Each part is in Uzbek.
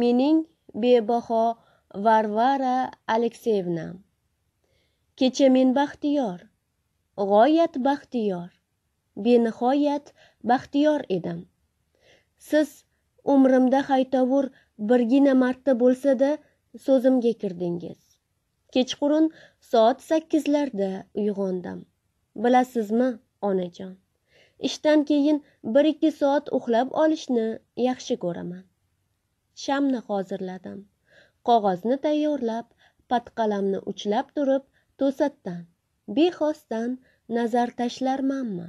mening bebaho varvara alekseyevnam kecha men baxtiyor g'oyat baxtiyor benihoyat baxtiyor edim siz umrimda haytovur birgina marta bo'lsa-da so'zimga kirdingiz kechqurun soat sakkizlarda uyg'ondim bilasizmi onajon ishdan keyin bir ikki soat uxlab olishni yaxshi ko'raman shamni hozirladim qog'ozni tayyorlab patqalamni uchlab turib to'satdan bexosdan nazar tashlarmanmi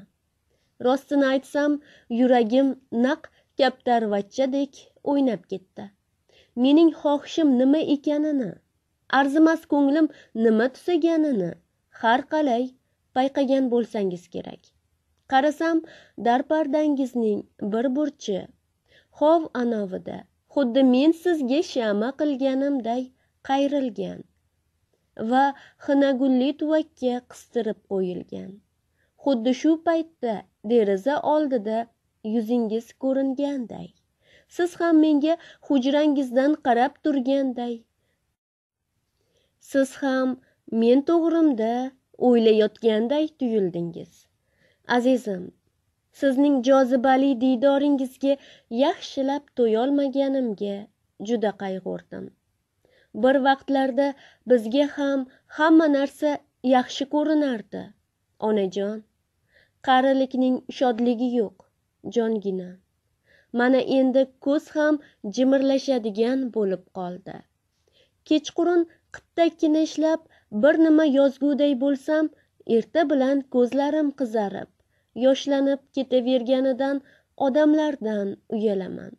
rostini aytsam yuragim naq kaptarvachchadek o'ynab ketdi mening xohishim nima ekanini arzimas ko'nglim nima tusaganini har qalay payqagan bo'lsangiz kerak qarasam darpardangizning bir burchi hov anovida xuddi men sizga shama qilganimday qayrilgan va xinagulli tuvakka qistirib qo'yilgan xuddi shu paytda deraza oldida yuzingiz ko'ringanday siz ham menga hujrangizdan qarab turganday siz ham men to'g'rimda o'ylayotganday tuyuldingiz azizim sizning jozibali diydoringizga yaxshilab to'yolmaganimga juda qayg'urdim bir vaqtlarda bizga ham hamma narsa yaxshi ko'rinardi onajon qarilikning shodligi yo'q jongina mana endi ko'z ham jimirlashadigan bo'lib qoldi kechqurun qittakkina ishlab bir nima yozguday bo'lsam erta bilan ko'zlarim qizarib yoshlanib ketaverganidan odamlardan uyalaman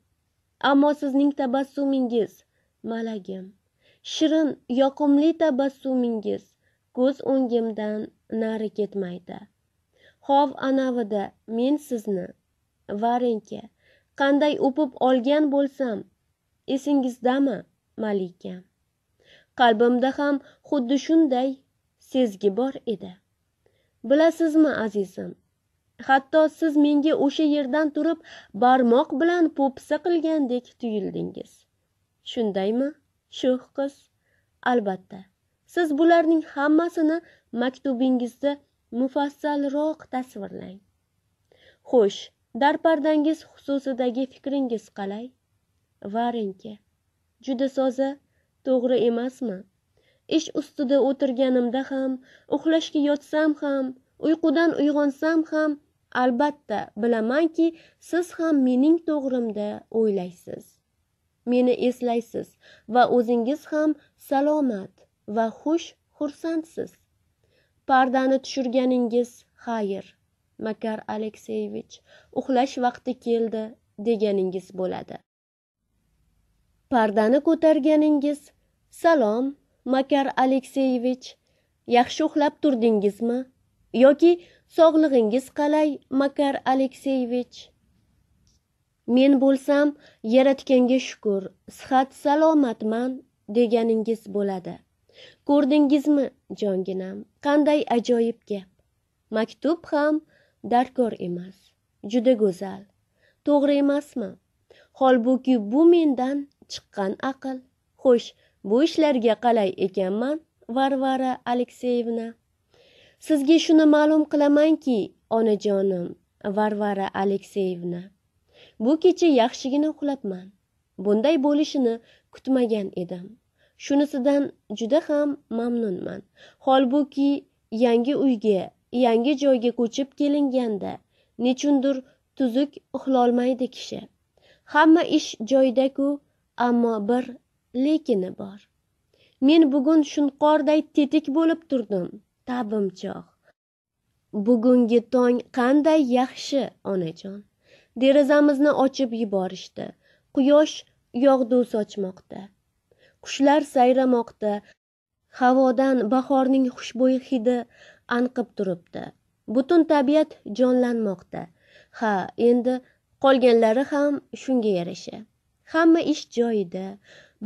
ammo sizning tabassumingiz malagim shirin yoqimli tabassumingiz ko'z o'ngimdan nari ketmaydi hov anavida men sizni varenka qanday o'pib olgan bo'lsam esingizdami malikam qalbimda ham xuddi shunday sezgi bor edi bilasizmi azizim hatto siz menga o'sha yerdan turib barmoq bilan po'pisa qilgandek tuyuldingiz shundaymi sho'x qiz albatta siz bularning hammasini maktubingizda mufassalroq tasvirlang xo'sh darpardangiz xususidagi fikringiz qalay varenka juda soza to'g'ri emasmi ish ustida o'tirganimda ham uxlashga yotsam ham uyqudan uyg'onsam ham albatta bilamanki siz ham mening to'g'rimda o'ylaysiz meni eslaysiz va o'zingiz ham salomat va xush xursandsiz pardani tushirganingiz xayr makar alekseyevich uxlash vaqti keldi deganingiz bo'ladi pardani ko'targaningiz salom makar alekseyevich yaxshi uxlab turdingizmi yoki sog'lig'ingiz qalay makar alekseyevich men bo'lsam yaratganga shukur sihat salomatman deganingiz bo'ladi ko'rdingizmi jonginam qanday ajoyib gap maktub ham darkor emas juda go'zal to'g'ri emasmi holbuki bu mendan chiqqan aql xo'sh bu ishlarga qalay ekanman varvara alekseyevna sizga shuni ma'lum qilamanki onajonim varvara alekseyevna bu kecha yaxshigina uxlabman bunday bo'lishini kutmagan edim shunisidan juda ham mamnunman holbuki yangi uyga yangi joyga ko'chib kelinganda nechundir tuzuk uxlolmaydi kishi hamma ish joyidaku ammo bir lekini bor men bugun shunqorday tetik bo'lib turdim tabimchoq bugungi tong qanday yaxshi onajon derazamizni ochib yuborishdi quyosh yog'du sochmoqda qushlar sayramoqda havodan bahorning xushbo'y hidi anqib turibdi butun tabiat jonlanmoqda ha endi qolganlari ham shunga yarasha hamma ish joyida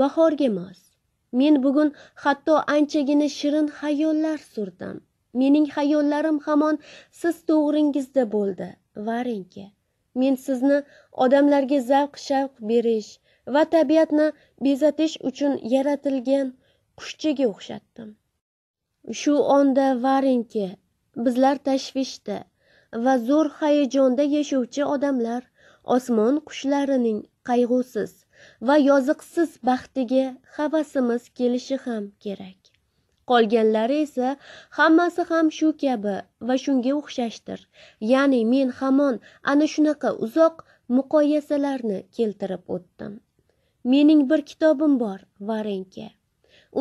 bahorga mos men bugun hatto anchagina shirin xayollar surdim mening xayollarim hamon siz to'g'ringizda bo'ldi varenka men sizni odamlarga zavq shavq berish va tabiatni bezatish uchun yaratilgan qushchaga o'xshatdim shu onda varenka bizlar tashvishda va zo'r hayajonda yashovchi odamlar osmon qushlarining qayg'usiz va yoziqsiz baxtiga havasimiz kelishi ham kerak qolganlari esa hammasi ham shu kabi va shunga o'xshashdir ya'ni men hamon ana shunaqa uzoq muqoyasalarni keltirib o'tdim mening bir kitobim bor varenka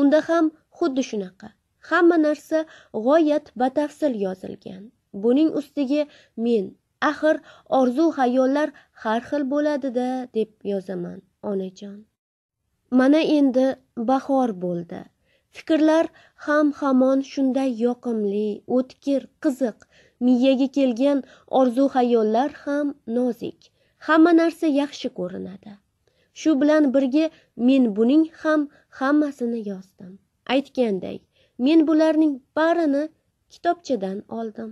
unda ham xuddi shunaqa hamma narsa g'oyat batafsil yozilgan buning ustiga men axir orzu hayollar har xil bo'ladida deb yozaman onajon mana endi bahor bo'ldi fikrlar ham hamon shunday yoqimli o'tkir qiziq miyaga kelgan orzu hayollar ham nozik hamma narsa yaxshi ko'rinadi shu bilan birga men buning ham hammasini yozdim aytganday men bularning barini kitobchadan oldim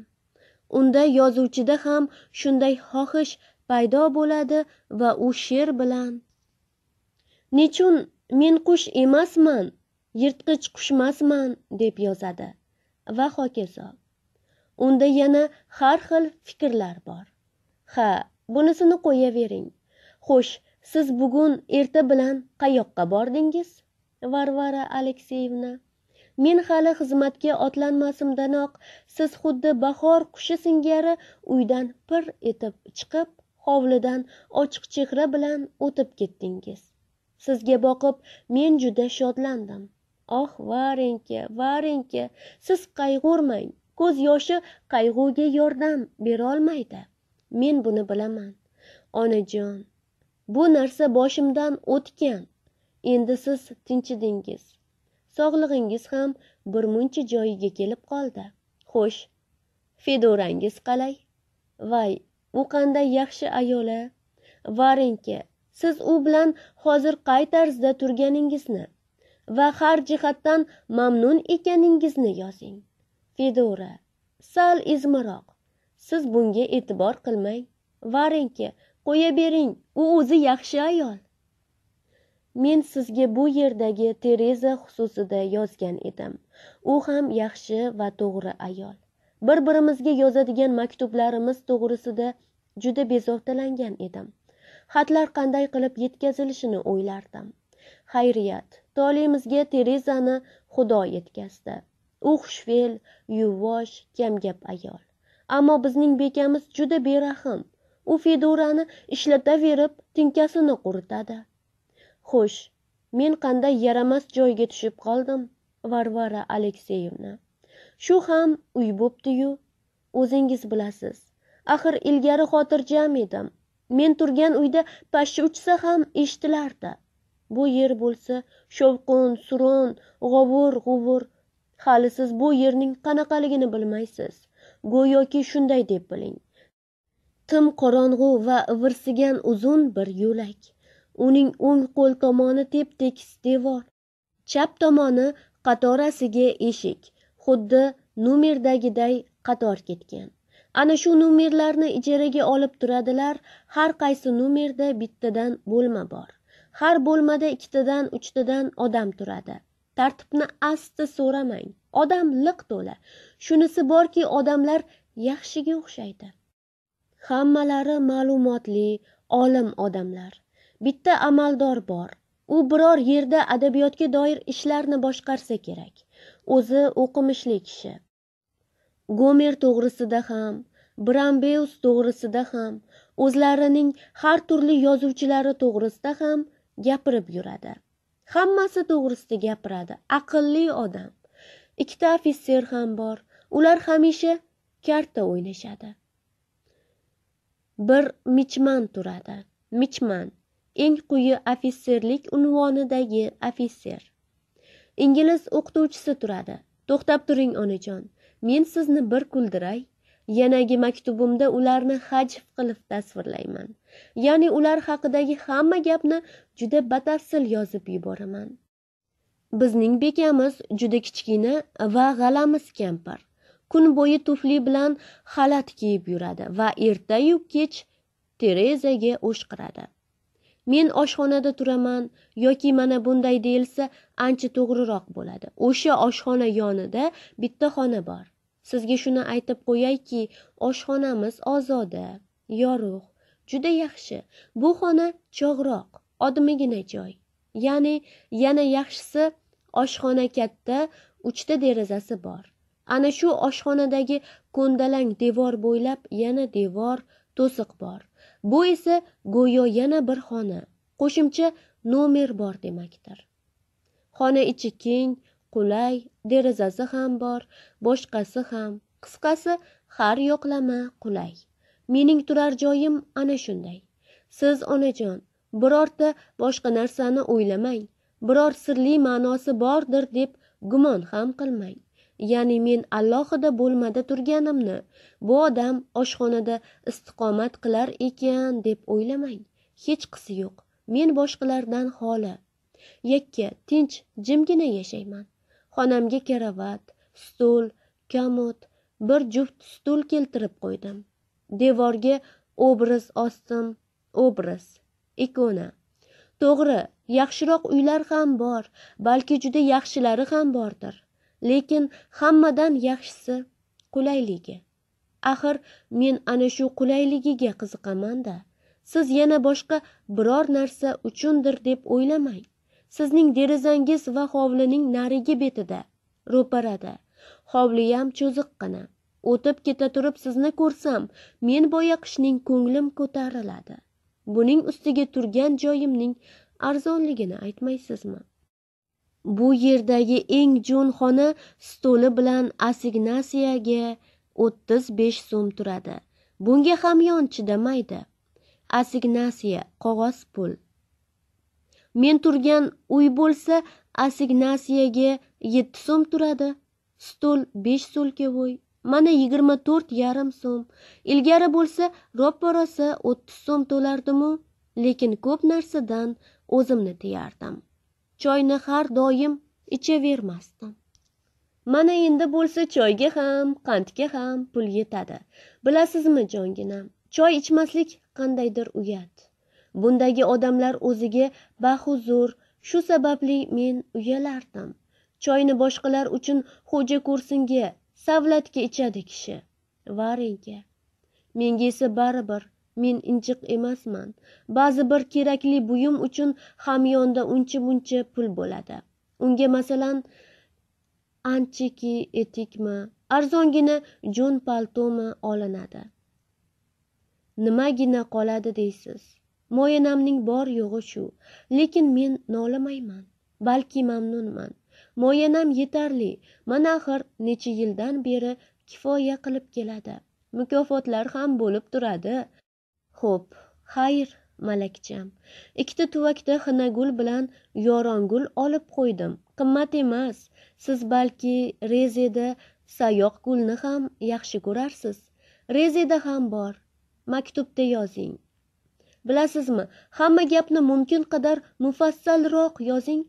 unda yozuvchida ham shunday xohish paydo bo'ladi va u she'r bilan nechun men qush emasman yirtqich qushmasman deb yozadi va hokazo unda yana har xil fikrlar bor ha bunisini qo'yavering xo'sh siz bugun erta bilan qayoqqa bordingiz varvara alekseyevna men hali xizmatga otlanmasimdanoq siz xuddi bahor qushi singari uydan pir etib chiqib hovlidan ochiq chehra bilan o'tib ketdingiz sizga boqib men juda shodlandim oh varenka varenka siz qayg'urmang ko'z yoshi qayg'uga yordam berolmaydi men buni bilaman onajon bu narsa boshimdan o'tgan endi siz tinchidingiz sog'lig'ingiz ham muncha joyiga kelib qoldi xo'sh fedorangiz qalay vay u qanday yaxshi ayola varenka siz u bilan hozir qay tarzda turganingizni va har jihatdan mamnun ekaningizni yozing fedora sal izmiroq siz bunga e'tibor qilmang varenka qo'ya bering u o'zi yaxshi ayol men sizga bu yerdagi tereza xususida yozgan edim u ham yaxshi va to'g'ri ayol bir birimizga yozadigan maktublarimiz to'g'risida juda bezovtalangan edim xatlar qanday qilib yetkazilishini o'ylardim xayriyat tolimizga terezani xudo yetkazdi u xushfe'l yuvvosh kamgap ayol ammo bizning bekamiz juda berahm u fedorani ishlataverib tinkasini quritadi xo'sh men qanday yaramas joyga tushib qoldim varvara alekseyevna shu ham uy bo'ptiyu o'zingiz bilasiz axir ilgari xotirjam edim men turgan uyda pashsha uchsa ham eshitilardi bu yer bo'lsa shovqin suron g'ovur g'uvur hali siz bu yerning qanaqaligini bilmaysiz go'yoki shunday deb biling tim qorong'u va ivirsigan uzun bir yo'lak uning o'ng qo'l tomoni tep tekis devor chap tomoni qatorasiga eshik xuddi nomerdagiday qator ketgan ana shu nomerlarni ijaraga olib turadilar har qaysi nomerda bittadan bo'lma bor har bo'lmada ikkitadan uchtadan odam turadi tartibni asta so'ramang odam liq to'la shunisi borki odamlar yaxshiga o'xshaydi hammalari ma'lumotli olim odamlar bitta amaldor bor u biror yerda adabiyotga doir ishlarni boshqarsa kerak o'zi o'qimishli kishi gomer to'g'risida ham brambeus to'g'risida ham o'zlarining har turli yozuvchilari to'g'risida ham gapirib yuradi hammasi to'g'risida gapiradi aqlli odam ikkita ofitser ham bor ular hamisha karta o'ynashadi bir michman turadi michman eng quyi ofitserlik unvonidagi ofitser ingliz o'qituvchisi turadi to'xtab turing onajon men sizni bir kuldiray yanagi maktubimda ularni hajv qilib tasvirlayman ya'ni ular haqidagi hamma gapni juda batafsil yozib yuboraman bizning bekamiz juda kichkina va g'alamis kampir kun bo'yi tufli bilan xalat kiyib yuradi va ertayu kech terezaga o'shqiradi men oshxonada turaman yoki mana bunday deyilsa ancha to'g'riroq bo'ladi o'sha oshxona yonida bitta xona bor sizga shuni aytib qo'yayki oshxonamiz ozoda yorug' juda yaxshi bu xona chog'roq odmigina joy ya'ni yana yaxshisi oshxona katta uchta derazasi bor ana shu oshxonadagi ko'ndalang devor bo'ylab yana devor to'siq bor bu esa go'yo yana bir xona qo'shimcha nomer bor demakdir xona ichi keng qulay derazasi ham bor boshqasi ham qisqasi har yoqlama qulay mening turar joyim ana shunday siz onajon birorta boshqa narsani o'ylamang biror sirli ma'nosi bordir deb gumon ham qilmang ya'ni men alohida bo'lmada turganimni bu odam oshxonada istiqomat qilar ekan deb o'ylamang hechqisi yo'q men boshqalardan xoli yakka tinch jimgina yashayman xonamga karavat stol komod bir juft stul keltirib qo'ydim devorga obraz osdim obraz ikona to'g'ri yaxshiroq uylar ham bor balki juda yaxshilari ham bordir lekin hammadan yaxshisi qulayligi axir men ana shu qulayligiga qiziqamanda siz yana boshqa biror narsa uchundir deb o'ylamang sizning derazangiz va hovlining narigi betida ro'parada hovliyam cho'ziqqina o'tib keta turib sizni ko'rsam men boyaqishning ko'nglim ko'tariladi buning ustiga turgan joyimning arzonligini aytmaysizmi bu yerdagi eng jo'nxona stoli bilan assignatsiyaga o'ttiz besh so'm turadi bunga hamyon chidamaydi assignatsiya qog'oz pul men turgan uy bo'lsa assignatsiyaga yetti so'm turadi stol besh so'lkavoy mana yigirma to'rt yarim so'm ilgari bo'lsa roppa rosa o'ttiz so'm to'lardimu lekin ko'p narsadan o'zimni tiyardim choyni har doim ichavermasdim mana endi bo'lsa choyga ham qandga ham pul yetadi bilasizmi jonginam choy ichmaslik qandaydir uyat bundagi odamlar o'ziga bahuzur shu sababli men uyalardim choyni boshqalar uchun xo'ja ko'rsinga savlatga ichadi kishi varenga menga esa baribir men injiq emasman ba'zi bir kerakli buyum uchun hamyonda uncha muncha pul bo'ladi unga masalan anchiki etikmi arzongina jo'n paltomi olinadi nimagina qoladi deysiz moyanamning bor yo'g'i shu lekin men nolimayman balki mamnunman moyanam yetarli mana axir necha yildan beri kifoya qilib keladi mukofotlar ham bo'lib turadi xo'p xayr malakcham ikkita tuvakda xinagul bilan yorongul olib qo'ydim qimmat emas siz balki rezeda sayoq gulni ham yaxshi ko'rarsiz rezeda ham bor maktubda yozing bilasizmi hamma gapni mumkin qadar mufassalroq yozing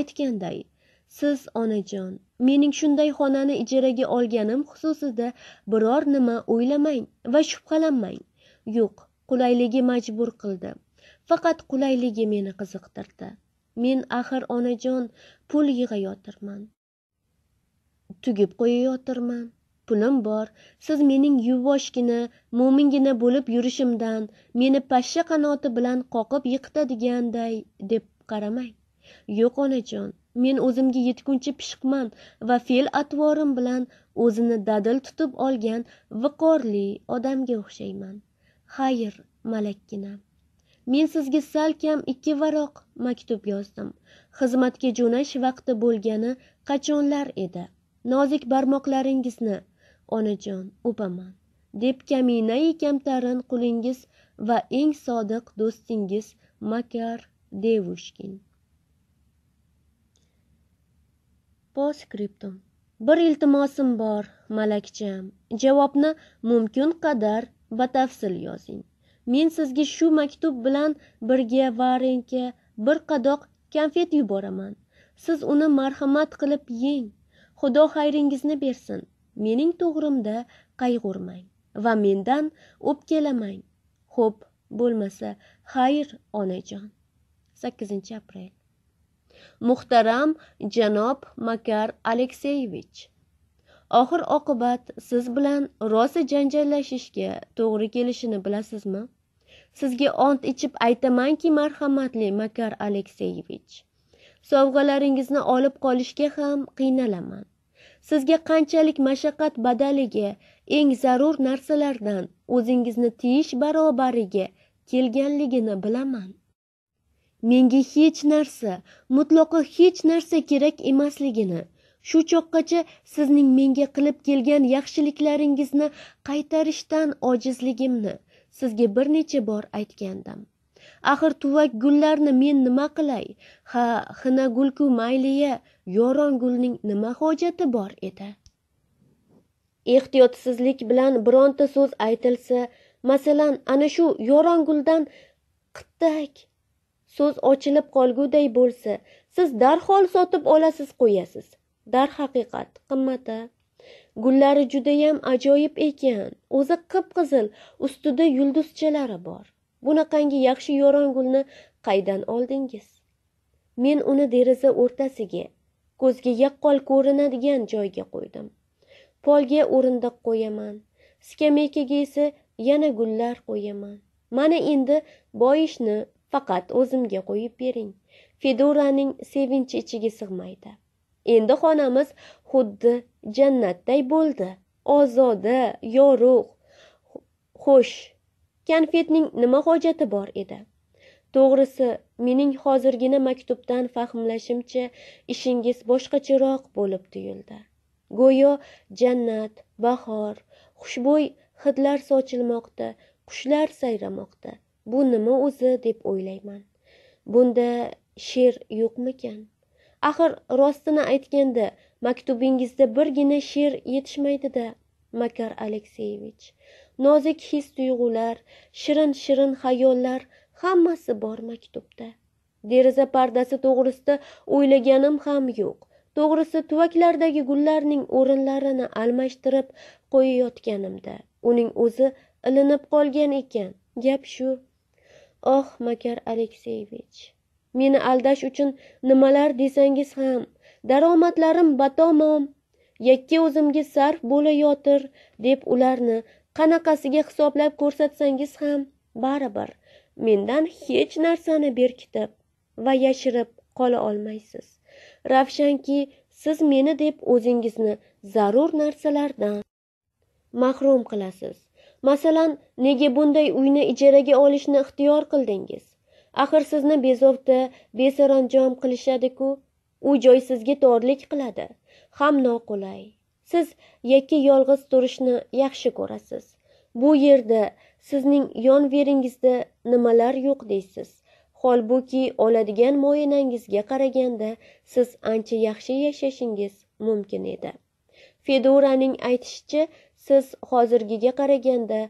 aytganday siz onajon mening shunday xonani ijaraga olganim xususida biror nima o'ylamang va shubhalanmang yo'q qulayligi majbur qildi faqat qulayligi meni qiziqtirdi men axir onajon pul yig'ayotirman tugib qo'yayotirman pulim bor siz mening yuvoshgina mo'mingina bo'lib yurishimdan meni pashsha qanoti bilan qoqib yiqitadiganday deb qaramang yo'q onajon men o'zimga yetguncha pishiqman va fe'l atvorim bilan o'zini dadil tutib olgan viqorli odamga o'xshayman xayr malakkina men sizga salkam ikki varoq maktub yozdim xizmatga jo'nash vaqti bo'lgani qachonlar edi nozik barmoqlaringizni onajon o'paman deb kaminai kamtarin qulingiz va eng sodiq do'stingiz makar devushkin poskriptum bir iltimosim bor malakcham javobni mumkin qadar batafsil yozing men sizga shu maktub bilan birga varenka bir qadoq konfet yuboraman siz uni marhamat qilib yeng xudo xayringizni bersin mening to'g'rimda qayg'urmang va mendan o'pkalamang xo'p bo'lmasa xayr onajon sakkizinchi aprel muhtaram janob makar alekseyevich oxir oqibat siz bilan rosa janjallashishga to'g'ri kelishini bilasizmi sizga ont ichib aytamanki marhamatli makar alekseyevich sovg'alaringizni olib qolishga ham qiynalaman sizga qanchalik mashaqqat badaliga eng zarur narsalardan o'zingizni tiyish barobariga kelganligini bilaman menga hech narsa mutlaqo hech narsa kerak emasligini shu choqqacha sizning menga qilib kelgan yaxshiliklaringizni qaytarishdan ojizligimni sizga bir necha bor aytgandim axir tuvak gullarni men nima qilay ha xina gulku mayliya yorongulning nima hojati bor edi ehtiyotsizlik bilan bironta so'z aytilsa masalan ana shu yoronguldan qittak so'z ochilib qolguday bo'lsa siz darhol sotib olasiz qo'yasiz darhaqiqat qimmati gullari judayam ajoyib ekan o'zi qip qizil ustida yulduzchalari bor bunaqangi yaxshi yorongulni qaydan oldingiz men uni deraza o'rtasiga ko'zga yaqqol ko'rinadigan joyga qo'ydim polga o'rindiq qo'yaman skameykaga esa yana gullar qo'yaman mana endi boyishni faqat o'zimga qo'yib bering fedoraning sevinchi ichiga sig'maydi Endi xonamiz xuddi jannatday bo'ldi. Ozoda, yorug'. Xo'sh, konfetning nima hojati bor edi? To'g'risi, mening hozirgina maktubdan fahmlashimcha, ishingiz boshqacharoq bo'lib tuyuldi. Go'yo jannat, bahor, xushbo'y hidlar sochilmoqda, qushlar sayramoqda. Bu nima o'zi deb o'ylayman. Bunda she'r yo'qmikan? axir rostini aytganda maktubingizda birgina she'r yetishmaydida makar alekseyevich nozik his tuyg'ular shirin shirin xayollar hammasi bor maktubda deraza pardasi to'g'risida o'ylaganim ham yo'q to'g'risi tuvaklardagi gullarning o'rinlarini almashtirib qo'yayotganimda uning o'zi ilinib qolgan ekan gap shu oh makar alekseyevich meni aldash uchun nimalar desangiz ham daromadlarim batamom yakka o'zimga sarf bo'layotir deb ularni qanaqasiga hisoblab ko'rsatsangiz ham baribir mendan hech narsani berkitib va yashirib qola olmaysiz ravshanki siz meni deb o'zingizni zarur narsalardan mahrum qilasiz masalan nega bunday uyni ijaraga olishni ixtiyor qildingiz axir sizni bezovta besaranjom qilishadi-ku u joy sizga torlik qiladi ham noqulay siz yakka yolg'iz turishni yaxshi ko'rasiz bu yerda sizning yon veringizda nimalar yo'q deysiz holbuki oladigan moyinangizga qaraganda siz ancha yaxshi yashashingiz mumkin edi fedoraning aytishicha siz hozirgiga qaraganda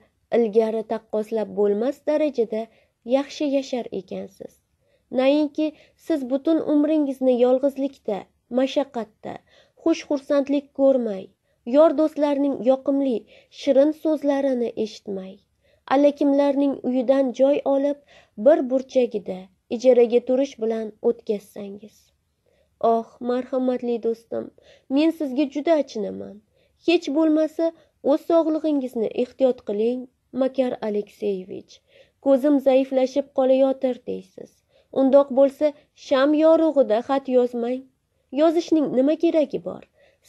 ilgari taqqoslab bo'lmas darajada yaxshi yashar ekansiz nainki siz butun umringizni yolg'izlikda mashaqqatda xush xursandlik ko'rmay yor do'stlarning yoqimli shirin so'zlarini eshitmay allakimlarning uyidan joy olib bir burchagida ijaraga turish bilan o'tkazsangiz oh marhamatli do'stim men sizga juda achinaman hech bo'lmasa o'z sog'lig'ingizni ehtiyot qiling makar alekseyevich ko'zim zaiflashib qolayotir deysiz undoq bo'lsa sham yorug'ida xat yozmang yozishning nima keragi bor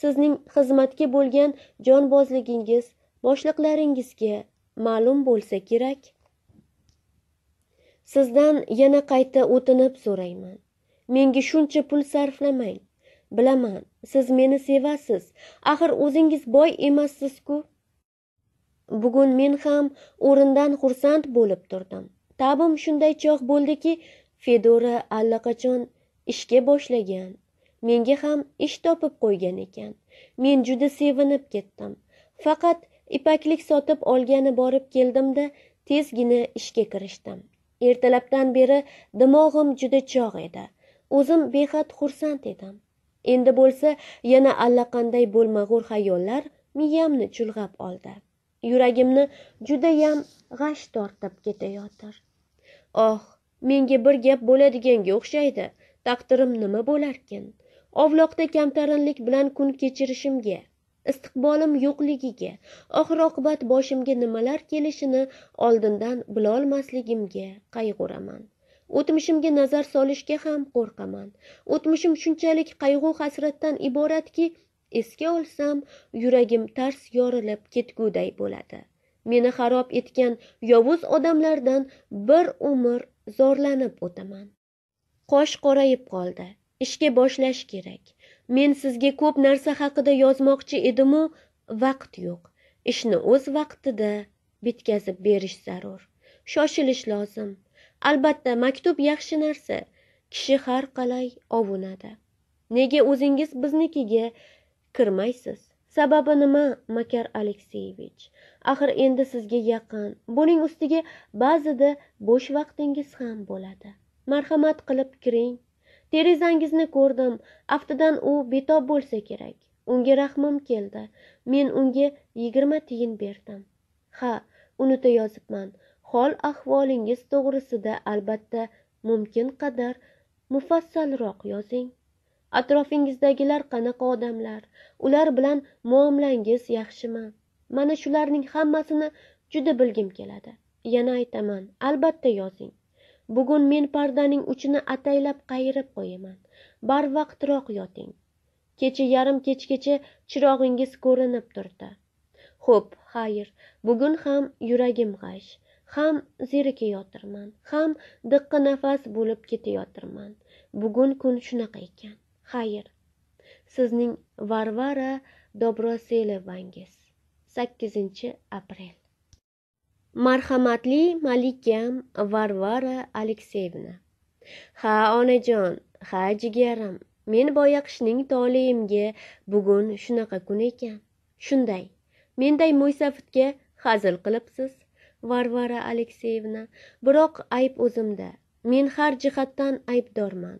sizning xizmatga bo'lgan jonbozligingiz boshliqlaringizga ma'lum bo'lsa kerak sizdan yana qayta o'tinib so'rayman menga shuncha pul sarflamang bilaman siz meni sevasiz axir o'zingiz boy emassizku ku bugun men ham o'rindan xursand bo'lib turdim tabim shunday chog' bo'ldiki fedora allaqachon ishga boshlagan menga ham ish topib qo'ygan ekan men juda sevinib ketdim faqat ipaklik sotib olgani borib keldimda tezgina ishga kirishdim ertalabdan beri dimog'im juda chog' edi o'zim behad xursand edim endi bo'lsa yana allaqanday bo'lmag'ur xayollar miyamni chulg'ab oldi yuragimni judayam g'ash tortib ketayotir oh menga bir gap bo'ladiganga o'xshaydi taqdirim nima bo'larkin ovloqda kamtarinlik bilan kun kechirishimga istiqbolim yo'qligiga oxir oqibat boshimga nimalar kelishini oldindan bilolmasligimga qayg'uraman o'tmishimga nazar solishga ham qo'rqaman o'tmishim shunchalik qayg'u hasratdan iboratki esga olsam yuragim tars yorilib ketguday bo'ladi meni xarob etgan yovuz odamlardan bir umr zorlanib o'taman qosh qorayib qoldi ishga boshlash kerak men sizga ko'p narsa haqida yozmoqchi edimu vaqt yo'q ishni o'z vaqtida bitkazib berish zarur shoshilish lozim albatta maktub yaxshi narsa kishi har qalay ovunadi nega o'zingiz biznikiga kirmaysiz sababi nima makar alekseyevich axir endi sizga yaqin buning ustiga ba'zida bo'sh vaqtingiz ham bo'ladi marhamat qilib kiring derazangizni ko'rdim aftidan u betob bo'lsa kerak unga rahmim keldi men unga yigirma tiyin berdim ha unuta yozibman hol ahvolingiz to'g'risida albatta mumkin qadar mufassalroq yozing atrofingizdagilar qanaqa odamlar ular bilan muomalangiz yaxshimi mana shularning hammasini juda bilgim keladi yana aytaman albatta yozing bugun men pardaning uchini ataylab qayirib qo'yaman barvaqtroq yoting kecha yarim kechgacha chirog'ingiz ko'rinib turdi xo'p xayr bugun ham yuragim g'ash ham zerikayotirman ham diqqi nafas bo'lib ketayotirman bugun kun shunaqa ekan Xayr, sizning Varvara Dobroselevangiz. 8-aprel. Marhamatli malikam Varvara Alekseyevna. Ha, onajon, ha, jigarim. Men boya qishning bugun shunaqa kun ekan. Shunday. Menday mo'ysafitga hazil qilibsiz, Varvara Alekseyevna. Biroq ayb o'zimda. Men har jihatdan aybdorman.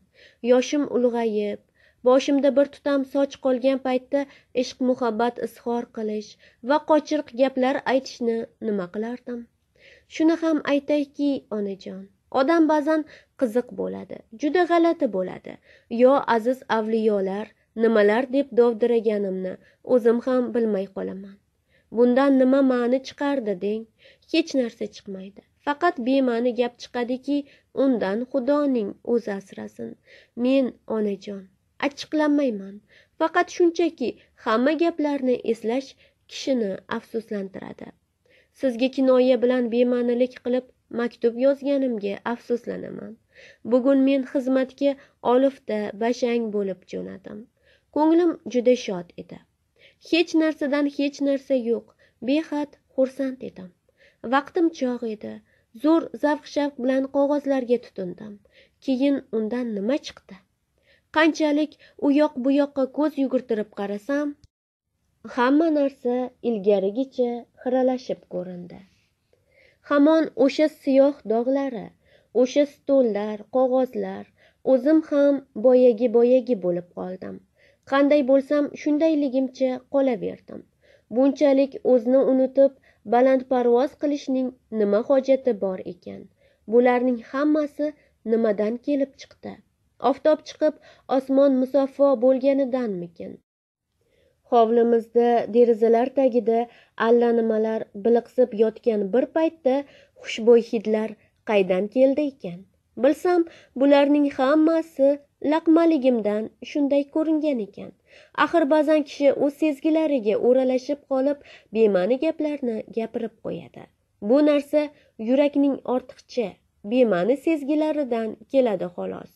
Yoshim ulg'ayib, boshimda bir tutam soch qolgan paytda ishq muhabbat izhor qilish va qochiriq gaplar aytishni nima qilardim shuni ham aytayki onajon odam ba'zan qiziq bo'ladi juda g'alati bo'ladi yo aziz avliyolar nimalar deb dovdiraganimni o'zim ham bilmay qolaman bundan nima ma'ni chiqardi deng hech narsa chiqmaydi faqat bema'ni gap chiqadiki undan xudoning o'zi asrasin men onajon achchiqlanmayman faqat shunchaki hamma gaplarni eslash kishini afsuslantiradi sizga kinoya bilan bema'nilik qilib maktub yozganimga afsuslanaman bugun men xizmatga olifta bashang bo'lib jo'nadim ko'nglim juda shod edi hech narsadan hech narsa yo'q behad xursand edim vaqtim chog' edi zo'r zavq shavq bilan qog'ozlarga tutindim keyin undan nima chiqdi qanchalik u yoq bu yoqqa ko'z yugurtirib qarasam hamma narsa ilgarigicha xiralashib ko'rindi hamon o'sha siyoh dog'lari o'sha stollar qog'ozlar o'zim ham boyagi boyagi bo'lib qoldim qanday bo'lsam shundayligimcha qolaverdim bunchalik o'zni unutib balandparvoz qilishning nima hojati bor ekan bularning hammasi nimadan kelib chiqdi oftob chiqib osmon musaffo bo'lganidanmikin hovlimizda derazalar tagida allanimalar biliqsib yotgan bir paytda xushbo'y hidlar qaydan keldi ekan bilsam bularning hammasi laqmaligimdan shunday ko'ringan ekan axir ba'zan kishi o'z sezgilariga o'ralashib qolib bema'ni gaplarni gapirib qo'yadi bu narsa yurakning ortiqcha bema'ni sezgilaridan keladi xolos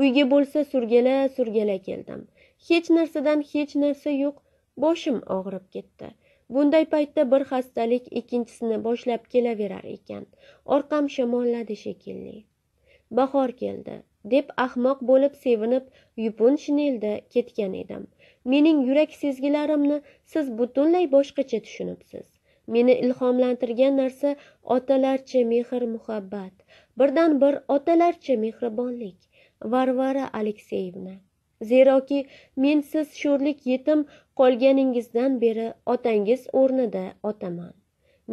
uyga bo'lsa surgala surgala keldim hech narsadan hech narsa yo'q boshim og'rib ketdi bunday paytda bir xastalik ikkinchisini boshlab kelaverar ekan orqam shamolladi shekilli bahor keldi deb ahmoq bo'lib sevinib yupun shinelda ketgan edim mening yurak sezgilarimni siz butunlay boshqacha tushunibsiz meni ilhomlantirgan narsa otalarcha mehr muhabbat birdan bir otalarcha mehribonlik varvara alekseyevna zeroki siz sho'rlik yetim qolganingizdan beri otangiz o'rnida otaman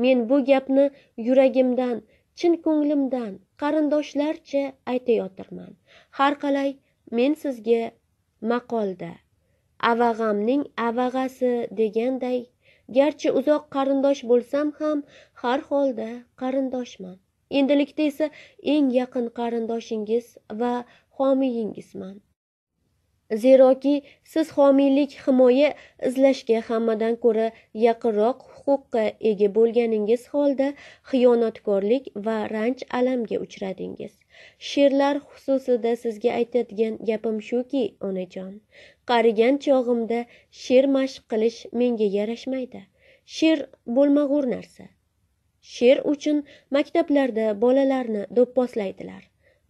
men bu gapni yuragimdan chin ko'nglimdan qarindoshlarcha aytayotirman har qalay men sizga maqolda avag'amning avag'asi deganday garchi uzoq qarindosh bo'lsam ham har holda qarindoshman endilikda esa eng yaqin qarindoshingiz va homiyingizman zeroki siz homiylik himoya izlashga hammadan ko'ra yaqinroq huquqqa ega bo'lganingiz holda xiyonatkorlik va ranj alamga uchradingiz she'rlar xususida sizga aytadigan gapim shuki onajon qarigan chog'imda she'r mashq qilish menga yarashmaydi she'r bo'lmag'ur narsa she'r uchun maktablarda bolalarni do'pposlaydilar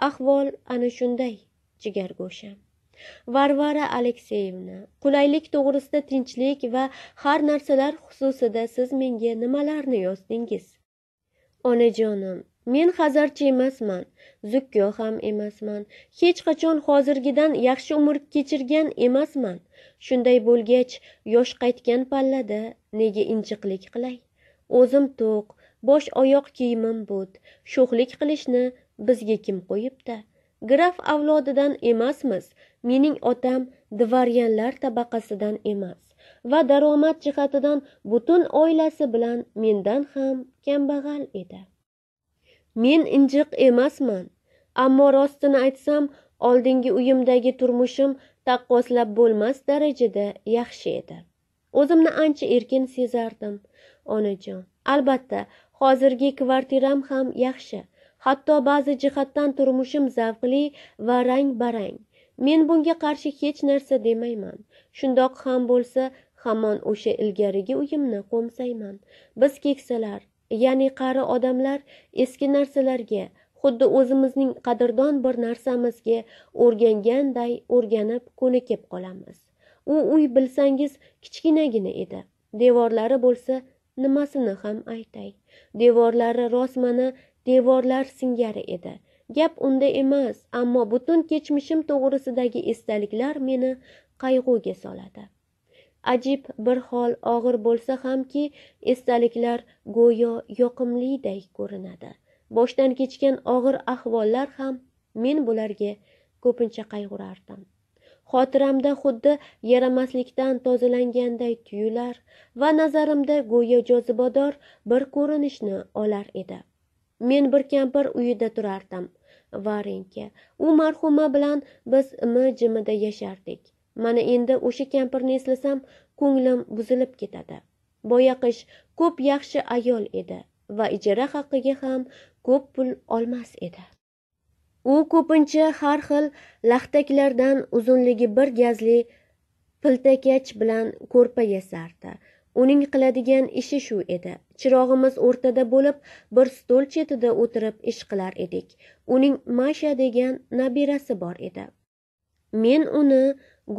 ahvol ana shunday jigargo'sha varvara alekseyevna qulaylik to'g'risida tinchlik va har narsalar xususida siz menga nimalarni yozdingiz onajonim men hazarchi emasman zukko ham emasman hech qachon hozirgidan yaxshi umr kechirgan emasman shunday bo'lgach yosh qaytgan pallada nega injiqlik qilay o'zim to'q bosh oyoq kiyimim bo't sho'xlik qilishni bizga kim qo'yibdi graf avlodidan emasmiz mening otam dvoryanlar tabaqasidan emas va daromad jihatidan butun oilasi bilan mendan ham kambag'al edi men injiq emasman ammo rostini aytsam oldingi uyimdagi turmushim taqqoslab bo'lmas darajada yaxshi edi o'zimni ancha erkin sezardim onajon albatta hozirgi kvartiram ham yaxshi hatto ba'zi jihatdan turmushim zavqli va rang barang men bunga qarshi hech narsa demayman shundoq ham bo'lsa hamon o'sha ilgarigi uyimni qo'msayman biz keksalar ya'ni qari odamlar eski narsalarga xuddi o'zimizning qadrdon bir narsamizga o'rganganday o'rganib ko'nikib qolamiz u uy bilsangiz kichkinagina edi devorlari bo'lsa nimasini ham aytay devorlari rostmani devorlar singari edi gap unda emas ammo butun kechmishim to'g'risidagi esdaliklar meni qayg'uga soladi ajib bir hol og'ir bo'lsa hamki esdaliklar go'yo yoqimliday ko'rinadi boshdan kechgan og'ir ahvollar ham men bularga ko'pincha qayg'urardim xotiramda xuddi yaramaslikdan tozalanganday tuyular va nazarimda go'yo jozibador bir ko'rinishni olar edi men bir kampir uyida turardim varenka u marhuma bilan biz imi jimida yashardik mana endi o'sha kampirni eslasam ko'nglim buzilib ketadi boyaqish ko'p yaxshi ayol edi va ijara haqiga ham ko'p pul olmas edi u ko'pincha har xil laxtaklardan uzunligi bir gazli piltakach bilan ko'rpa yasardi uning qiladigan ishi shu edi chirog'imiz o'rtada bo'lib bir stol chetida o'tirib ish qilar edik uning masha degan nabirasi bor edi men uni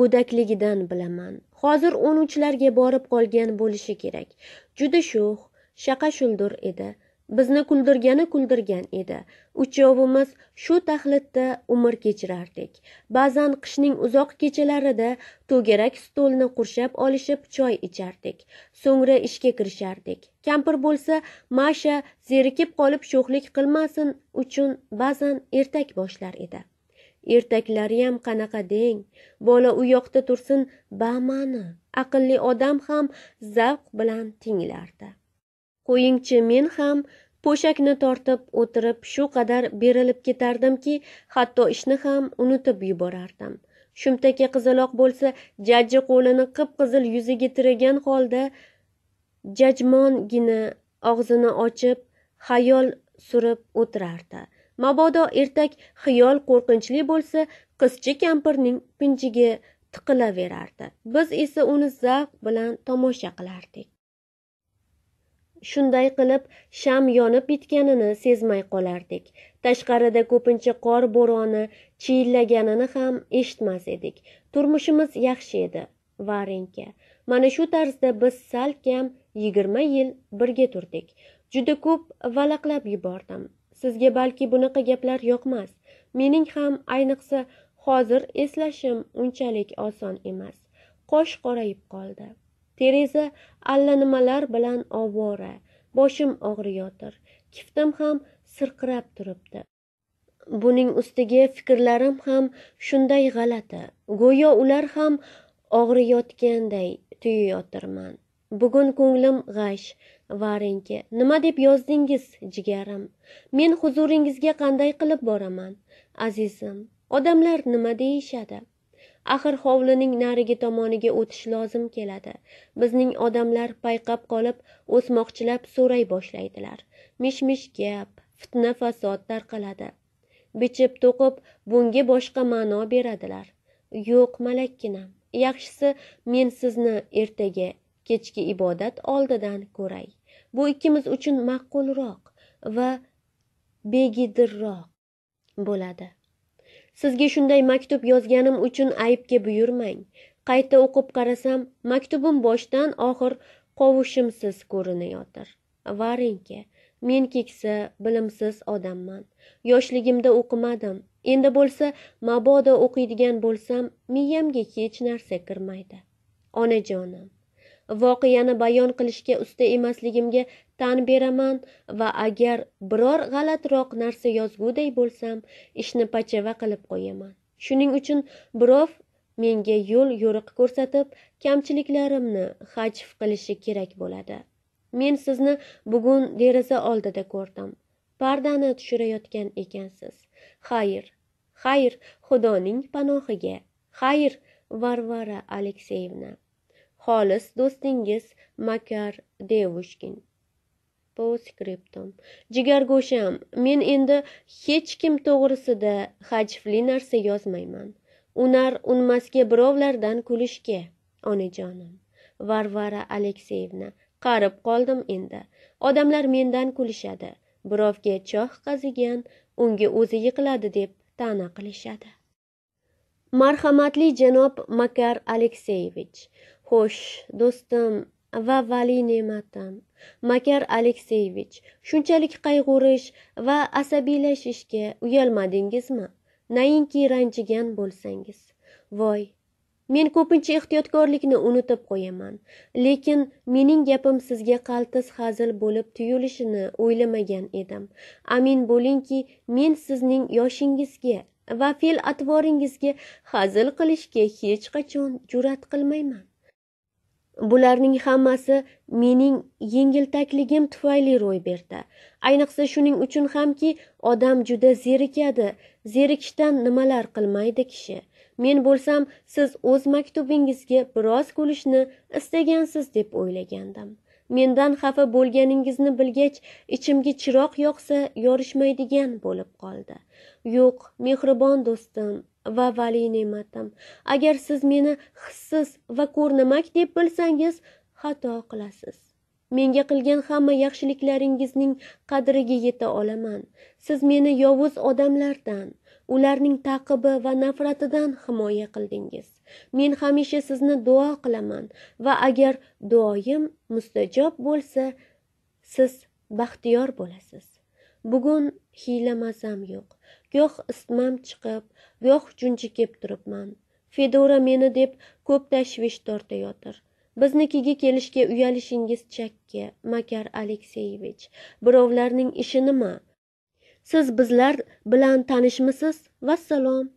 go'dakligidan bilaman hozir o'n uchlarga borib qolgan bo'lishi kerak juda sho'x shaqashuldur edi bizni kuldirgani kuldirgan edi uchovimiz shu taxlitda umr kechirardik ba'zan qishning uzoq kechalarida to'garak stolni qurshab olishib choy ichardik so'ngra ishga kirishardik kampir bo'lsa masha zerikib qolib sho'xlik qilmasin uchun ba'zan ertak boshlar edi ertaklariyam qanaqa deng bola u yoqda tursin bama'ni aqlli odam ham zavq bilan tinglardi Qo'yingchi, men ham po'shakni tortib o'tirib shu qadar berilib ketardimki, hatto ishni ham unutib yuborardim. Shumtaki qizaloq bo'lsa, jajji qo'lini qip-qizil yuziga tiragan holda jajmongina og'zini ochib, xayol surib o'tirardi. Mabodo ertak xiyol qo'rqinchli bo'lsa, qizcha kampirning pinjiga tiqilaverardi. Biz esa uni zavq bilan tomosha qilardik. shunday qilib sham yonib bitganini sezmay qolardik tashqarida ko'pincha qor bo'roni chiyillaganini ham eshitmas edik turmushimiz yaxshi edi varenka mana shu tarzda biz salkam yigirma yil birga turdik juda ko'p valaqlab yubordim sizga balki bunaqa gaplar yoqmas mening ham ayniqsa hozir eslashim unchalik oson emas qosh qorayib qoldi tereza allanimalar bilan ovora boshim og'riyotir kiftim ham sirqirab turibdi buning ustiga fikrlarim ham shunday g'alati go'yo ular ham og'riyotganday tuyayotirman bugun ko'nglim g'ash varenka nima deb yozdingiz jigarim men huzuringizga qanday qilib boraman azizim odamlar nima deyishadi axir hovlining narigi tomoniga o'tish lozim keladi bizning odamlar payqab qolib o'smoqchilab so'ray boshlaydilar mish mish gap fitna fasod tarqaladi bichib to'qib bunga boshqa ma'no beradilar yo'q malakkinam yaxshisi men sizni ertaga kechki ibodat oldidan ko'ray bu ikkimiz uchun ma'qulroq va begidirroq bo'ladi sizga shunday maktub yozganim uchun aybga buyurmang qayta o'qib qarasam maktubim boshdan oxir qovushimsiz ko'rinayotir varenka men keksa bilimsiz odamman yoshligimda o'qimadim endi bo'lsa mabodo o'qiydigan bo'lsam miyamga hech narsa kirmaydi onajonim voqeani bayon qilishga usta emasligimga tan beraman va agar biror g'alatiroq narsa yozguday bo'lsam ishni pachava qilib qo'yaman shuning uchun birov menga yo'l yo'riq ko'rsatib kamchiliklarimni hajf qilishi kerak bo'ladi men sizni bugun deraza oldida ko'rdim pardani tushirayotgan ekansiz xayr xayr xudoning panohiga xayr varvara alekseyevna xolis do'stingiz makar devushkin postscriptum jigar jigargo'sham men endi hech kim to'g'risida hajfli narsa yozmayman unar unmasga birovlardan kulishga onajonim varvara alekseyevna qarib qoldim endi odamlar mendan kulishadi birovga choh qazigan unga o'zi yiqiladi deb ta'na qilishadi marhamatli janob makar alekseyevich xo'sh do'stim va vali ne'matim makar alekseyevich shunchalik qayg'urish va asabiylashishga uyalmadingizmi nainki ranjigan bo'lsangiz voy men ko'pincha ehtiyotkorlikni unutib qo'yaman lekin mening gapim sizga qaltis hazil bo'lib tuyulishini o'ylamagan edim amin bo'lingki men sizning yoshingizga va fe'l atvoringizga hazil qilishga hech qachon jur'at qilmayman Bularning hammasi mening yengiltakligim tufayli ro'y berdi. Ayniqsa shuning uchun hamki odam juda zerikadi. Zerikishdan nimalar qilmaydi kishi. Men bo'lsam, siz o'z maktubingizga biroz kulishni istagansiz deb o'ylagandim. Mendan xafa bo'lganingizni bilgach, ichimga chiroq yoqsa yorishmaydigan bo'lib qoldi. Yo'q, mehribon do'stim, va vali ne'matim agar siz meni hissiz va ko'rnamak deb bilsangiz xato qilasiz menga qilgan hamma yaxshiliklaringizning qadriga yeta olaman siz meni yovuz odamlardan ularning taqibi va nafratidan himoya qildingiz men hamisha sizni duo qilaman va agar duoyim mustajob bo'lsa siz baxtiyor bo'lasiz bugun hiylamazam yo'q goh isitmam chiqib goh junjikib turibman fedora meni deb ko'p tashvish tortayotir biznikiga kelishga uyalishingiz chakki makar alekseyevich birovlarning ishi nima siz bizlar bilan tanishmisiz vassalom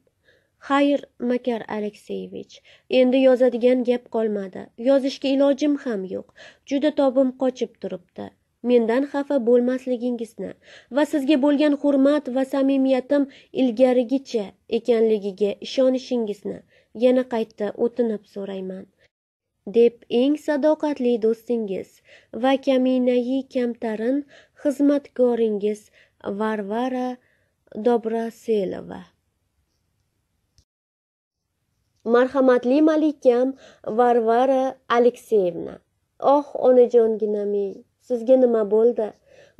xayr makar alekseyevich endi yozadigan gap qolmadi yozishga ilojim ham yo'q juda tobim qochib turibdi mendan xafa bo'lmasligingizni va sizga bo'lgan hurmat va samimiyatim ilgarigicha ekanligiga ishonishingizni yana qayta o'tinib so'rayman deb eng sadoqatli do'stingiz va kaminai kamtarin xizmatkoringiz varvara dobraselova marhamatli malikam varvara alekseyevna oh onajonginamey sizga nima bo'ldi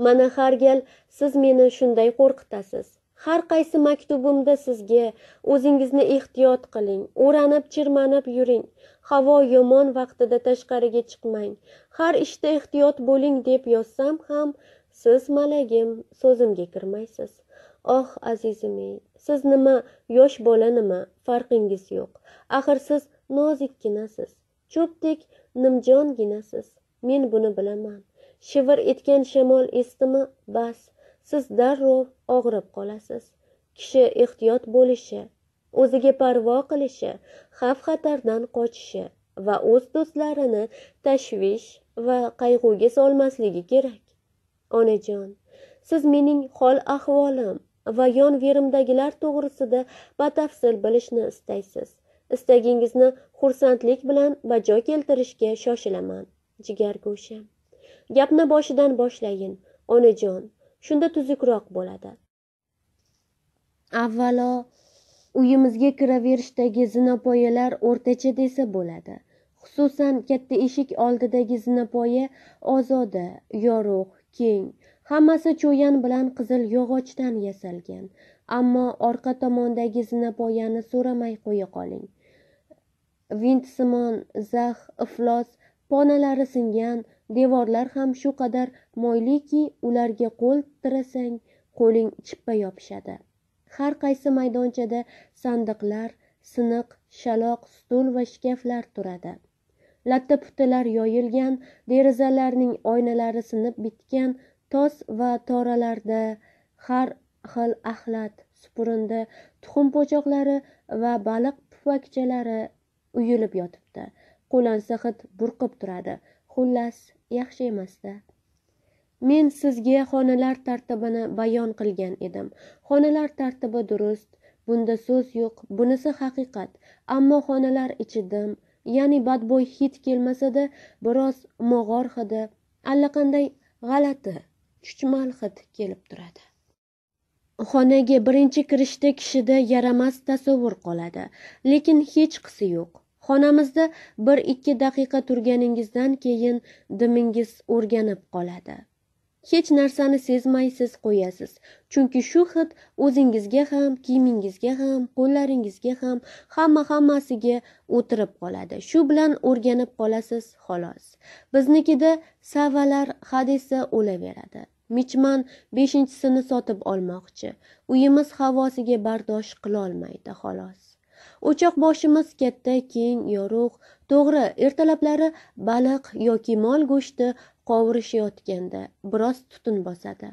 mana har gal siz meni shunday qo'rqitasiz har qaysi maktubimda sizga o'zingizni ehtiyot qiling o'ranib chirmanib yuring havo yomon vaqtida tashqariga chiqmang har ishda ehtiyot bo'ling deb yozsam ham siz malagim so'zimga kirmaysiz oh azizim ey siz nima yosh bola nima farqingiz yo'q axir siz nozikginasiz cho'pdek nimjonginasiz men buni bilaman shivir etgan shamol esdimi bas siz darrov og'rib qolasiz kishi ehtiyot bo'lishi o'ziga parvo qilishi xavf xatardan qochishi va o'z do'stlarini tashvish va qayg'uga solmasligi kerak onajon siz mening hol ahvolim va yon verimdagilar to'g'risida batafsil bilishni istaysiz istagingizni xursandlik bilan bajo keltirishga shoshilaman jigargo'sham gapni boshidan boshlayin onajon shunda tuzukroq bo'ladi avvalo uyimizga kiraverishdagi zinapoyalar o'rtacha desa bo'ladi xususan katta eshik oldidagi zinapoya ozoda yorug' keng hammasi cho'yan bilan qizil yog'ochdan yasalgan ammo orqa tomondagi zinapoyani so'ramay qo'ya qoling vintsimon zax iflos ponalari singan devorlar ham shu qadar moyliki ularga qo'l tirasang qo'ling chippa yopishadi har qaysi maydonchada sandiqlar siniq shaloq stul va shkaflar turadi latta puttalar yoyilgan derazalarning oynalari sinib bitgan tos va toralarda har xil axlat supurindi tuxum po'choqlari va baliq pufakchalari uyilib yotibdi qo'lansa hid burqib turadi xullas yaxshi emasda men sizga xonalar tartibini bayon qilgan edim xonalar tartibi durust bunda so'z yo'q bunisi haqiqat ammo xonalar ichi dim ya'ni badbo'y hid kelmasada biroz mog'or hidi allaqanday g'alati chuchmal hid kelib turadi xonaga birinchi kirishda kishida yaramas tasavvur qoladi lekin hechqisi yo'q xonamizda bir ikki daqiqa turganingizdan keyin dimingiz o'rganib qoladi hech narsani sezmaysiz qo'yasiz chunki shu hid o'zingizga ham kiyimingizga ham qo'llaringizga ham hamma hammasiga o'tirib qoladi shu bilan o'rganib qolasiz xolos biznikida savalar hadesa o'laveradi michman beshinchisini sotib olmoqchi uyimiz havosiga bardosh qilolmaydi xolos o'choq boshimiz katta keng yorug' to'g'ri ertalablari baliq yoki mol go'shti qovurishayotganda biroz tutun bosadi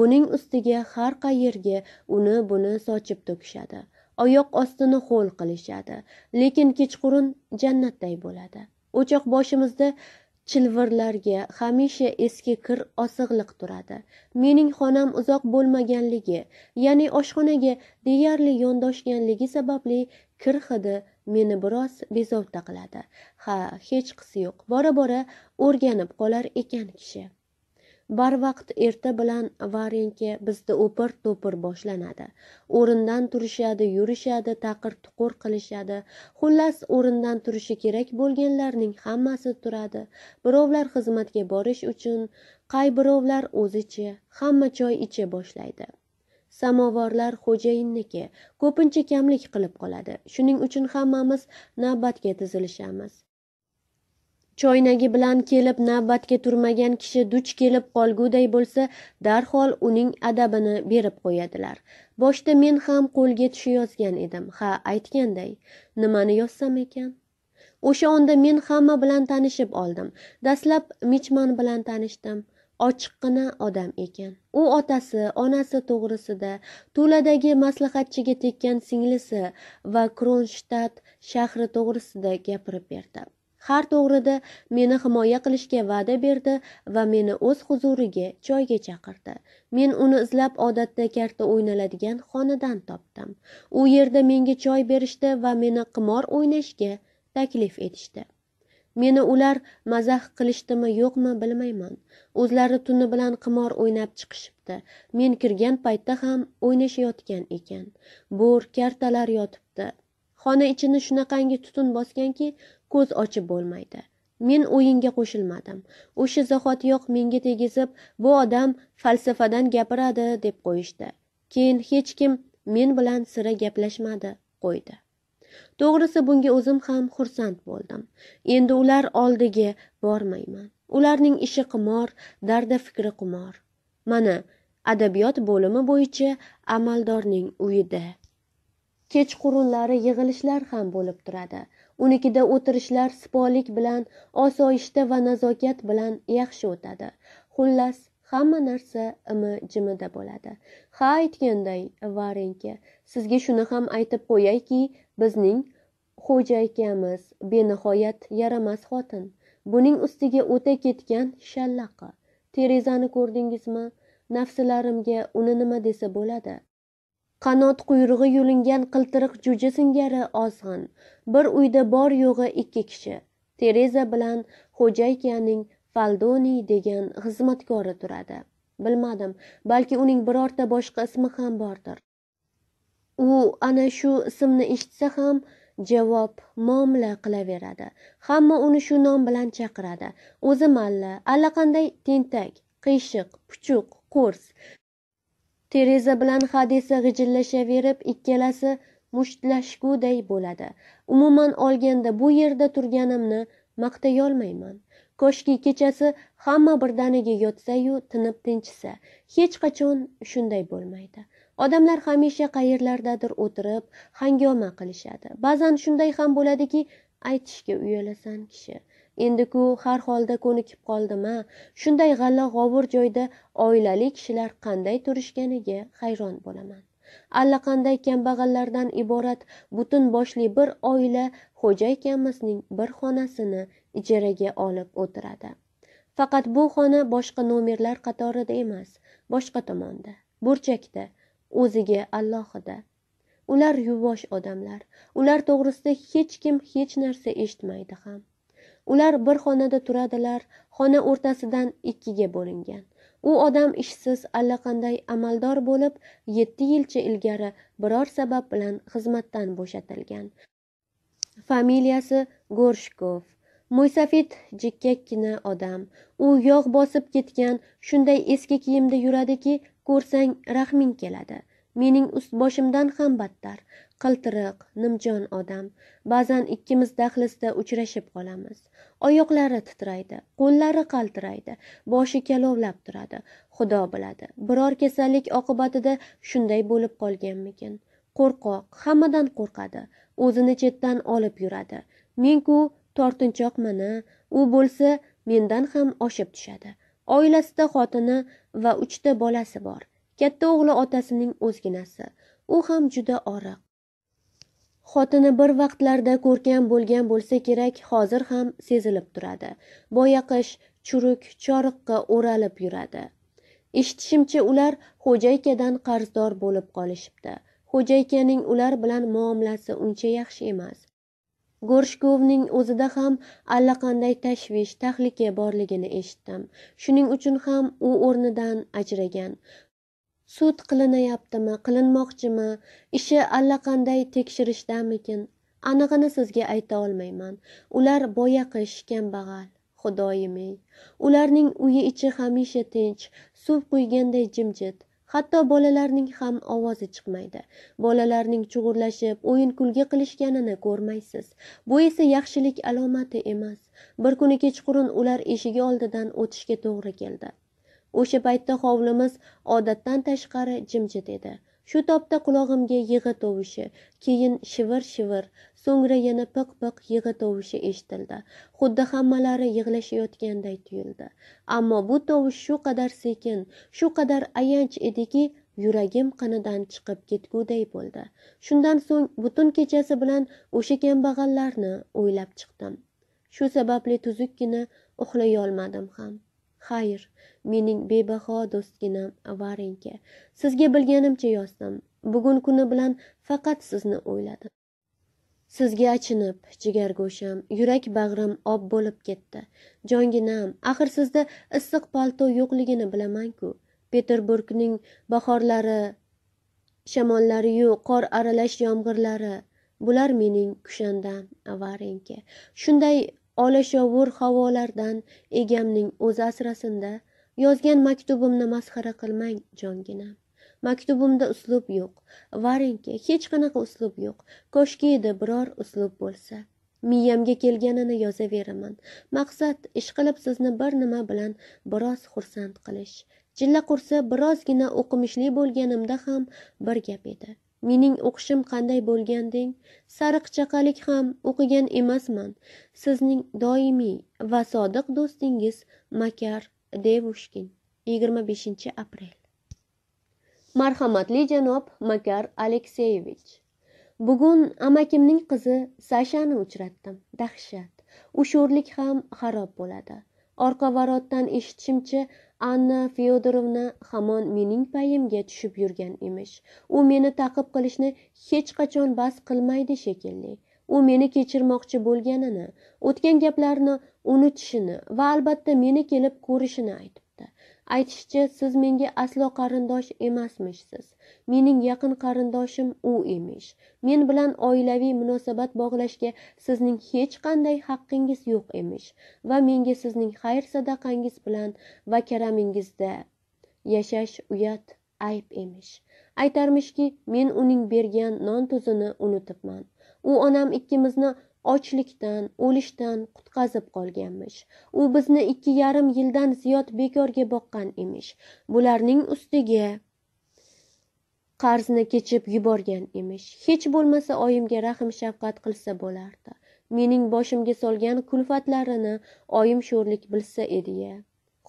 buning ustiga har qayerga uni buni sochib to'kishadi oyoq ostini ho'l qilishadi lekin kechqurun jannatday bo'ladi o'choq boshimizda chilvirlarga hamisha eski kir osig'liq turadi mening xonam uzoq bo'lmaganligi ya'ni oshxonaga deyarli yondoshganligi sababli kir hidi meni biroz bezovta qiladi ha hechqisi yo'q bora bora o'rganib qolar ekan kishi barvaqt erta bilan varenka bizda o'pir to'pir boshlanadi o'rindan turishadi yurishadi taqir tuqur qilishadi xullas o'rindan turishi kerak bo'lganlarning hammasi turadi birovlar xizmatga borish uchun qay birovlar o'zicha hamma choy icha boshlaydi samovorlar xo'jayinniki ko'pincha kamlik qilib qoladi shuning uchun hammamiz navbatga tizilishamiz choynagi bilan kelib navbatga turmagan kishi duch kelib qolguday bo'lsa darhol uning adabini berib qo'yadilar boshda men ham qo'lga tushayozgan edim ha aytganday nimani yozsam ekan o'sha onda men hamma bilan tanishib oldim dastlab michman bilan tanishdim ochiqqina odam ekan u otasi onasi to'g'risida to'ladagi maslahatchiga tekkan singlisi va kronshtat shahri to'g'risida gapirib berdi har to'g'rida meni himoya qilishga va'da berdi va meni o'z huzuriga choyga chaqirdi men uni izlab odatda karta o'ynaladigan xonadan topdim u yerda menga choy berishdi va meni qimor o'ynashga taklif etishdi meni ular mazax qilishdimi yo'qmi bilmayman o'zlari tuni bilan qimor o'ynab chiqishibdi men kirgan paytda ham o'ynashayotgan ekan bo'r kartalar yotibdi xona ichini shunaqangi tutun bosganki ko'z ochib bo'lmaydi men o'yinga qo'shilmadim o'sha zahotiyoq menga tegizib bu odam falsafadan gapiradi deb qo'yishdi keyin hech kim men bilan sira gaplashmadi qo'ydi to'g'risi bunga o'zim ham xursand bo'ldim endi ular oldiga bormayman ularning ishi qimor dardi fikri qumor mana adabiyot bo'limi bo'yicha amaldorning uyida kechqurunlari yig'ilishlar ham bo'lib turadi unikida o'tirishlar sipolik bilan osoyishta va nazokat bilan yaxshi o'tadi xullas hamma narsa imi jimida bo'ladi ha aytganday varenka sizga shuni ham aytib qo'yayki bizning xo'jaykamiz benihoyat yaramas xotin buning ustiga o'ta ketgan shallaqi terezani ko'rdingizmi nafsilarimga uni nima desa bo'ladi qanot quyrug'i yulingan qiltiriq jo'ja singari ozg'in bir uyda bor yo'g'i ikki kishi tereza bilan xo'ja faldoni degan xizmatkori turadi bilmadim balki uning birorta boshqa ismi ham bordir u ana shu ismni eshitsa ham javob muomala qilaveradi hamma uni shu nom bilan chaqiradi o'zi malla allaqanday tentak qiyshiq puchuq qo'rs tereza bilan hadesa g'ijillashaverib ikkalasi mushtlashguday bo'ladi umuman olganda bu yerda turganimni maqtayolmayman koshki kechasi hamma birdaniga yotsayu tinib tinchisa hech qachon shunday bo'lmaydi odamlar hamisha qayerlardadir o'tirib hangoma qilishadi ba'zan shunday ham bo'ladiki aytishga uyalasan kishi endi ku har holda ko'nikib qoldim a shunday g'alla g'ovur joyda oilali kishilar qanday turishganiga hayron bo'laman allaqanday kambag'allardan iborat butun boshli bir oila xo'ja akamizning bir xonasini ijaraga olib o'tiradi faqat bu xona boshqa nomerlar qatorida emas boshqa tomonda burchakda o'ziga alohida ular yuvosh odamlar ular to'g'risida hech kim hech narsa eshitmaydi ham ular bir xonada turadilar xona o'rtasidan ikkiga bo'lingan u odam ishsiz allaqanday amaldor bo'lib yetti yilcha ilgari biror sabab bilan xizmatdan bo'shatilgan familiyasi gorshkov mo'ysafid jikkakkina odam u yog' bosib ketgan shunday eski kiyimda yuradiki ko'rsang rahming keladi mening ust boshimdan ham battar qiltiriq nimjon odam ba'zan ikkimiz dahlizda uchrashib qolamiz oyoqlari titraydi qo'llari qaltiraydi boshi kalovlab turadi xudo biladi biror kasallik oqibatida shunday bo'lib qolganmikin qo'rqoq hammadan qo'rqadi o'zini chetdan olib yuradi menku tortinchoqmini u bo'lsa mendan ham oshib tushadi oilasida xotini va uchta bolasi bor katta o'g'li otasining o'zginasi u ham juda oriq xotini bir vaqtlarda ko'rkam bo'lgan bo'lsa kerak hozir ham sezilib turadi boyaqish churuk choriqqa o'ralib yuradi eshitishimcha ular xo'jaykadan qarzdor bo'lib qolishibdi xo'jaykaning ular bilan muomalasi uncha yaxshi emas gorshkovning o'zida ham allaqanday tashvish tahlika borligini eshitdim shuning uchun ham u o'rnidan ajragan sud qilinayaptimi qilinmoqchimi ishi allaqanday tekshirishdamikin anig'ini sizga ayta olmayman ular boyaqish kambag'al xudoyimiy ularning uyi ichi hamisha tinch suv quyganday jimjit hatto bolalarning ham ovozi chiqmaydi bolalarning chug'urlashib o'yin kulgi qilishganini ko'rmaysiz bu esa yaxshilik alomati emas bir kuni kechqurun ular eshigi oldidan o'tishga to'g'ri keldi o'sha paytda hovlimiz odatdan tashqari jimjit edi shu topda qulog'imga yig'i tovushi keyin shivir shivir so'ngra yana piq piq yig'i tovushi eshitildi xuddi hammalari yig'lashayotganday tuyuldi ammo bu tovush shu qadar sekin shu qadar ayanch ediki yuragim qinidan chiqib ketguday bo'ldi shundan so'ng butun kechasi bilan o'sha kambag'allarni o'ylab chiqdim shu sababli tuzukkina uxlayolmadim ham xayr mening bebaho do'stginam varenka sizga bilganimcha yozdim bugun kuni bilan faqat sizni o'yladim sizga achinib jigargo'sham yurak bag'rim ob bo'lib ketdi jonginam axir sizda issiq palto yo'qligini bilamanku peterburgning bahorlari shamollariyu qor aralash yomg'irlari bular mening kushandam varenka shunday olashovur havolardan egamning o'zi asrasinda yozgan maktubimni masxara qilmang jonginam maktubimda uslub yo'q varenka hech qanaqa uslub yo'q koshki edi biror uslub bo'lsa miyamga kelganini yozaveraman maqsad ishqilib sizni bir nima bilan biroz xursand qilish jilla qursa birozgina o'qimishli bo'lganimda ham bir gap edi mening o'qishim qanday bo'lgan deng sariq chaqalik ham o'qigan emasman sizning doimiy va sodiq do'stingiz makar devushkin yigirma beshinchi aprel marhamatli janob makar alekseyevich bugun amakimning qizi sashani uchratdim dahshat u sho'rlik ham xarob bo'ladi orqa varotdan eshitishimcha anna fyodorovna hamon mening payimga tushib yurgan emish u meni taqib qilishni hech qachon bas qilmaydi shekilli u meni kechirmoqchi bo'lganini o'tgan gaplarni unutishini va albatta meni kelib ko'rishini aytdi aytishicha siz menga aslo qarindosh emasmishsiz mening yaqin qarindoshim u emish men bilan oilaviy munosabat bog'lashga sizning hech qanday haqqingiz yo'q emish va menga sizning xayr sadaqangiz bilan va karamingizda yashash uyat ayb emish aytarmishki men uning bergan non tuzini unutibman u onam ikkimizni ochlikdan o'lishdan qutqazib qolganmish u bizni ikki yarim yildan ziyod bekorga boqqan emish bularning ustiga qarzni kechib yuborgan emish hech bo'lmasa oyimga rahm shafqat qilsa bo'lardi mening boshimga solgan kulfatlarini oyim sho'rlik bilsa edi ya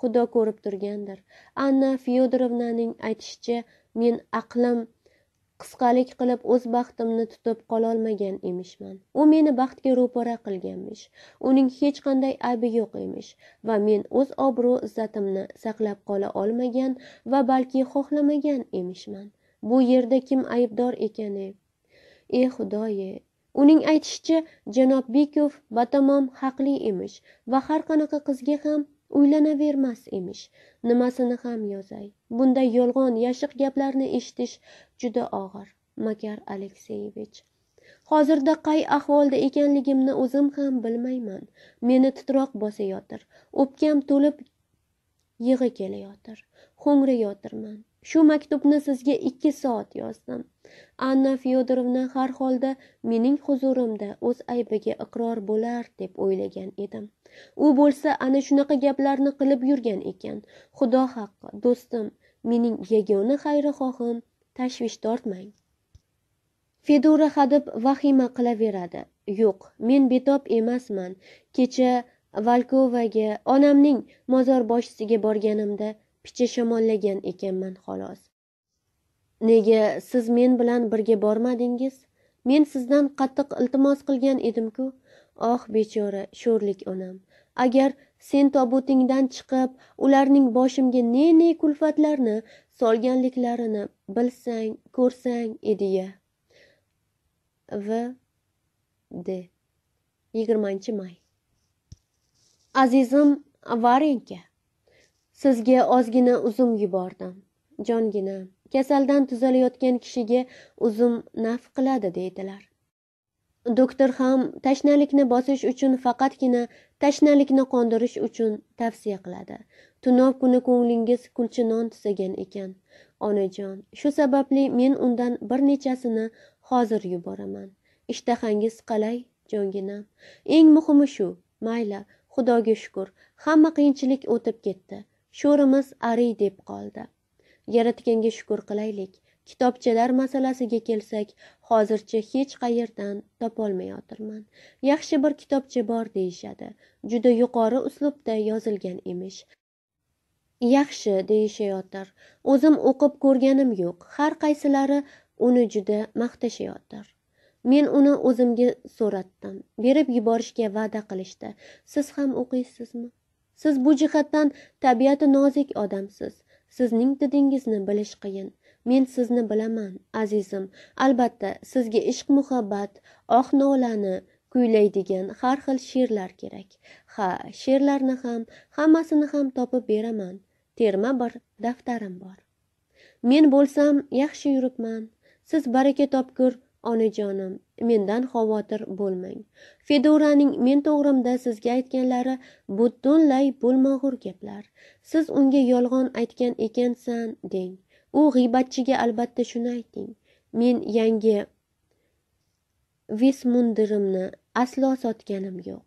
xudo ko'rib turgandir anna fyodorovnaning aytishicha men aqlim qisqalik qilib o'z baxtimni tutib qololmagan emishman u meni baxtga ro'para qilganmish uning hech qanday aybi yo'q emish va men o'z obro' izzatimni saqlab qola olmagan va balki xohlamagan emishman bu yerda kim aybdor ekan e xudoye uning aytishicha janob bikov batamom haqli emish va har qanaqa qizga ham o'ylanavermas emish nimasini ham yozay bunday yolg'on yashiq gaplarni eshitish juda og'ir makar alekseyevich hozirda qay ahvolda ekanligimni o'zim ham bilmayman meni titroq bosayotir o'pkam to'lib yig'i kelayotir ho'ngrayotirman shu maktubni sizga ikki soat yozdim anna fyodorovna har holda mening huzurimda o'z aybiga iqror bo'lar deb o'ylagan edim u bo'lsa ana shunaqa gaplarni qilib yurgan ekan xudo haqqi do'stim mening yagona xayrixohim tashvish tortmang fedora hadib vahima qilaveradi yo'q men betob emasman kecha valkovaga onamning mozorboshishiga borganimda picha shamollagan ekanman xolos nega siz men bilan birga bormadingiz men sizdan qattiq iltimos qilgan edimku oh bechora sho'rlik onam agar sen tobutingdan chiqib ularning boshimga ne ne kulfatlarni solganliklarini bilsang ko'rsang ediya v d yigirmanchi may azizim varenka sizga ozgina uzum yubordim jongina kasaldan tuzalayotgan kishiga uzum naf qiladi deydilar doktor ham tashnalikni bosish uchun faqatgina tashnalikni qondirish uchun tavsiya qiladi tunov kuni ko'nglingiz kulchinon tusagan ekan onajon shu sababli men undan bir nechasini hozir yuboraman ishtahangiz qalay jongina eng muhimi shu mayli xudoga shukur hamma qiyinchilik o'tib ketdi sho'rimiz ariy deb qoldi yaratganga shukur qilaylik kitobchalar masalasiga kelsak hozircha hech qayerdan topolmayotirman yaxshi bir kitobcha bor deyishadi juda yuqori uslubda yozilgan emish yaxshi deyishayotir o'zim o'qib ko'rganim yo'q har qaysilari uni juda maqtashayotir men uni o'zimga so'ratdim berib yuborishga va'da qilishdi siz ham o'qiysizmi siz bu jihatdan tabiati nozik odamsiz sizning didingizni bilish qiyin men sizni bilaman azizim albatta sizga ishq muhabbat oh nolani kuylaydigan har xil she'rlar kerak ha she'rlarni ham hammasini ham topib beraman terma bir daftarim bor men bo'lsam yaxshi yuribman siz baraka topgur onajonim mendan xavotir bo'lmang fedoraning men to'g'rimda sizga aytganlari butunlay bo'lmag'ur gaplar siz unga yolg'on aytgan ekansan deng u g'iybatchiga albatta shuni ayting men yangi vismundirimni aslo sotganim yo'q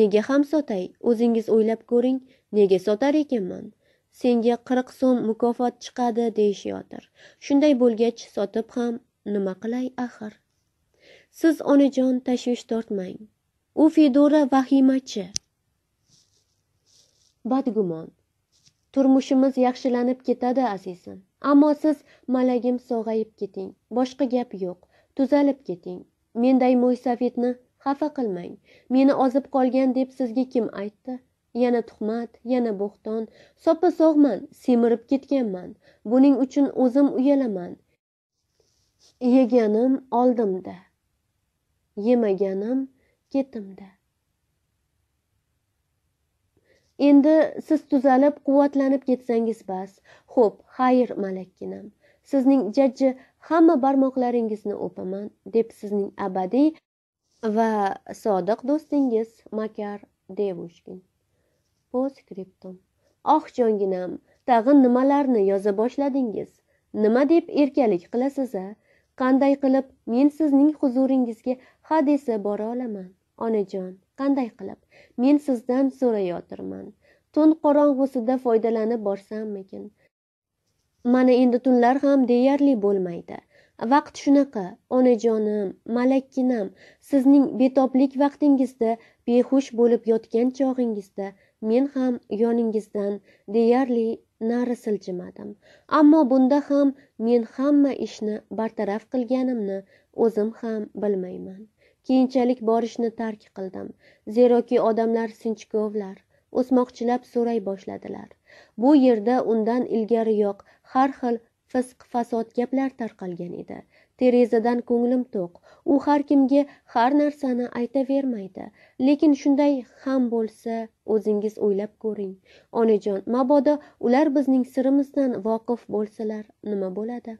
nega ham sotay o'zingiz o'ylab ko'ring nega sotar ekanman senga qirq so'm mukofot chiqadi deyishayotir shunday bo'lgach sotib ham nima qilay axir siz onajon tashvish tortmang u fedora vahimachi badgumon turmushimiz yaxshilanib ketadi azizim ammo siz malagim sog'ayib keting boshqa gap yo'q tuzalib keting menday mo'ysafidni xafa qilmang meni ozib qolgan deb sizga kim aytdi yana tuhmat yana bo'xton sopa sog'man semirib ketganman buning uchun o'zim uyalaman yeganim oldimda yemaganim ketimda endi siz tuzalib quvvatlanib ketsangiz bas xo'p xayr malakkinam sizning jajji hamma barmoqlaringizni o'paman deb sizning abadiy va sodiq do'stingiz makar devushkin postscriptum oh ah, jonginam tag'in nimalarni yoza boshladingiz nima deb erkalik qilasiz a qanday qilib men sizning huzuringizga hadesa bora olaman onajon qanday qilib men sizdan so'rayotirman tun qorong'usida foydalanib borsammikin mana endi tunlar ham deyarli bo'lmaydi vaqt shunaqa onajonim malakkinam sizning betoblik vaqtingizda behush bo'lib yotgan chog'ingizda men ham yoningizdan deyarli nari siljimadim ammo bunda ham men hamma ishni bartaraf qilganimni o'zim ham bilmayman keyinchalik borishni tark qildim zeroki odamlar sinchkovlar o'smoqchilab so'ray boshladilar bu yerda undan ilgariyoq har xil fisq fasod gaplar tarqalgan edi Terezadan ko'nglim to'q. U har kimga har narsani aytavermaydi, lekin shunday ham bo'lsa, o'zingiz o'ylab ko'ring. Onajon, mabodo ular bizning sirimizdan voqif bo'lsalar, nima bo'ladi?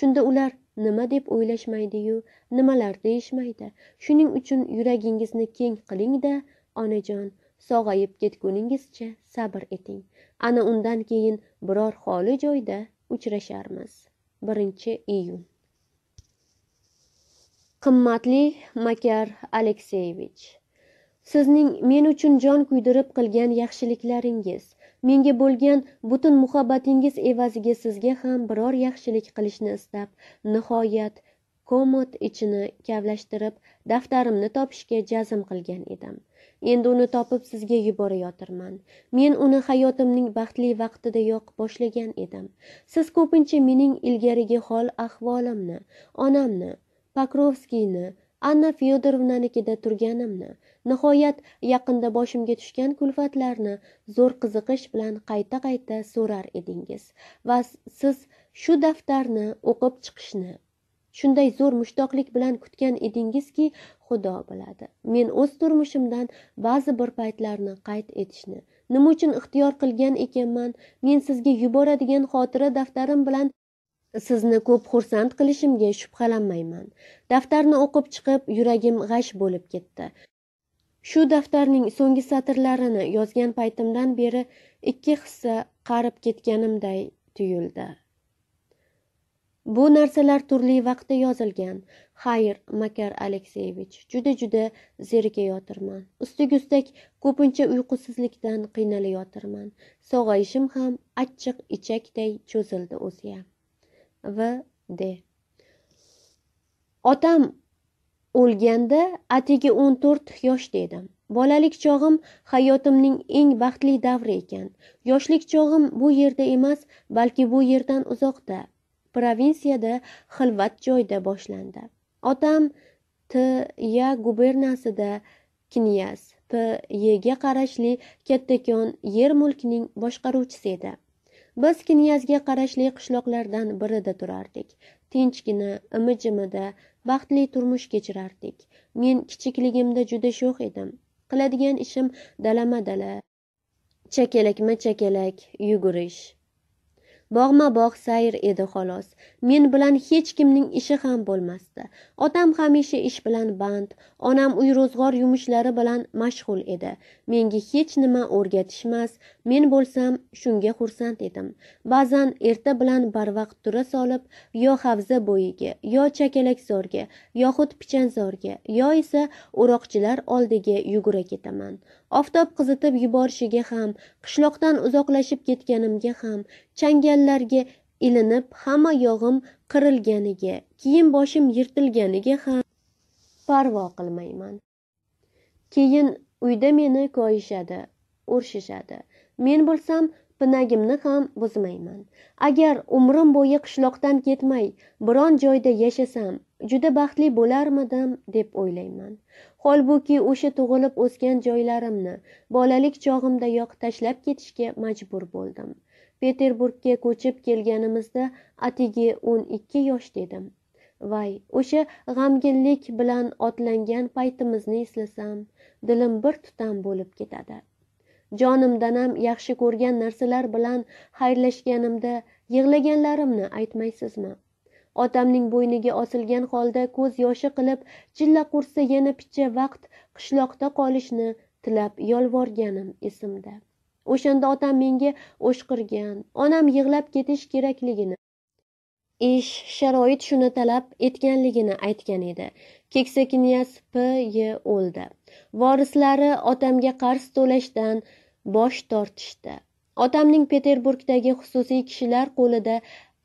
Shunda ular nima deb o'ylashmaydi-yu, nimalar deyishmaydi. Shuning uchun yuragingizni keng qiling-da, onajon, sog'ayib ketguningizcha sabr eting. Ana undan keyin biror xoli joyda uchrasharmiz. 1 iyun qimmatli makar alekseyevich sizning men uchun jon kuydirib qilgan yaxshiliklaringiz menga bo'lgan butun muhabbatingiz evaziga sizga ham biror yaxshilik qilishni istab nihoyat komod ichini kavlashtirib daftarimni topishga jazm qilgan edim endi uni topib sizga yuborayotirman men uni hayotimning baxtli vaqtidayoq boshlagan edim siz ko'pincha mening ilgarigi hol ahvolimni onamni pokrovskiyni anna fyodorovnanikida turganimni nihoyat yaqinda boshimga tushgan kulfatlarni zo'r qiziqish bilan qayta qayta so'rar edingiz va siz shu daftarni o'qib chiqishni shunday zo'r mushtoqlik bilan kutgan edingizki xudo biladi men o'z turmushimdan ba'zi bir paytlarni qayd etishni nima uchun ixtiyor qilgan ekanman men sizga yuboradigan xotira daftarim bilan sizni ko'p xursand qilishimga shubhalanmayman daftarni o'qib chiqib yuragim g'ash bo'lib ketdi shu daftarning so'nggi satrlarini yozgan paytimdan beri ikki hissa qarib ketganimday tuyuldi bu narsalar turli vaqtda yozilgan xayr makar alekseyevich juda juda zerikayotirman ustiga ustak ko'pincha uyqusizlikdan qiynalayotirman sog'ayishim ham achchiq ichakday cho'zildi o'ziyam v d otam o'lganda atigi o'n to'rt yoshda edim bolalik chog'im hayotimning eng baxtli davri ekan yoshlik chog'im bu yerda emas balki bu yerdan uzoqda provinsiyada xilvat joyda boshlandi otam t ya gubernasida knyaz p yga qarashli kattakon yer mulkining boshqaruvchisi edi biz knyazga qarashli qishloqlardan birida turardik tinchgina imi jimida baxtli turmush kechirardik men kichikligimda juda sho'x edim qiladigan ishim dalama dala chakalakma chakalak yugurish bog'ma bog' sayr edi xolos men bilan hech kimning ishi ham bo'lmasdi otam hamisha ish bilan band onam uy ro'zg'or yumushlari bilan mashg'ul edi menga hech nima o'rgatishmas men bo'lsam shunga xursand edim ba'zan erta bilan barvaqt tura solib yo havza bo'yiga yo chakalakzorga yoxud pichanzorga yo esa o'roqchilar oldiga yugura ketaman oftob qizitib yuborishiga ham qishloqdan uzoqlashib ketganimga ham changallarga ilinib hamma yog'im qirilganiga kiyim boshim yirtilganiga ham parvo qilmayman keyin uyda meni koyishadi urishishadi men bo'lsam pinagimni ham buzmayman agar umrim bo'yi qishloqdan ketmay biron joyda yashasam juda baxtli bo'larmidim deb o'ylayman holbuki o'sha tug'ilib o'sgan joylarimni bolalik chog'imdayoq tashlab ketishga majbur bo'ldim Peterburgga ko'chib kelganimizda atigi o'n ikki yoshda edim. voy o'sha g'amginlik bilan otlangan paytimizni eslasam, dilim bir tutam bo'lib ketadi. jonimdan ham yaxshi ko'rgan narsalar bilan xayrlashganimda yig'laganlarimni aytmaysizmi? Otamning bo'yniga osilgan holda ko'z yoshi qilib, chilla qursa yana picha vaqt qishloqda qolishni tilab yolvorganim esimda. o'shanda otam menga o'shqirgan onam yig'lab ketish kerakligini ish sharoit shuni talab etganligini aytgan edi keksa knyaz p y o'ldi vorislari otamga qarz to'lashdan bosh tortishdi otamning peterburgdagi xususiy kishilar qo'lida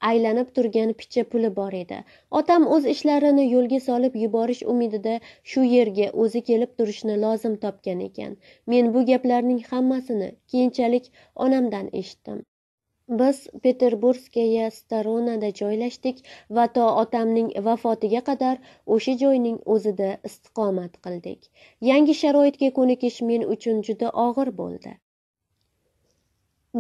aylanib turgan picha puli bor edi otam o'z ishlarini yo'lga solib yuborish umidida shu yerga o'zi kelib turishni lozim topgan ekan men bu gaplarning hammasini keyinchalik onamdan eshitdim biz peterburskaya staronada joylashdik va to otamning vafotiga qadar o'sha joyning o'zida istiqomat qildik yangi sharoitga ko'nikish men uchun juda og'ir bo'ldi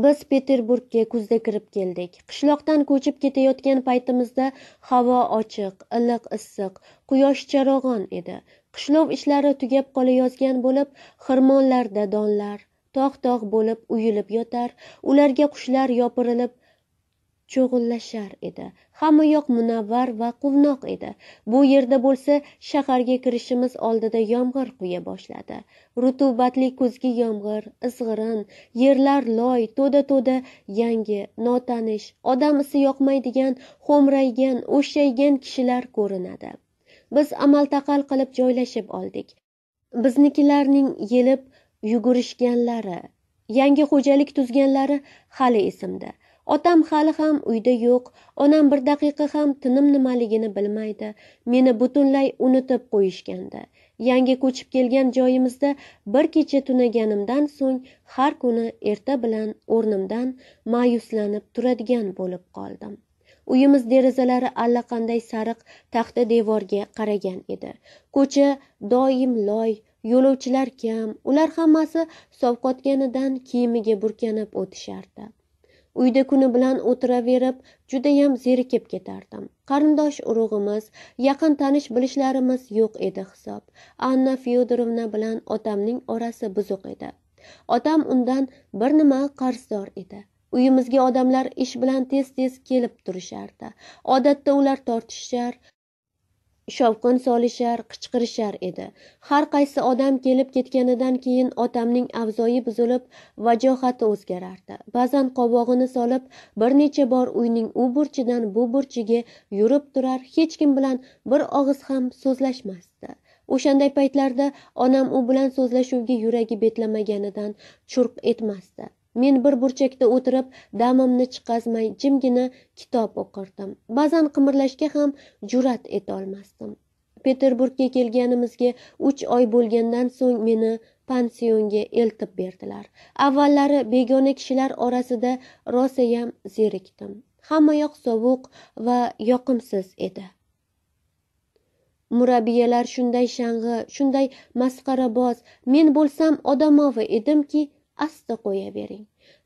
Biz Peterburgga kuzda kirib keldik. Qishloqdan ko'chib ketayotgan paytimizda havo ochiq, iliq, issiq, quyosh charog'on edi. qishloq ishlari tugab qolayozgan bo'lib, xirmonlarda donlar tog'-tog' bo'lib uyilib yotar, ularga qushlar yopirilib cho'g'illashar edi hammayoq munavvar va quvnoq edi bu yerda bo'lsa shaharga kirishimiz oldida yomg'ir quya boshladi rutubatli kuzgi yomg'ir izg'irin yerlar loy to'da to'da yangi notanish odam isi yoqmaydigan xo'mraygan o'shshaygan kishilar ko'rinadi biz amaltaqal qilib joylashib oldik biznikilarning yelib yugurishganlari yangi xo'jalik tuzganlari hali esimda otam hali ham uyda yo'q onam bir daqiqa ham tinim nimaligini bilmaydi meni butunlay unutib qo'yishgandi yangi ko'chib kelgan joyimizda bir kecha tunaganimdan so'ng har kuni erta bilan o'rnimdan ma'yuslanib turadigan bo'lib qoldim uyimiz derazalari allaqanday sariq taxta devorga qaragan edi ko'cha doim loy yo'lovchilar kam ular hammasi sovqotganidan kiyimiga burkanib o'tishardi uyda kuni bilan o'tiraverib judayam zerikib ketardim qarindosh urug'imiz yaqin tanish bilishlarimiz yo'q edi hisob anna fyodorovna bilan otamning orasi buzuq edi otam undan bir nima qarzdor edi uyimizga odamlar ish bilan tez tez kelib turishardi odatda ular tortishishar shovqin solishar qichqirishar edi har qaysi odam kelib ketganidan keyin otamning avzoyi buzilib vajohati o'zgarardi ba'zan qovog'ini solib bir necha bor uyning u burchidan bu burchiga yurib turar hech kim bilan bir og'iz ham so'zlashmasdi o'shanday paytlarda onam u bilan so'zlashuvga yuragi betlamaganidan churq etmasdi men bir burchakda o'tirib damimni chiqazmay jimgina kitob o'qirdim ba'zan qimirlashga ham jur'at etolmasdim peterburgga kelganimizga uch oy bo'lgandan so'ng meni pansionga eltib berdilar avvallari begona kishilar orasida rosayam zerikdim hammayoq sovuq va yoqimsiz edi murabbiyalar shunday shang'i shunday masxaraboz men bo'lsam odamovi edimki asta qo'yavering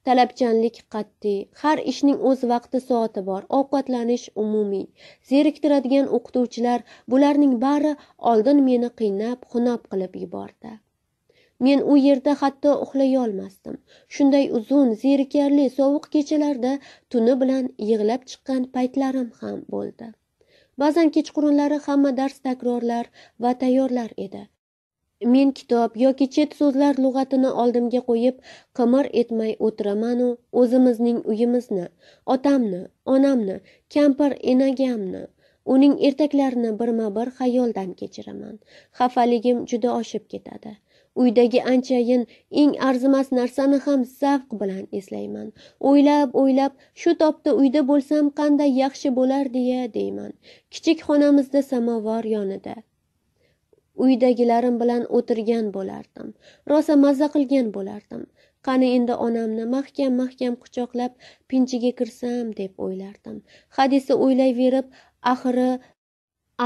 talabchanlik qat'iy har ishning o'z vaqti soati bor ovqatlanish umumiy zeriktiradigan o'qituvchilar bularning bari oldin meni qiynab xunob qilib yubordi men u yerda hatto uxlayolmasdim shunday uzun zerikarli sovuq kechalarda tuni bilan yig'lab chiqqan paytlarim ham bo'ldi ba'zan kechqurunlari hamma dars takrorlar va tayyorlar edi men kitob yoki chet so'zlar lug'atini oldimga qo'yib qimir etmay o'tiramanu o'zimizning uyimizni otamni onamni kampir enagamni uning ertaklarini birma bir xayoldan kechiraman xafaligim juda oshib ketadi uydagi anchayin eng arzimas narsani ham zavq bilan eslayman o'ylab o'ylab shu topda uyda bo'lsam qanday yaxshi bo'lar deya deyman kichik xonamizda samovar yonida uydagilarim bilan o'tirgan bo'lardim rosa mazza qilgan bo'lardim qani endi onamni mahkam mahkam quchoqlab pinchiga kirsam deb o'ylardim hadisa o'ylayverib axiri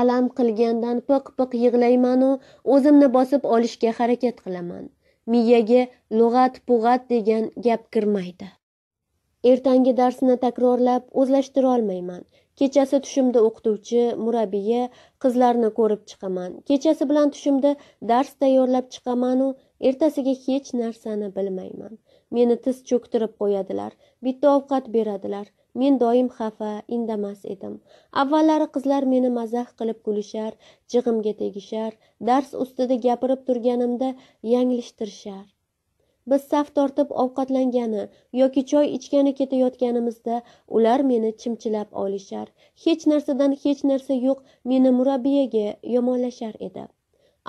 alam qilgandan piq piq yig'laymanu o'zimni bosib olishga harakat qilaman miyaga lug'at pug'at degan gap kirmaydi ertangi darsni takrorlab o'zlashtirolmayman kechasi tushimda o'qituvchi murabbiya qizlarni ko'rib chiqaman kechasi bilan tushimda dars tayyorlab chiqamanu ertasiga hech narsani bilmayman meni tiz cho'ktirib qo'yadilar bitta ovqat beradilar men doim xafa indamas edim avvallari qizlar meni mazax qilib kulishar jig'imga tegishar dars ustida gapirib turganimda yanglishtirishar biz saf tortib ovqatlangani yoki choy ichgani ketayotganimizda ular meni chimchilab olishar hech narsadan hech narsa yo'q meni murabbiyaga yomonlashar edi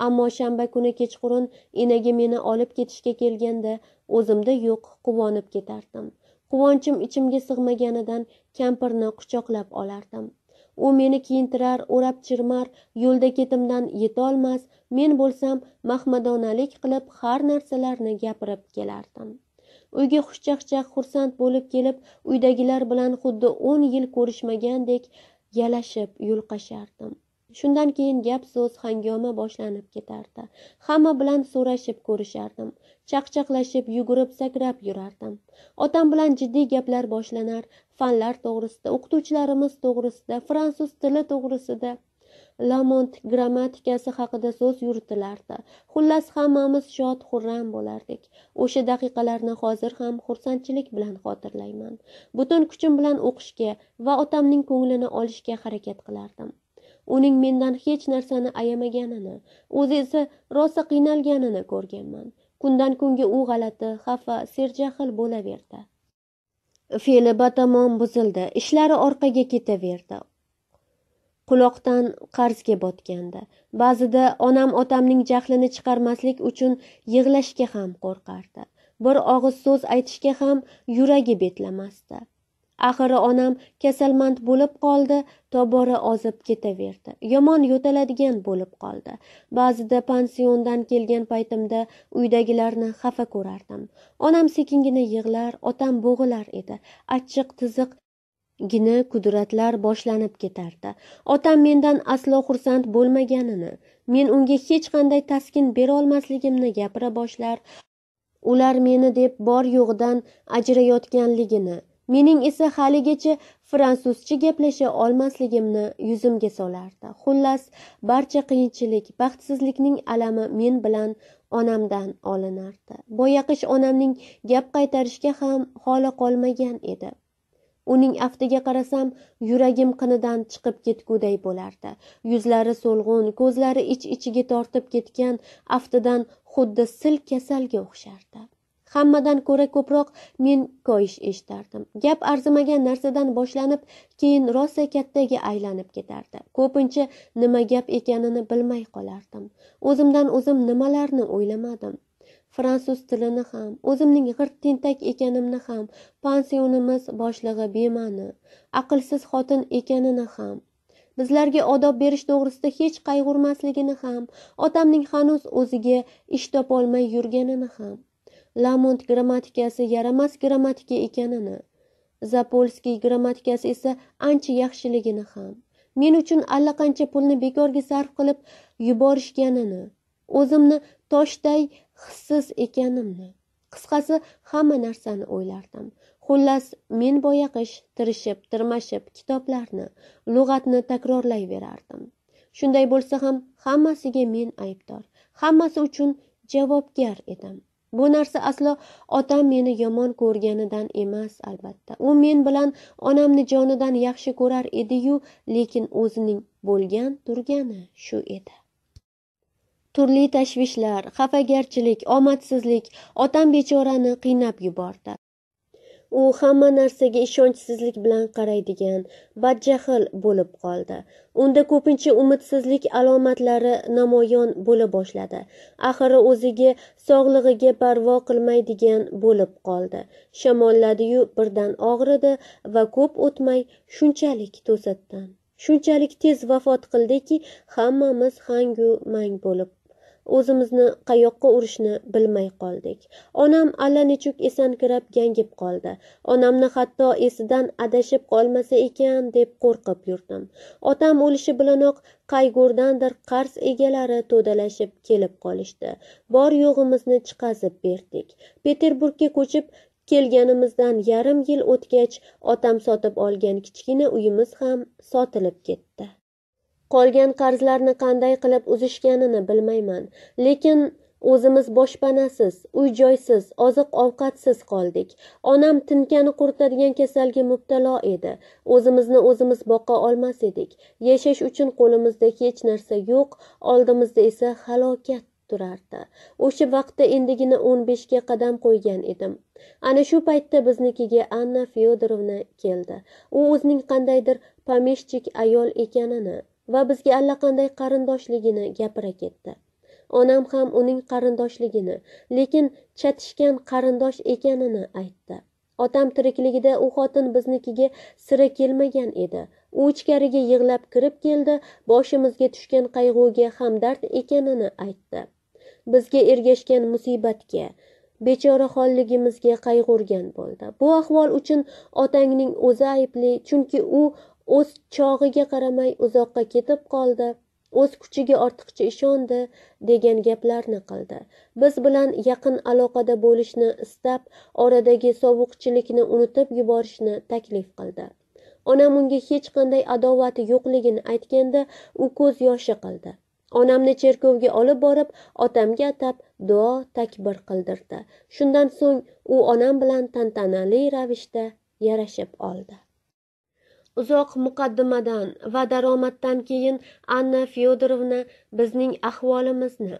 ammo shanba kuni kechqurun enaga meni olib ketishga kelganda o'zimda yo'q quvonib ketardim quvonchim ichimga sig'maganidan kampirni quchoqlab olardim u meni kiyintirar o'rab chirmar yo'lda ketimdan yetolmas men bo'lsam mahmadonalik qilib har narsalarni gapirib kelardim uyga xushchaqchaq xursand bo'lib kelib uydagilar bilan xuddi o'n yil ko'rishmagandek yalashib yulqashardim shundan keyin gap so'z hangoma boshlanib ketardi hamma bilan so'rashib ko'rishardim chaqchaqlashib yugurib sakrab yurardim otam bilan jiddiy gaplar boshlanar fanlar to'g'risida o'qituvchilarimiz to'g'risida fransuz tili to'g'risida lamont grammatikasi haqida so'z yuritilardi xullas hammamiz shod xurram bo'lardik o'sha daqiqalarni hozir ham xursandchilik bilan xotirlayman butun kuchim bilan o'qishga va otamning ko'nglini olishga harakat qilardim uning mendan hech narsani ayamaganini o'zi esa rosa qiynalganini ko'rganman kundan kunga u g'alati xafa serjahl bo'laverdi fe'li batamom buzildi ishlari orqaga ketaverdi quloqdan qarzga botgandi ba'zida onam otamning jahlini chiqarmaslik uchun yig'lashga ham qo'rqardi bir og'iz so'z aytishga ham yuragi betlamasdi Axiri onam kasalmand bo'lib qoldi, tobora ozib ketaverdi. Yomon yo'taladigan bo'lib qoldi. Ba'zida pansiondan kelgan paytimda uydagilarni xafa ko'rardim. Onam sekingina yig'lar, otam bo'g'ilar edi. Achchiq tiziq gina kudratlar boshlanib ketardi. Otam mendan aslo xursand bo'lmaganini, men unga hech qanday taskin bera olmasligimni gapira boshlar. Ular meni deb bor yo'g'idan ajrayotganligini, mening esa haligacha fransuzcha gaplasha olmasligimni yuzimga solardi xullas barcha qiyinchilik baxtsizlikning alami men bilan onamdan olinardi boyaqish onamning gap qaytarishga ham holi qolmagan edi uning aftiga qarasam yuragim qinidan chiqib ketguday bo'lardi yuzlari so'lg'un ko'zlari ich ichiga tortib ketgan aftidan xuddi sil kasalga o'xshardi hammadan ko'ra ko'proq men koyish eshitardim gap arzimagan narsadan boshlanib keyin rosa kattaga aylanib ketardi ko'pincha nima gap ekanini bilmay qolardim o'zimdan o'zim nimalarni o'ylamadim fransuz tilini ham o'zimning g'irt tentak ekanimni ham pansionimiz boshlig'i bema'ni aqlsiz xotin ekanini ham bizlarga odob berish to'g'risida hech qayg'urmasligini ham otamning hanuz o'ziga ish topolmay yurganini ham Lamont grammatikasi yaramas grammatika ekanini, Zapolskiy grammatikasi esa ancha yaxshiligini ham, men uchun allaqancha pulni bekorga sarf qilib yuborishganini, o'zimni toshday hissiz ekanimni, qisqasi hamma narsani o'ylardim. Xullas, men boyaqish, tirishib, tirmashib kitoblarni, lug'atni takrorlayverardim. Shunday bo'lsa ham hammasiga men aybdor, hammasi uchun javobgar edim. bu narsa aslo otam meni yomon ko'rganidan emas albatta u men bilan onamni jonidan yaxshi ko'rar ediyu lekin o'zining bo'lgan turgani shu edi turli tashvishlar xafagarchilik omadsizlik otam bechorani qiynab yubordi u hamma narsaga ishonchsizlik bilan qaraydigan badjahl bo'lib qoldi unda ko'pincha umidsizlik alomatlari namoyon bo'la boshladi axiri o'ziga sog'lig'iga parvo qilmaydigan bo'lib qoldi shamolladiyu birdan og'ridi va ko'p o'tmay shunchalik to'satdan shunchalik tez vafot qildiki hammamiz hangu mang bo'lib o'zimizni qayoqqa urishni bilmay qoldik onam allanechuk esankirab gangib qoldi onamni hatto esidan adashib qolmasa ekan deb qo'rqib yurdim otam o'lishi bilanoq qayg'urdandir qarz egalari to'dalashib kelib qolishdi bor yo'g'imizni chiqazib berdik peterburgga ko'chib kelganimizdan yarim yil o'tgach otam sotib olgan kichkina uyimiz ham sotilib ketdi qolgan qarzlarni qanday qilib uzishganini bilmayman lekin o'zimiz boshpanasiz uy joysiz oziq ovqatsiz qoldik onam tinkani quritadigan kasalga mubtalo edi o'zimizni o'zimiz boqa olmas edik yashash uchun qo'limizda hech narsa yo'q oldimizda esa halokat turardi o'sha vaqtda endigina o'n beshga qadam qo'ygan edim ana shu paytda biznikiga anna fyodorovna keldi u o'zining qandaydir pomeshchik ayol ekanini va bizga allaqanday qarindoshligini gapira ketdi onam ham uning qarindoshligini lekin chatishgan qarindosh ekanini aytdi otam tirikligida u xotin biznikiga sira kelmagan edi u ichkariga yig'lab kirib keldi boshimizga tushgan qayg'uga hamdard ekanini aytdi bizga ergashgan musibatga bechora holligimizga qayg'urgan bo'ldi bu ahvol uchun otangning o'zi aybli chunki u o'z chog'iga qaramay uzoqqa ketib qoldi o'z kuchiga ortiqcha ishondi degan gaplarni qildi biz bilan yaqin aloqada bo'lishni istab oradagi sovuqchilikni unutib yuborishni taklif qildi onam unga hech qanday adovati yo'qligini aytganda u ko'z yoshi qildi onamni cherkovga olib borib otamga atab duo takbir qildirdi shundan so'ng u onam bilan tantanali ravishda yarashib oldi uzoq muqaddimadan va daromaddan keyin anna fyodorovna bizning ahvolimizni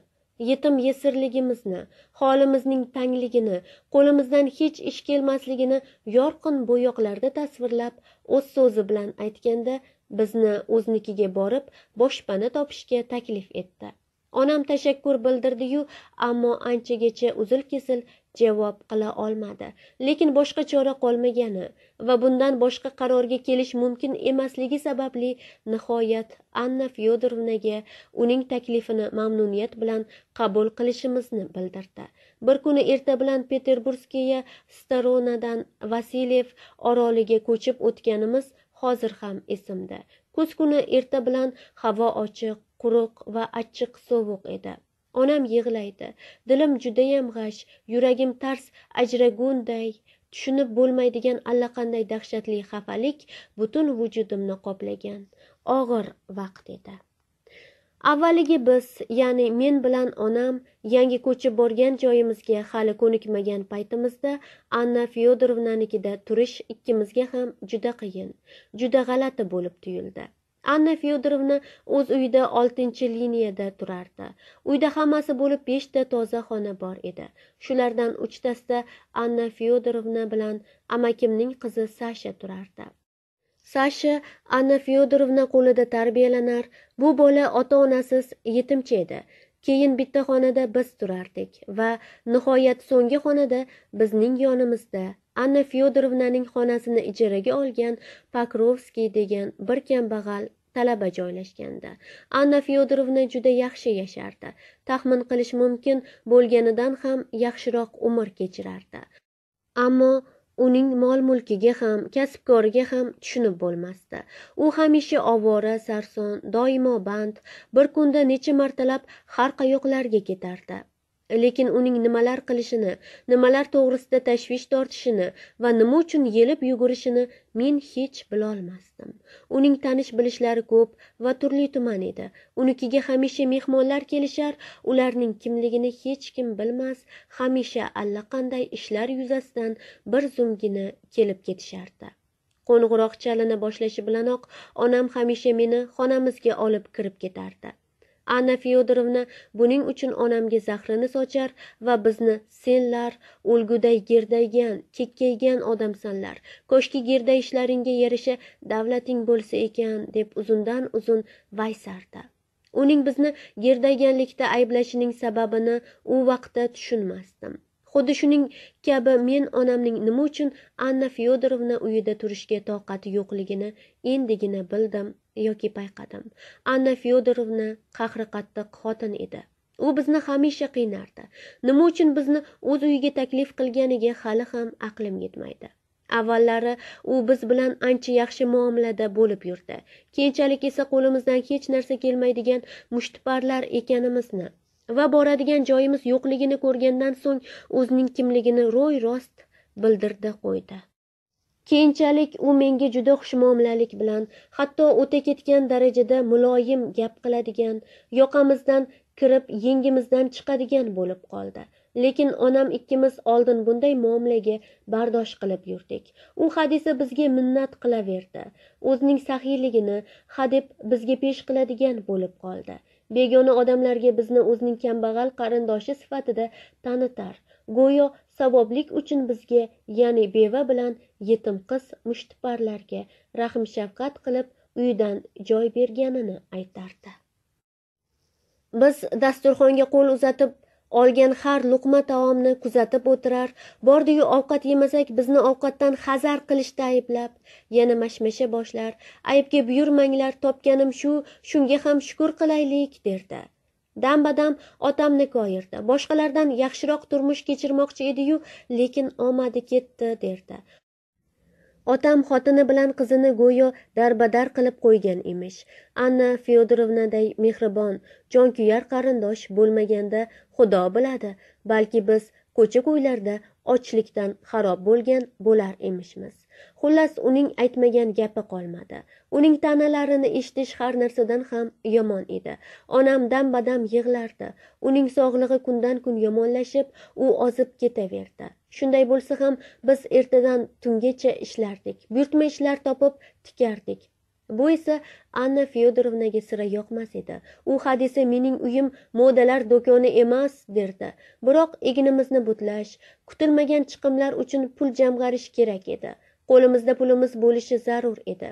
yetim yesirligimizni holimizning tangligini qo'limizdan hech ish kelmasligini yorqin bo'yoqlarda tasvirlab o'z so'zi bilan aytganda bizni o'znikiga borib boshpana topishga taklif etdi onam tashakkur bildirdiyu ammo anchagacha uzil kesil javob qila olmadi lekin boshqa chora qolmagani va bundan boshqa qarorga kelish mumkin emasligi sababli nihoyat anna fyodorovnaga uning taklifini mamnuniyat bilan qabul qilishimizni bildirdi bir kuni erta bilan peterburskiya staronadan vasilyev oroliga ko'chib o'tganimiz hozir ham esimda kuz kuni erta bilan havo ochiq quruq va achchiq sovuq edi onam yig'laydi dilim judayam g'ash yuragim tars ajragunday tushunib bo'lmaydigan allaqanday dahshatli xafalik butun vujudimni qoplagan og'ir vaqt edi avvaliga biz ya'ni men bilan onam yangi ko'chib borgan joyimizga hali ko'nikmagan paytimizda anna fyodorovnanikida turish ikkimizga ham juda qiyin juda g'alati bo'lib tuyuldi anna fyodorovna o'z uyida oltinchi liniyada turardi uyda hammasi bo'lib beshta toza xona bor edi shulardan uchtasida anna fyodorovna bilan amakimning qizi sasha turardi sasha anna fyodorovna qo'lida tarbiyalanar bu bola ota onasiz yetimcha edi keyin bitta xonada biz turardik va nihoyat so'nggi xonada bizning yonimizda anna fyodorovnaning xonasini ijaraga olgan pokrovskiy degan bir kambag'al talaba joylashganda anna fyodorovna juda yaxshi yashardi taxmin qilish mumkin bo'lganidan ham yaxshiroq umr kechirardi ammo uning mol mulkiga ham kasbkoriga ham tushunib bo'lmasdi u hamisha ovora sarson doimo band bir kunda necha martalab har qayoqlarga ketardi lekin uning nimalar qilishini nimalar to'g'risida tashvish tortishini va nima uchun yelib yugurishini men hech bilolmasdim uning tanish bilishlari ko'p va turli tuman edi unikiga hamisha mehmonlar kelishar ularning kimligini hech kim bilmas hamisha allaqanday ishlar yuzasidan bir zumgina kelib ketishardi qo'ng'iroq chalina boshlashi bilanoq onam hamisha meni xonamizga olib kirib ketardi anna fyodorovna buning uchun onamga zahrini sochar va bizni senlar o'lguday gerdaygan kekkaygan odamsanlar koshki gerdayishlaringga yarasha davlating bo'lsa ekan deb uzundan uzun vaysardi uning bizni gerdayganlikda ayblashining sababini u vaqtda tushunmasdim xuddi shuning kabi men onamning nima uchun anna fyodorovna uyida turishga toqati yo'qligini endigina bildim yoki payqadim anna fyodorovna qahri qattiq xotin edi u bizni hamisha qiynardi nima uchun bizni o'z uyiga taklif qilganiga hali ham aqlim yetmaydi avvallari u biz bilan ancha yaxshi muomalada bo'lib yurdi keyinchalik esa qo'limizdan hech narsa kelmaydigan mushtiparlar ekanimizni va boradigan joyimiz yo'qligini ko'rgandan so'ng o'zining kimligini ro'y rost bildirdi qo'ydi keyinchalik u menga juda xushmuomalalik bilan hatto o'ta ketgan darajada muloyim gap qiladigan yoqamizdan kirib yengimizdan chiqadigan bo'lib qoldi lekin onam ikkimiz oldin bunday muomalaga bardosh qilib yurdik u hadisa bizga minnat qilaverdi o'zining saxiyligini hadeb bizga pesh qiladigan bo'lib qoldi begona odamlarga bizni o'zining kambag'al qarindoshi sifatida tanitar go'yo savoblik uchun bizga ya'ni beva bilan yetim qiz mushtiparlarga rahm shafqat qilib uydan joy berganini aytardi biz dasturxonga qo'l uzatib olgan har luqma taomni kuzatib o'tirar bordiyu ovqat yemasak bizni ovqatdan hazar qilishda ayblab yana mashmasha boshlar aybga buyurmanglar topganim shu shunga ham shukur qilaylik derdi dam badam otamni koyirdi boshqalardan yaxshiroq turmush kechirmoqchi ediyu lekin omadi ketdi derdi otam xotini bilan qizini go'yo darbadar qilib qo'ygan emish anna fyodorovnaday mehribon jonkuyar qarindosh bo'lmaganda xudo biladi balki biz ko'cha ko'ylarda ochlikdan xarob bo'lgan bo'lar emishmiz Xullas, uning aytmagan gapi qolmadi. Uning ta'nalarini eshitish har narsadan ham yomon edi. Onam dam-badam yig'lardi. Uning sog'lig'i kundan-kun yomonlashib, u ozib ketaverdi. Shunday bo'lsa ham biz ertadan tungacha ishlardik. Buyurtma ishlar topib tikardik. Bu esa Anna Fyodorovnaga sira yoqmas edi. U hadisa mening uyim modalar do'koni emas derdi. Biroq egnimizni butlash, kutilmagan chiqimlar uchun pul jamg'arish kerak edi. qo'limizda pulimiz bo'lishi zarur edi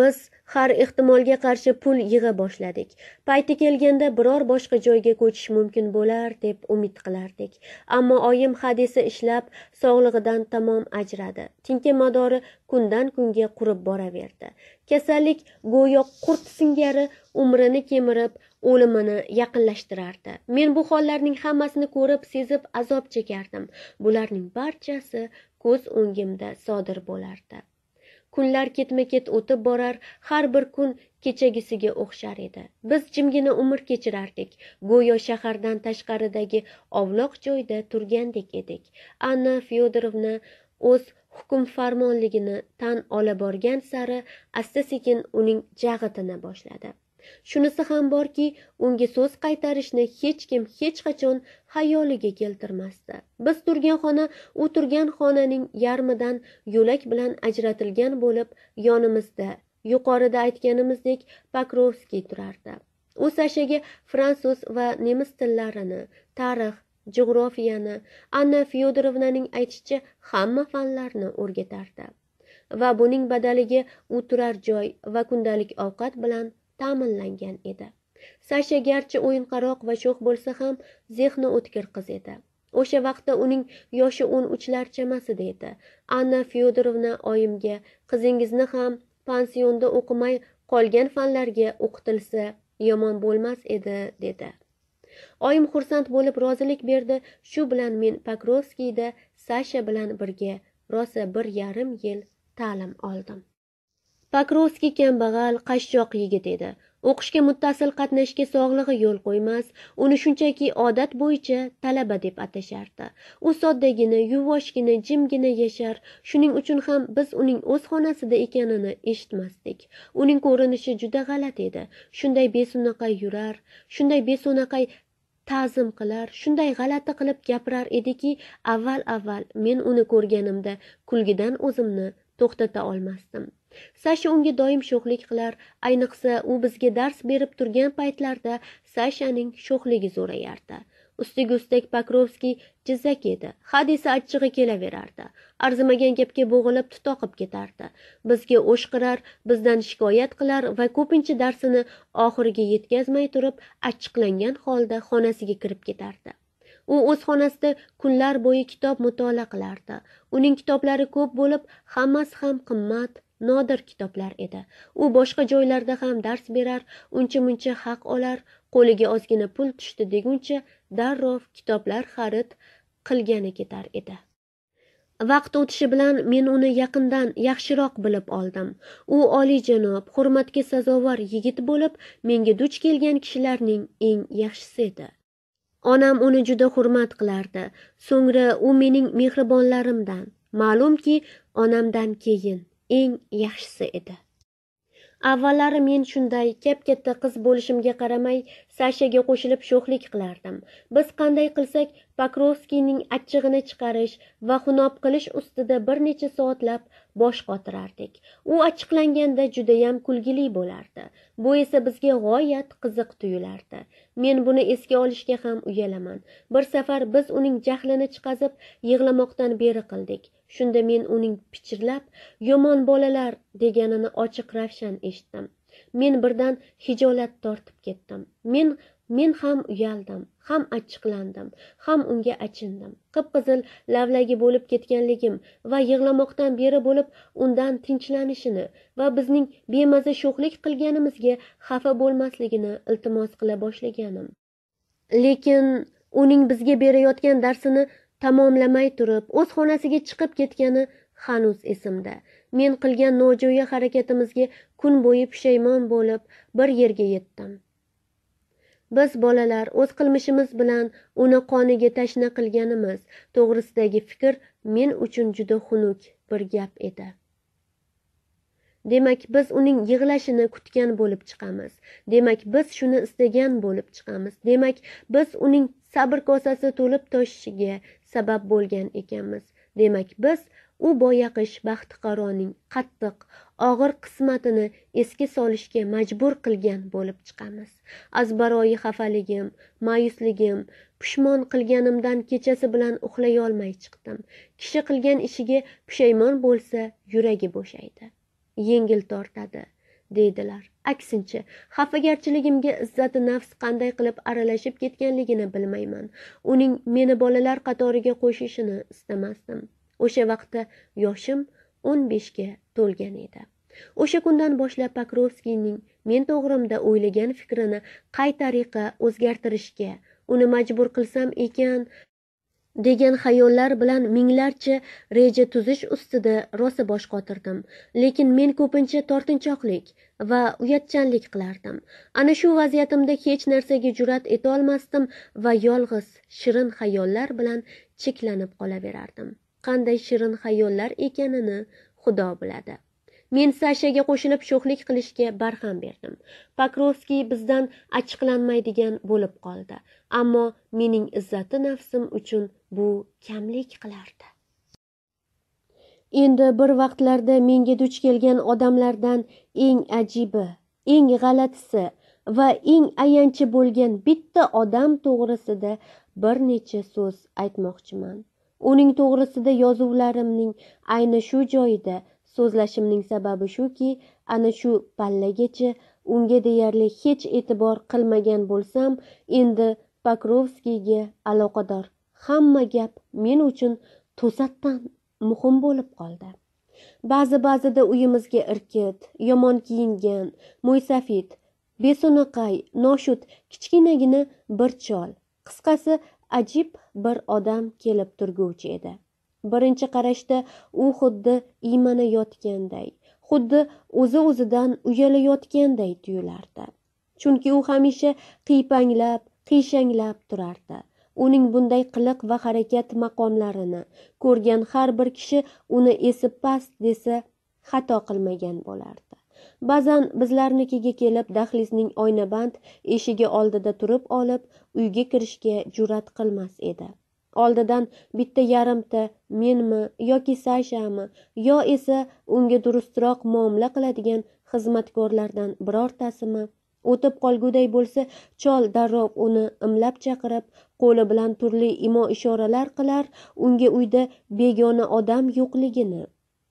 biz har ehtimolga qarshi pul yig'a boshladik payti kelganda biror boshqa joyga ko'chish mumkin bo'lar deb umid qilardik ammo oyim hadesa ishlab sog'lig'idan tamom ajradi tinka madori kundan kunga qurib boraverdi kasallik go'yo qurt singari umrini kemirib o'limini yaqinlashtirardi men bu hollarning hammasini ko'rib sezib azob chekardim bularning barchasi ko'z o'ngimda sodir bo'lardi kunlar ketma ket o'tib borar har bir kun kechagisiga o'xshar edi biz jimgina umr kechirardik go'yo shahardan tashqaridagi ovloq joyda turgandek edik anna fyodorovna o'z hukm farmonligini tan ola borgan sari asta sekin uning jag'itini boshladi shunisi ham borki unga so'z qaytarishni hech kim hech qachon xayoliga keltirmasdi biz turgan xona u turgan xonaning yarmidan yo'lak bilan ajratilgan bo'lib yonimizda yuqorida aytganimizdek pakrovskiy turardi u sashaga fransuz va nemis tillarini tarix jug'rofiyani anna fyodorovnaning aytishicha hamma fanlarni o'rgatardi va buning badaliga u turar joy va kundalik ovqat bilan ta'minlangan edi sasha garchi o'yinqaroq va sho'x bo'lsa ham zehni o'tkir qiz edi o'sha vaqtda uning yoshi o'n uchlar chamasida edi anna fyodorovna oyimga qizingizni ham pansionda o'qimay qolgan fanlarga o'qitilsa yomon bo'lmas edi dedi oyim xursand bo'lib rozilik berdi shu bilan men pokrovskiyda sasha bilan birga rosa bir yarim yil ta'lim oldim pokrovskiy kambag'al qashshoq yigit edi o'qishga muttasil qatnashga sog'lig'i yo'l qo'ymas uni shunchaki odat bo'yicha talaba deb atashardi u soddagina yuvoshgina jimgina yashar shuning uchun ham biz uning o'z xonasida ekanini eshitmasdik uning ko'rinishi juda g'alati edi shunday besunaqay yurar shunday besunaqay ta'zim qilar shunday g'alati qilib gapirar ediki avval avval men uni ko'rganimda kulgidan o'zimni to'xtata olmasdim sasha unga doim sho'xlik qilar ayniqsa u bizga dars berib turgan paytlarda sashaning sho'xligi zo'rayardi ustiga ustak pokrovskiy jizzak edi hadesa achchig'i kelaverardi arzimagan gapga bo'g'ilib tutoqib ketardi bizga o'shqirar bizdan shikoyat qilar va ko'pincha darsini oxiriga yetkazmay turib achchiqlangan holda xonasiga kirib ketardi u o'z xonasida kunlar bo'yi kitob mutolaa qilardi uning kitoblari ko'p bo'lib hammasi ham qimmat nodir kitoblar edi u boshqa joylarda ham dars berar uncha muncha haq olar qo'liga ozgina pul tushdi deguncha darrov kitoblar xarid qilgani ketar edi vaqt o'tishi bilan men uni yaqindan yaxshiroq bilib oldim u oliyjanob hurmatga sazovor yigit bo'lib menga duch kelgan kishilarning eng yaxshisi edi onam uni juda hurmat qilardi so'ngra u mening mehribonlarimdan ma'lumki onamdan keyin eng yaxshisi edi avvallari men shunday kap katta qiz bo'lishimga qaramay sashaga qo'shilib sho'xlik qilardim biz qanday qilsak pokrovskiyning achchig'ini chiqarish va xunob qilish ustida bir necha soatlab bosh qotirardik u achchiqlanganda judayam kulgili bo'lardi bu esa bizga g'oyat qiziq tuyulardi men buni esga olishga ham uyalaman bir safar biz uning jahlini chiqazib yig'lamoqdan beri qildik shunda men uning pichirlab yomon bolalar deganini ochiq ravshan eshitdim men birdan hijolat tortib ketdim men men ham uyaldim ham achchiqlandim ham unga achindim qip qizil lavlagi bo'lib ketganligim va yig'lamoqdan beri bo'lib undan tinchlanishini va bizning bemaza sho'xlik qilganimizga xafa bo'lmasligini iltimos qila boshlaganim lekin uning bizga berayotgan darsini tamomlamay turib o'z xonasiga chiqib ketgani hanuz esimda men qilgan nojo'ya harakatimizga kun bo'yi pushaymon bo'lib bir yerga yetdim biz bolalar o'z qilmishimiz bilan uni qoniga tashna qilganimiz to'g'risidagi fikr men uchun juda xunuk bir gap edi demak biz uning yig'lashini kutgan bo'lib chiqamiz demak biz shuni istagan bo'lib chiqamiz demak biz uning sabr kosasi to'lib toshishiga sabab bo'lgan ekanmiz demak biz u boyaqish baxtiqaroning qattiq og'ir qismatini esga solishga majbur qilgan bo'lib chiqamiz azbaroyi xafaligim ma'yusligim pushmon qilganimdan kechasi bilan uxlayolmay chiqdim kishi qilgan ishiga pushaymon bo'lsa yuragi bo'shaydi yengil tortadi deydilar aksincha xafagarchiligimga izzati nafs qanday qilib aralashib ketganligini bilmayman uning meni bolalar qatoriga qo'shishini istamasdim o'sha vaqtda yoshim o'n beshga to'lgan edi o'sha kundan boshlab pokrovskiyning men to'g'rimda o'ylagan fikrini qay tariqa o'zgartirishga uni majbur qilsam ekan degan xayollar bilan minglarcha reja tuzish ustida rosa bosh qotirdim lekin men ko'pincha tortinchoqlik va uyatchanlik qilardim ana shu vaziyatimda hech narsaga jur'at etolmasdim va yolg'iz shirin xayollar bilan cheklanib qolaverardim qanday shirin xayollar ekanini xudo biladi men sashaga qo'shilib sho'xlik qilishga barham berdim pokrovskiy bizdan achchiqlanmaydigan bo'lib qoldi ammo mening izzati nafsim uchun bu kamlik qilardi endi bir vaqtlarda menga duch kelgan odamlardan eng ajibi eng g'alatisi va eng ayanchi bo'lgan bitta odam to'g'risida bir necha so'z aytmoqchiman uning to'g'risida yozuvlarimning ayni shu joyida so'zlashimning sababi shuki ana shu pallagacha unga deyarli hech e'tibor qilmagan bo'lsam endi pokrovskiyga aloqador hamma gap men uchun to'satdan muhim bo'lib qoldi ba'zi ba'zida uyimizga irkit yomon kiyingan mo'ysafid besunaqay noshud kichkinagina bir chol qisqasi ajib bir odam kelib turguvchi edi birinchi qarashda u xuddi iymanayotganday xuddi o'zi o'zidan uyalayotganday tuyulardi chunki u hamisha qiypanglab qiyshanglab turardi uning bunday qiliq va harakat maqomlarini ko'rgan har bir kishi uni esi past desa xato qilmagan bo'lardi ba'zan bizlarnikiga kelib dahlizning oynaband eshigi oldida turib olib uyga kirishga jur'at qilmas edi oldidan bitta yarimta menmi yoki sashami yo esa unga durustroq muomala qiladigan xizmatkorlardan birortasimi o'tib qolguday bo'lsa chol darrov uni imlab chaqirib qo'li bilan turli imo ishoralar qilar unga uyda begona odam yo'qligini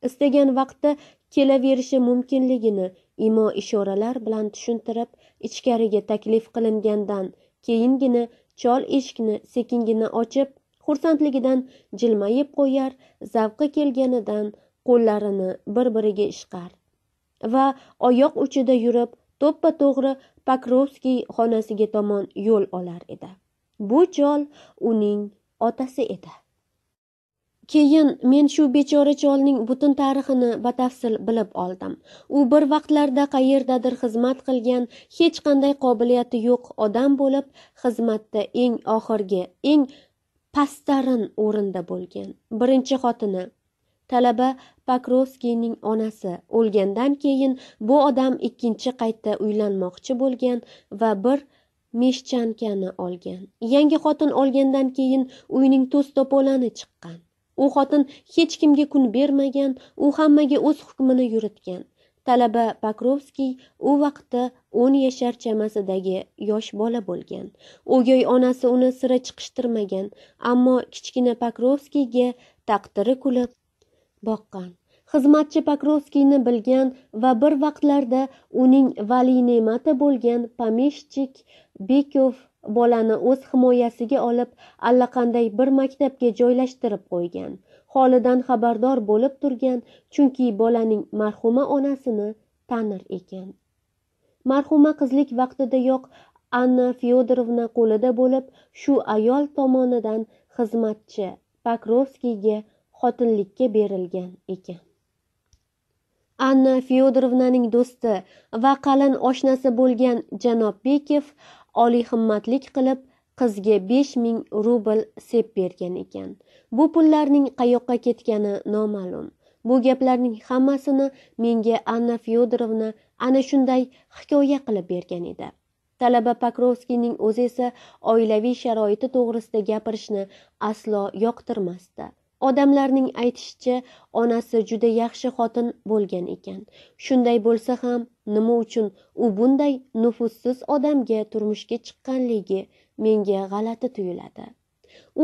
istagan vaqtda kelaverishi mumkinligini imo ishoralar bilan tushuntirib ichkariga taklif qilingandan keyingina chol eshikni sekingina ochib xursandligidan jilmayib qo'yar zavqi kelganidan qo'llarini bir biriga ishqar va oyoq uchida yurib to'ppa to'g'ri pokrovskiy xonasiga tomon yo'l olar edi bu chol uning otasi edi Keyin men shu bechora cholning butun tarixini batafsil bilib oldim. U bir vaqtlarda qayerdadir xizmat qilgan, hech qanday qobiliyati yo'q odam bo'lib, xizmatda eng oxirgi, eng pastdarin o'rinda bo'lgan birinchi xotini talaba pokrovskiyning onasi o'lgandan keyin bu odam ikkinchi qayta uylanmoqchi bo'lgan va bir meshchankani olgan yangi xotin olgandan keyin uyning to's to'poloni chiqqan u xotin hech kimga kun bermagan u hammaga o'z hukmini yuritgan talaba Pokrovskiy u vaqtda 10 yashar chamasidagi yosh bola bo'lgan. O'gay onasi uni sira chiqishtirmagan, ammo kichkina Pokrovskiyga taqdiri kulib boqqan. Xizmatchi Pokrovskiyni bilgan va bir vaqtlarda uning vali ne'mati bo'lgan pomeshchik Bekov bolani o'z himoyasiga olib allaqanday bir maktabga joylashtirib qo'ygan holidan xabardor bo'lib turgan chunki bolaning marhuma onasini tanir ekan marhuma qizlik vaqtidayoq anna fyodorovna qo'lida bo'lib shu ayol tomonidan xizmatchi pakrovskiyga xotinlikka berilgan ekan anna fyodorovnaning do'sti va qalin oshnasi bo'lgan janob bekov himmatlik qilib qizga besh ming rubl sep bergan ekan bu pullarning qayoqqa ketgani noma'lum bu gaplarning hammasini menga anna fyodorovna ana shunday hikoya qilib bergan edi talaba pakrovskiyning o'zi esa oilaviy sharoiti to'g'risida gapirishni aslo yoqtirmasdi odamlarning aytishicha onasi juda yaxshi xotin bo'lgan ekan shunday bo'lsa ham nima uchun u bunday nufuzsiz odamga turmushga chiqqanligi menga g'alati tuyuladi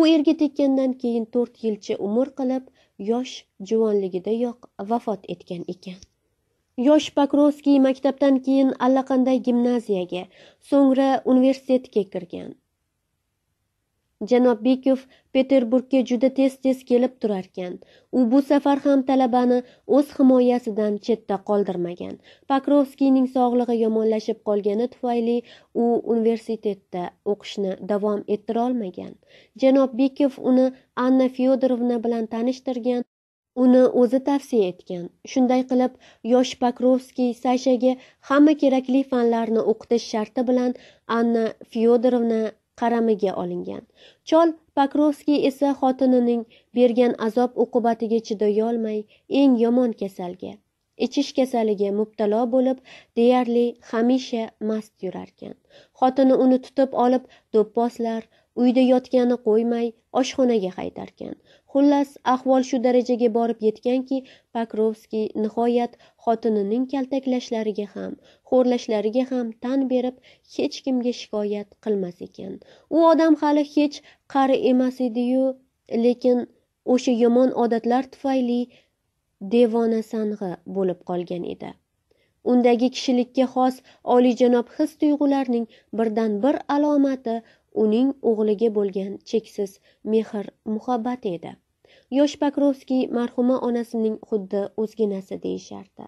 u erga tekkandan keyin to'rt yilcha umr qilib yosh juvonligidayoq vafot etgan ekan yosh pokrovskiy maktabdan keyin allaqanday gimnaziyaga so'ngra universitetga kirgan janob bekov peterburgga juda tez tez kelib turarkan u bu safar ham talabani o'z himoyasidan chetda qoldirmagan pokrovskiyning sog'lig'i yomonlashib qolgani tufayli u universitetda o'qishni davom ettirolmagan janob bekov uni anna fyodorovna bilan tanishtirgan uni o'zi tavsiya etgan shunday qilib yosh pokrovskiy sashaga hamma kerakli fanlarni o'qitish sharti bilan anna fyodorovna qaramiga olingan chol pokrovskiy esa xotinining bergan azob uqubatiga chidayolmay eng yomon kasalga ichish kasaliga mubtalo bo'lib deyarli hamisha mast yurarkan xotini uni tutib olib do'pposlar uyda yotgani qo'ymay oshxonaga qaytarkan xullas ahvol shu darajaga borib yetganki pokrovskiy nihoyat xotinining kaltaklashlariga ham xo'rlashlariga ham tan berib hech kimga shikoyat qilmas ekan u odam hali hech qari emas edi-yu lekin o'sha yomon odatlar tufayli sang'i bo'lib qolgan edi undagi kishilikka xos olijanob his tuyg'ularning birdan bir alomati uning o'g'liga bo'lgan cheksiz mehr muhabbati edi yosh pakrovskiy marhuma onasining xuddi o'zginasi deyishardi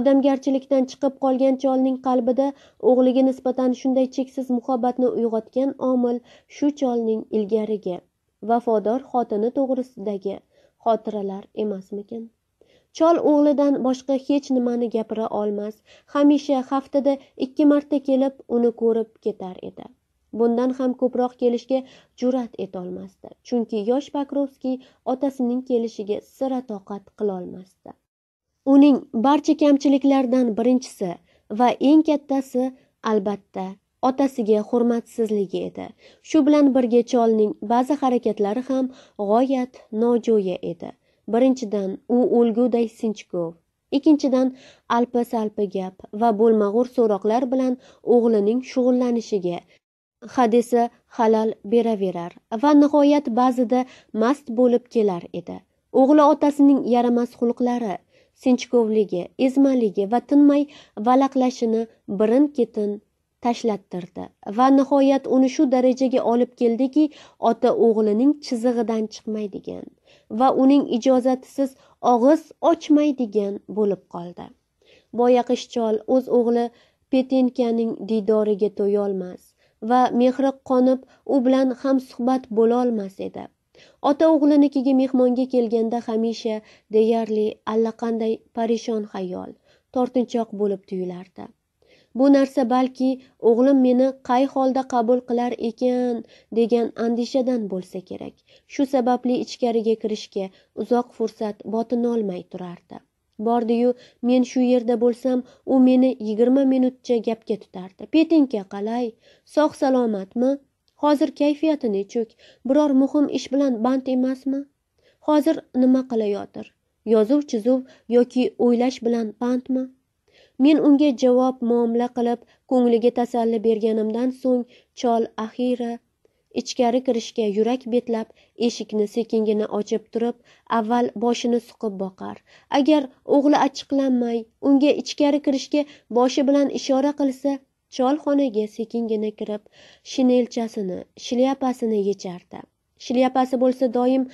odamgarchilikdan chiqib qolgan cholning qalbida o'g'liga nisbatan shunday cheksiz muhabbatni uyg'otgan omil shu cholning ilgarigi vafodor xotini to'g'risidagi xotiralar emasmikin chol o'g'lidan boshqa hech nimani gapira olmas hamisha haftada ikki marta kelib uni ko'rib ketar edi bundan ham ko'proq kelishga jur'at etolmasdi chunki yosh pokrovskiy otasining kelishiga sira toqat qilolmasdi uning barcha kamchiliklardan birinchisi va eng kattasi albatta otasiga hurmatsizligi edi shu bilan birga cholning ba'zi harakatlari ham g'oyat nojo'ya edi birinchidan u o'lguday sinchkov ikkinchidan alpa salpi gap va bo'lmag'ur so'roqlar bilan o'g'lining shug'ullanishiga hadesa xalal beraverar va nihoyat ba'zida mast bo'lib kelar edi o'g'li otasining yaramas xulqlari sinchkovligi ezmaligi va tinmay valaqlashini birin ketin tashlattirdi va nihoyat uni shu darajaga olib keldiki ota o'g'lining chizig'idan chiqmaydigan va uning ijozatisiz og'iz ochmaydigan bo'lib qoldi boyaqish chol o'z o'g'li petenkaning diydoriga to'yolmas va mehri qonib u bilan ham suhbat bo'lolmas edi ota o'g'linikiga mehmonga kelganda hamisha deyarli allaqanday parishon hayol tortinchoq bo'lib tuyulardi bu narsa balki o'g'lim meni qay holda qabul qilar ekan degan andishadan bo'lsa kerak shu sababli ichkariga kirishga uzoq fursat botinolmay turardi bordiyu men shu yerda bo'lsam u meni yigirma minutcha gapga tutardi petinka qalay sog' salomatmi hozir kayfiyati nechuk biror muhim ish bilan band emasmi hozir nima qilayotir yozuv chizuv yoki o'ylash bilan bandmi men unga javob muomala qilib ko'ngliga tasalli berganimdan so'ng chol axiyri ichkari kirishga yurak betlab eshikni sekingina ochib turib avval boshini suqib boqar agar o'g'li achchiqlanmay unga ichkari kirishga boshi bilan ishora qilsa chol xonaga sekingina kirib shinelchasini shlyapasini yechardi shlyapasi bo'lsa doim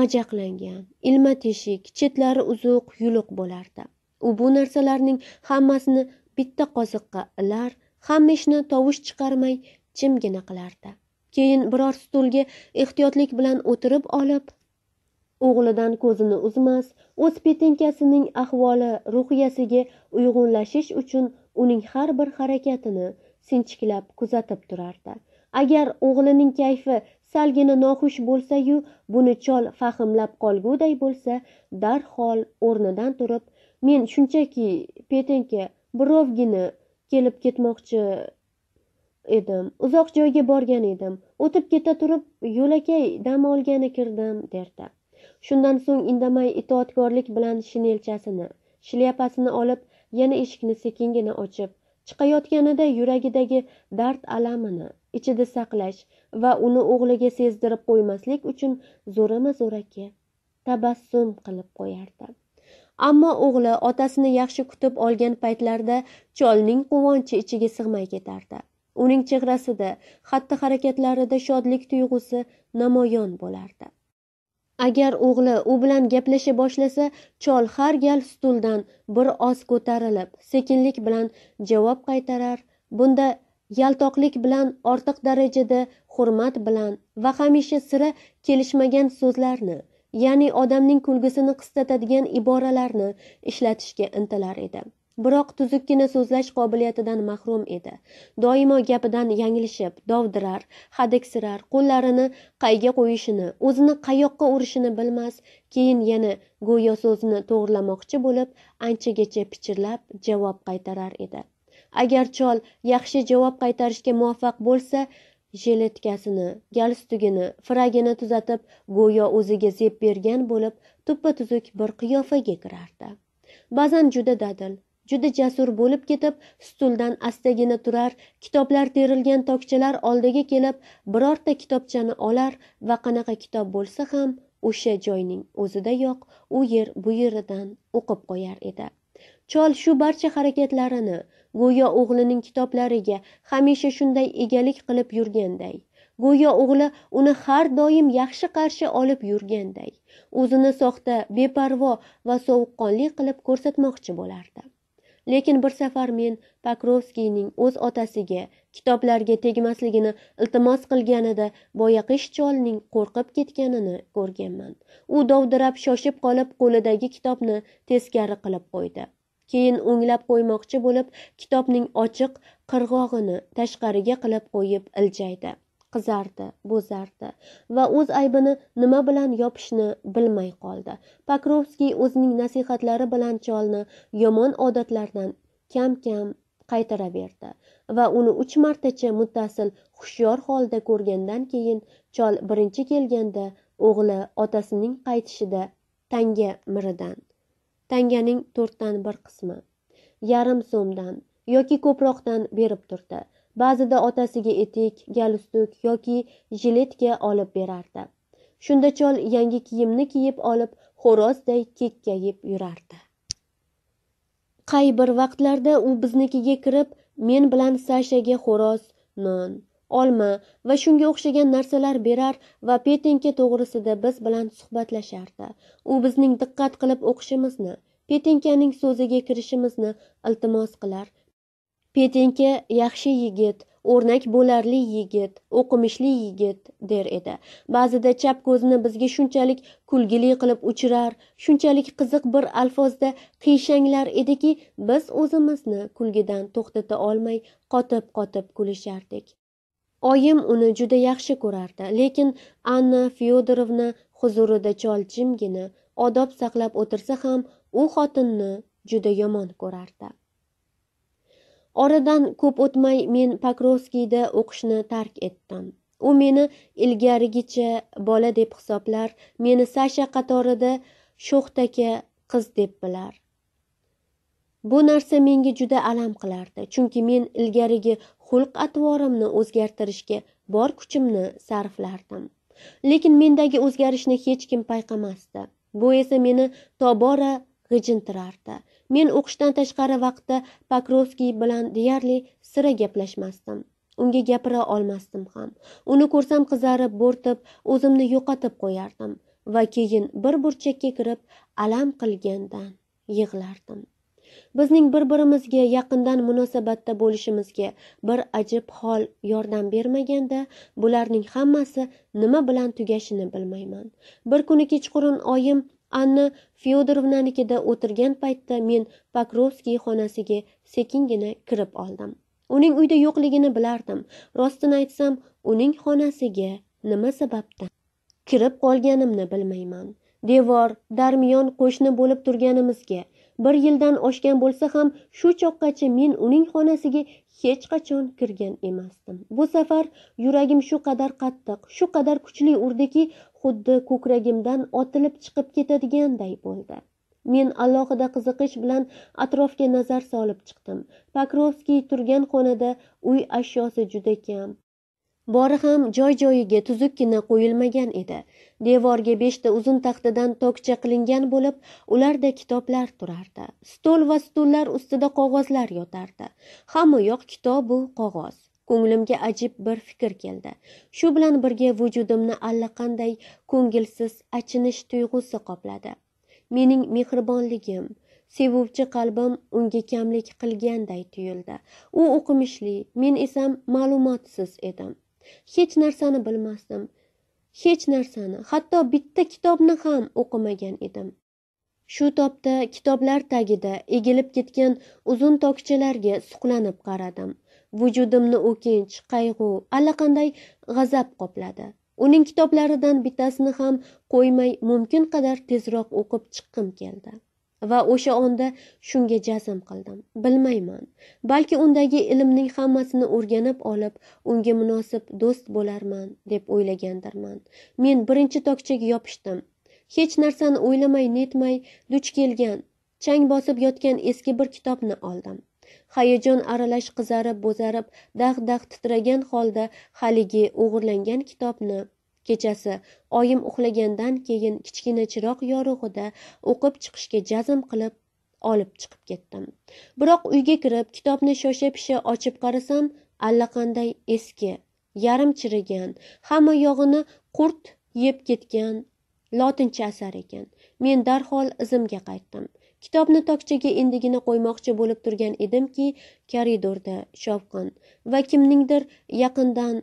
majaqlangan ilma teshik chetlari uzuq yuluq bo'lardi u bu narsalarning hammasini bitta qoziqqa ilar hamma ishni tovush chiqarmay jimgina qilardi keyin biror stulga ehtiyotlik bilan o'tirib olib o'g'lidan ko'zini uzmas o'z petenkasining ahvoli ruhiyasiga uyg'unlashish uchun uning har bir harakatini sinchiklab kuzatib turardi agar o'g'lining kayfi salgina noxush bo'lsayu buni chol fahmlab qolguday bo'lsa darhol o'rnidan turib men shunchaki petenka birovgina kelib ketmoqchi edim uzoq joyga borgan edim o'tib keta turib yo'lakay dam olgani kirdim derdi shundan so'ng indamay itoatkorlik bilan shinelchasini shlyapasini olib yana eshikni sekingina ochib chiqayotganida yuragidagi dard alamini ichida saqlash va uni o'g'liga sezdirib qo'ymaslik uchun zo'rama zo'raki tabassum qilib qo'yardi ammo o'g'li otasini yaxshi kutib olgan paytlarda cholning quvonchi ichiga sig'may ketardi uning chehrasida xatti harakatlarida shodlik tuyg'usi namoyon bo'lardi agar o'g'li u bilan gaplasha boshlasa chol har gal stuldan bir oz ko'tarilib sekinlik bilan javob qaytarar bunda yaltoqlik bilan ortiq darajada hurmat bilan va hamisha sira kelishmagan so'zlarni ya'ni odamning kulgisini qistatadigan iboralarni ishlatishga intilar edi biroq tuzukkina so'zlash qobiliyatidan mahrum edi doimo gapidan yanglishib dovdirar hadiksirar qo'llarini qayga qo'yishini o'zini qayoqqa urishini bilmas keyin yana go'yo so'zni to'g'irlamoqchi bo'lib anchagacha pichirlab javob qaytarar edi agar chol yaxshi javob qaytarishga muvaffaq bo'lsa jeletkasini galstugini fragini tuzatib go'yo o'ziga zeb bergan bo'lib tuppa tuzuk bir qiyofaga kirardi ba'zan juda dadil juda jasur bo'lib ketib stuldan astagina turar kitoblar terilgan tokchalar oldiga kelib birorta kitobchani olar va qanaqa kitob bo'lsa ham o'sha joyning o'zidayoq u yer bu yeridan o'qib qo'yar edi chol shu barcha harakatlarini go'yo o'g'lining kitoblariga hamisha shunday egalik qilib yurganday go'yo o'g'li uni har doim yaxshi qarshi olib yurganday o'zini soxta beparvo va sovuqqonli qilib ko'rsatmoqchi bo'lardi lekin bir safar men pokrovskiyning o'z otasiga kitoblarga tegmasligini iltimos qilganida boyaqish cholning qo'rqib ketganini ko'rganman u dovdirab shoshib qolib qo'lidagi kitobni teskari qilib qo'ydi keyin o'nglab qo'ymoqchi bo'lib kitobning ochiq qirg'og'ini tashqariga qilib qo'yib iljaydi qizardi bo'zardi va o'z aybini nima bilan yopishni bilmay qoldi pokrovskiy o'zining nasihatlari bilan cholni yomon odatlardan kam kam qaytaraverdi va uni uch martacha muttasil hushyor holda ko'rgandan keyin chol birinchi kelganda o'g'li otasining qaytishida tanga miridan tanganing to'rtdan bir qismi yarim so'mdan yoki ko'proqdan berib turdi ba'zida otasiga etik galustuk yoki jiletka olib berardi shunda chol yangi kiyimni kiyib olib xo'rozday kekkayib yurardi qay bir vaqtlarda u biznikiga kirib men bilan sashaga xo'roz non olma va shunga o'xshagan narsalar berar va petenka to'g'risida biz bilan suhbatlashardi u bizning diqqat qilib o'qishimizni petenkaning so'ziga kirishimizni iltimos qilar petenka yaxshi yigit o'rnak bo'larli yigit o'qimishli yigit der edi ba'zida chap ko'zini bizga shunchalik kulgili qilib uchirar shunchalik qiziq bir alfozda qiyshanglar ediki biz o'zimizni kulgidan to'xtata olmay qotib qotib kulishardik oyim uni juda yaxshi ko'rardi lekin anna fyodorovna huzurida jimgina odob saqlab o'tirsa ham u xotinni juda yomon ko'rardi Oradan ko'p o'tmay men Pokrovskiyda o'qishni tark etdim. U meni ilgarigicha bola deb hisoblar, meni Sasha qatorida sho'xtaka qiz deb bilar. Bu narsa menga juda alam qilardi, chunki men ilgarigi xulq-atvorimni o'zgartirishga bor kuchimni sarflardim. Lekin mendagi o'zgarishni hech kim payqamasdi. Bu esa meni tobora g'ijintirardi. men o'qishdan tashqari vaqtda pokrovskiy bilan deyarli sira gaplashmasdim unga gapira olmasdim ham uni ko'rsam qizarib bo'rtib o'zimni yo'qotib qo'yardim va keyin bir burchakka kirib alam qilgandan yig'lardim bizning bir birimizga yaqindan munosabatda bo'lishimizga bir ajib hol yordam bermaganda bularning hammasi nima bilan tugashini bilmayman bir kuni kechqurun oyim anna fyodorovnanikida o'tirgan paytda men pokrovskiy xonasiga sekingina kirib oldim uning uyda yo'qligini bilardim rostini aytsam uning xonasiga nima sababdan kirib qolganimni bilmayman devor darmiyon qo'shni bo'lib turganimizga bir yildan oshgan bo'lsa ham shu choqqacha men uning xonasiga hech qachon kirgan emasdim bu safar yuragim shu qadar qattiq shu qadar kuchli urdiki xuddi ko'kragimdan otilib chiqib ketadiganday bo'ldi men alohida qiziqish bilan atrofga nazar solib chiqdim pokrovskiy turgan xonada uy ashyosi juda kam bori ham joy joyiga tuzukkina qo'yilmagan edi devorga beshta uzun taxtadan tokcha qilingan bo'lib ularda kitoblar turardi stol va stullar ustida qog'ozlar yotardi hammayoq kitobu qog'oz ko'nglimga ajib bir fikr keldi shu bilan birga vujudimni allaqanday ko'ngilsiz achinish tuyg'usi qopladi mening mehribonligim sevuvchi qalbim unga kamlik qilganday tuyuldi u o'qimishli men esa ma'lumotsiz edim hech narsani bilmasdim hech narsani hatto bitta kitobni ham o'qimagan edim shu topda kitoblar tagida egilib ketgan uzun tokchalarga suqlanib qaradim vujudimni o'kinch qayg'u allaqanday g'azab qopladi uning kitoblaridan bittasini ham qo'ymay mumkin qadar tezroq o'qib chiqqim keldi va o'sha onda shunga jazm qildim bilmayman balki undagi ilmning hammasini o'rganib olib unga munosib do'st bo'larman deb o'ylagandirman men birinchi tokchaga yopishdim hech narsani o'ylamay netmay duch kelgan chang bosib yotgan eski bir kitobni oldim hayajon aralash qizarib bo'zarib dag' dag' titragan holda haligi o'g'irlangan kitobni kechasi oyim uxlagandan keyin kichkina chiroq yorug'ida o'qib chiqishga jazm qilib olib chiqib ketdim biroq uyga kirib kitobni shosha pisha ochib qarasam allaqanday eski yarim chirigan hamma yog'ini qurt yeb ketgan lotincha asar ekan men darhol izimga qaytdim kitobni tokchaga endigina qo'ymoqchi bo'lib turgan edimki koridorda shovqin va kimningdir yaqindan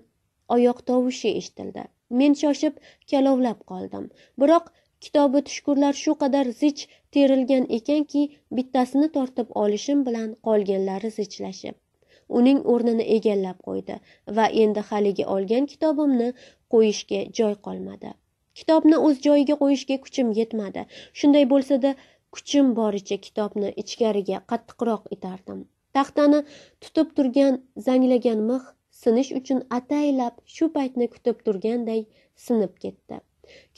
oyoq tovushi eshitildi men shoshib kalovlab qoldim biroq kitobi tushkurlar shu qadar zich terilgan ekanki bittasini tortib olishim bilan qolganlari zichlashib uning o'rnini egallab qo'ydi va endi haligi olgan kitobimni qo'yishga joy qolmadi kitobni o'z joyiga qo'yishga kuchim yetmadi shunday bo'lsada kuchim boricha kitobni ichkariga qattiqroq itardim taxtani tutib turgan zanglagan mix sinish uchun ataylab shu paytni kutib turganday sinib ketdi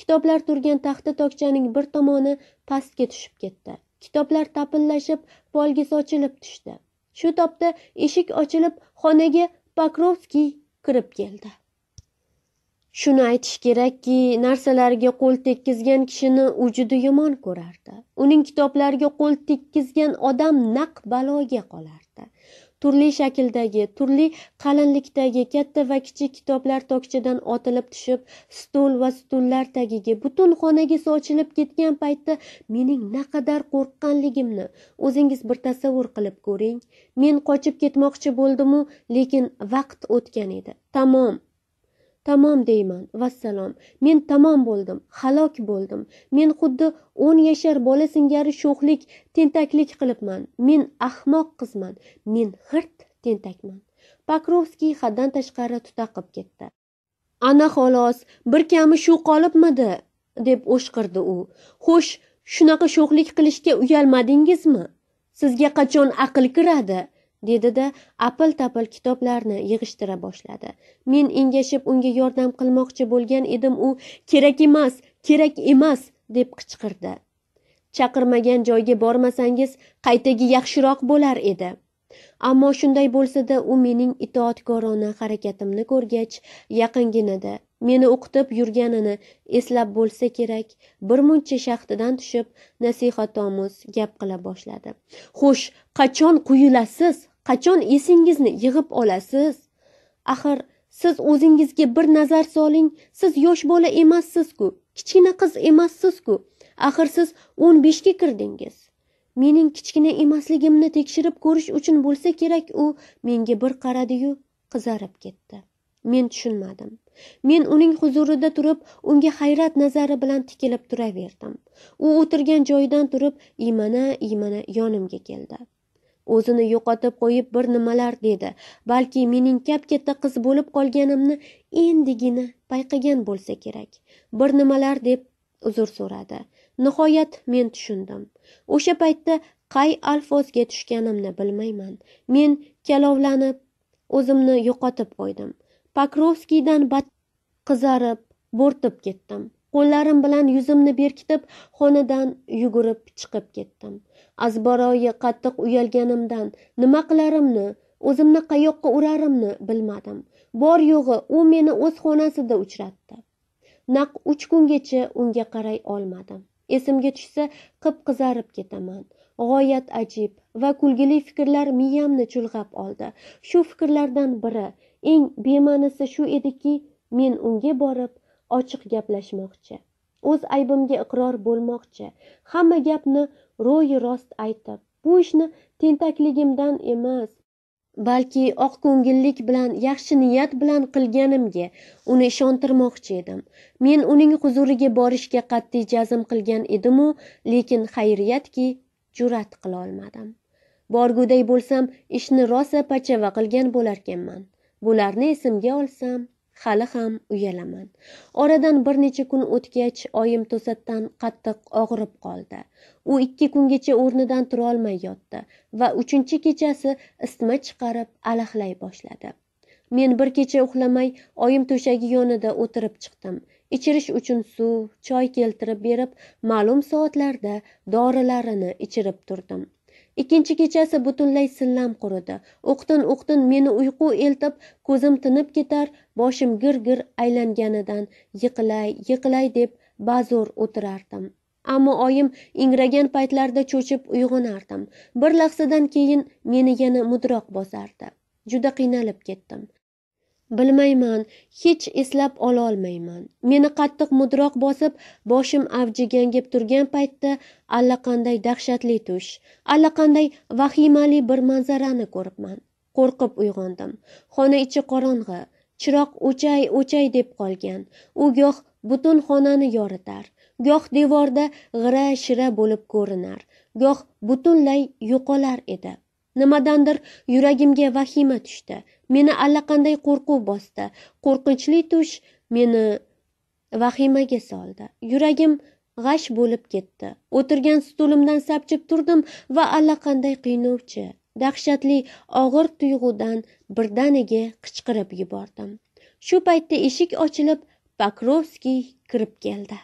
kitoblar turgan taxta tokchaning bir tomoni pastga tushib ketdi kitoblar tapillashib polga sochilib tushdi shu topda eshik ochilib xonaga pokrovskiy kirib keldi Shuni aytish kerakki, narsalarga qo'l tekkizgan kishini u juda yomon ko'rardi. Uning kitoblarga qo'l tekkizgan odam naq baloga qolardi. Turli shakldagi, turli qalinlikdagi katta va kichik kitoblar tokchadan otilib tushib, stol va stullar tagiga, butun xonaga sochilib ketgan paytda mening naqadar qo'rqqanligimni o'zingiz bir tasavvur qilib ko'ring. Men qochib ketmoqchi boldim lekin vaqt o'tgan edi. Tamom, tamom deyman vassalom men tamom bo'ldim halok bo'ldim men xuddi o'n yashar bola singari sho'xlik tentaklik qilibman men ahmoq qizman men g'irt tentakman pokrovskiy haddan tashqari tutaqib ketdi ana xolos bir kami shu qolibmidi deb o'shqirdi u xo'sh shunaqa sho'xlik qilishga uyalmadingizmi sizga qachon aql kiradi dedida apil tapil kitoblarni yig'ishtira boshladi men engashib unga yordam qilmoqchi bo'lgan edim u kerak emas kerak emas deb qichqirdi chaqirmagan joyga bormasangiz qaytagi yaxshiroq bo'lar edi ammo shunday bo'lsa-da u mening itoatkorona harakatimni ko'rgach yaqinginada meni o'qitib yurganini eslab bo'lsa kerak bir muncha shaxtidan tushib nasihatomuz gap qila boshladi xo'sh qachon quyilasiz qachon esingizni yig'ib olasiz axir siz o'zingizga bir nazar soling siz yosh bola emassizku ku kichkina qiz emassizku ku axir siz 15 ga kirdingiz mening kichkina emasligimni tekshirib ko'rish uchun bo'lsa kerak u menga bir qaradi-yu qizarib ketdi men tushunmadim men uning huzurida turib unga hayrat nazari bilan tikilib turaverdim u o'tirgan joyidan turib iymana iymana yonimga keldi o'zini yo'qotib qo'yib bir nimalar dedi balki mening kap katta qiz bo'lib qolganimni endigina payqagan bo'lsa kerak bir nimalar deb uzr so'radi nihoyat men tushundim o'sha paytda qay alfozga tushganimni bilmayman men kalovlanib o'zimni yo'qotib qo'ydim pokrovskiydan qizarib bo'rtib ketdim qo'llarim bilan yuzimni berkitib xonadan yugurib chiqib ketdim azboroyi qattiq uyalganimdan nima qilarimni o'zimni qayoqqa urarimni bilmadim bor yo'g'i u meni o'z xonasida uchratdi naq uch kungacha unga qaray olmadim esimga tushsa qip qizarib ketaman g'oyat ajib va kulgili fikrlar miyamni chulg'ab oldi shu fikrlardan biri eng bema'nisi shu ediki men unga borib ochiq gaplashmoqchi o'z aybimga iqror bo'lmoqchi hamma gapni ro'yi rost aytib bu ishni tentakligimdan emas balki oqko'ngillik bilan yaxshi niyat bilan qilganimga uni ishontirmoqchi edim men uning huzuriga borishga qat'iy jazm qilgan edimu lekin xayriyatki jur'at qila olmadim borguday bo'lsam ishni rosa pachava qilgan bo'larkanman bularni esimga olsam hali ham uyalaman oradan bir necha kun o'tgach oyim to'satdan qattiq og'rib qoldi u ikki kungacha o'rnidan turolmay yotdi va uchinchi kechasi isitma chiqarib alahlay boshladi men bir kecha uxlamay oyim to'shagi yonida o'tirib chiqdim ichirish uchun suv choy keltirib berib ma'lum soatlarda dorilarini ichirib turdim ikkinchi kechasi butunlay sillam quridi o'qtin o'qtin meni uyqu eltib ko'zim tinib ketar boshim gir gir aylanganidan yiqilay yiqilay deb bazo'r o'tirardim ammo oyim ingragan paytlarda cho'chib uyg'onardim bir lahzadan keyin meni yana mudroq bosardi juda qiynalib ketdim bilmayman hech eslab ololmayman meni qattiq mudroq bosib boshim avji gangib turgan paytda allaqanday dahshatli tush allaqanday vahimali bir manzarani ko'ribman qo'rqib uyg'ondim xona ichi qorong'i chiroq o'chay o'chay deb qolgan u goh butun xonani yoritar goh devorda g'ira shira bo'lib ko'rinar goh butunlay yo'qolar edi nimadandir yuragimga vahima tushdi meni allaqanday qo'rquv bosdi qo'rqinchli tush meni vahimaga soldi yuragim g'ash bo'lib ketdi o'tirgan stulimdan sapchib turdim va allaqanday qiynovchi dahshatli og'ir tuyg'udan birdaniga qichqirib yubordim shu paytda eshik ochilib pokrovskiy kirib keldi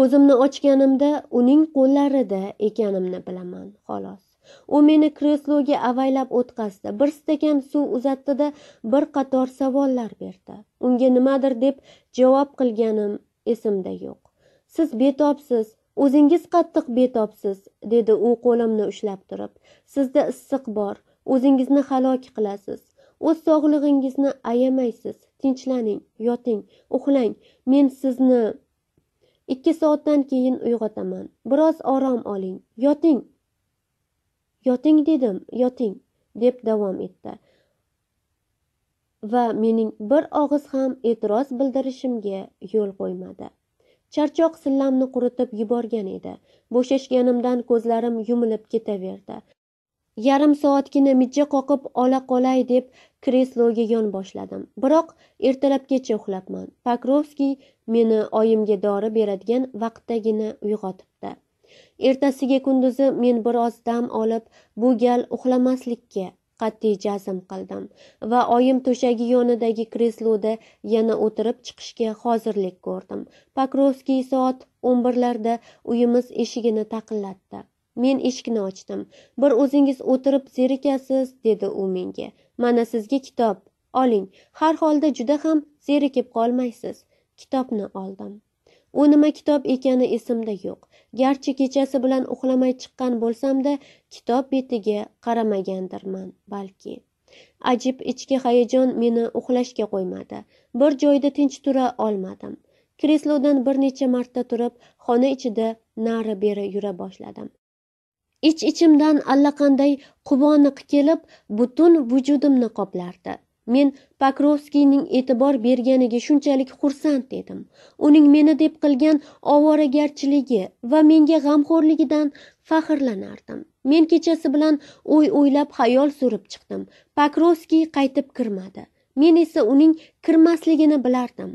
ko'zimni ochganimda uning qo'llarida ekanimni bilaman xolos u meni kresloga avaylab o'tqazdi bir stakan suv uzatdida bir qator savollar berdi unga nimadir deb javob qilganim esimda yo'q siz betobsiz o'zingiz qattiq betobsiz dedi u qo'limni ushlab turib sizda issiq bor o'zingizni halok qilasiz o'z sog'lig'ingizni ayamaysiz tinchlaning yoting uxlang men sizni ikki soatdan keyin uyg'otaman biroz orom oling yoting yoting dedim yoting deb davom etdi va mening bir og'iz ham e'tiroz bildirishimga yo'l qo'ymadi charchoq sillamni quritib yuborgan edi bo'shashganimdan ko'zlarim yumilib ketaverdi yarim soatgina mijja qoqib ola qolay deb kresloga yonboshladim biroq ertalabgacha uxlabman pokrovskiy meni oyimga dori beradigan vaqtdagina uyg'otib ertasiga kunduzi men biroz dam olib bu gal uxlamaslikka qat'iy jazm qildim va oyim to'shagi yonidagi kresloda yana o'tirib chiqishga hozirlik ko'rdim pokrovskiy soat o'n birlarda uyimiz eshigini taqillatdi men eshikni ochdim bir o'zingiz o'tirib zerikasiz dedi u menga mana sizga kitob oling har holda juda ham zerikib qolmaysiz kitobni oldim u nima kitob ekani esimda yo'q garchi kechasi bilan uxlamay chiqqan bo'lsamda kitob betiga qaramagandirman balki ajib ichki hayajon meni uxlashga qo'ymadi bir joyda tinch tura olmadim kreslodan bir necha marta turib xona ichida nari beri yura boshladim ich ichimdan allaqanday quvoniq kelib butun vujudimni qoplardi Men pokrovskiyning e'tibor berganiga shunchalik xursand edim. Uning meni deb qilgan ovoragarchiligi va menga g'amxo'rligidan faxrlanardim. Men kechasi bilan o'y uy o'ylab xayol surib chiqdim. pokrovskiy qaytib kirmadi. Men esa uning kirmasligini bilardim.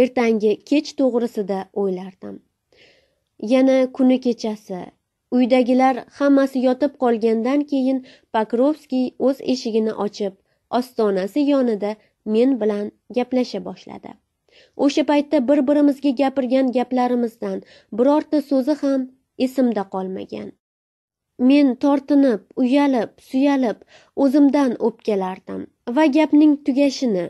Ertangi kech to'g'risida o'ylardim. Yana kuni kechasi uydagilar hammasi yotib qolgandan keyin pokrovskiy o'z eshigini ochib ostonasi yonida men bilan gaplasha boshladi o'sha paytda bir birimizga gapirgan gaplarimizdan birorta so'zi ham esimda qolmagan men tortinib uyalib suyalib o'zimdan o'pkalardim va gapning tugashini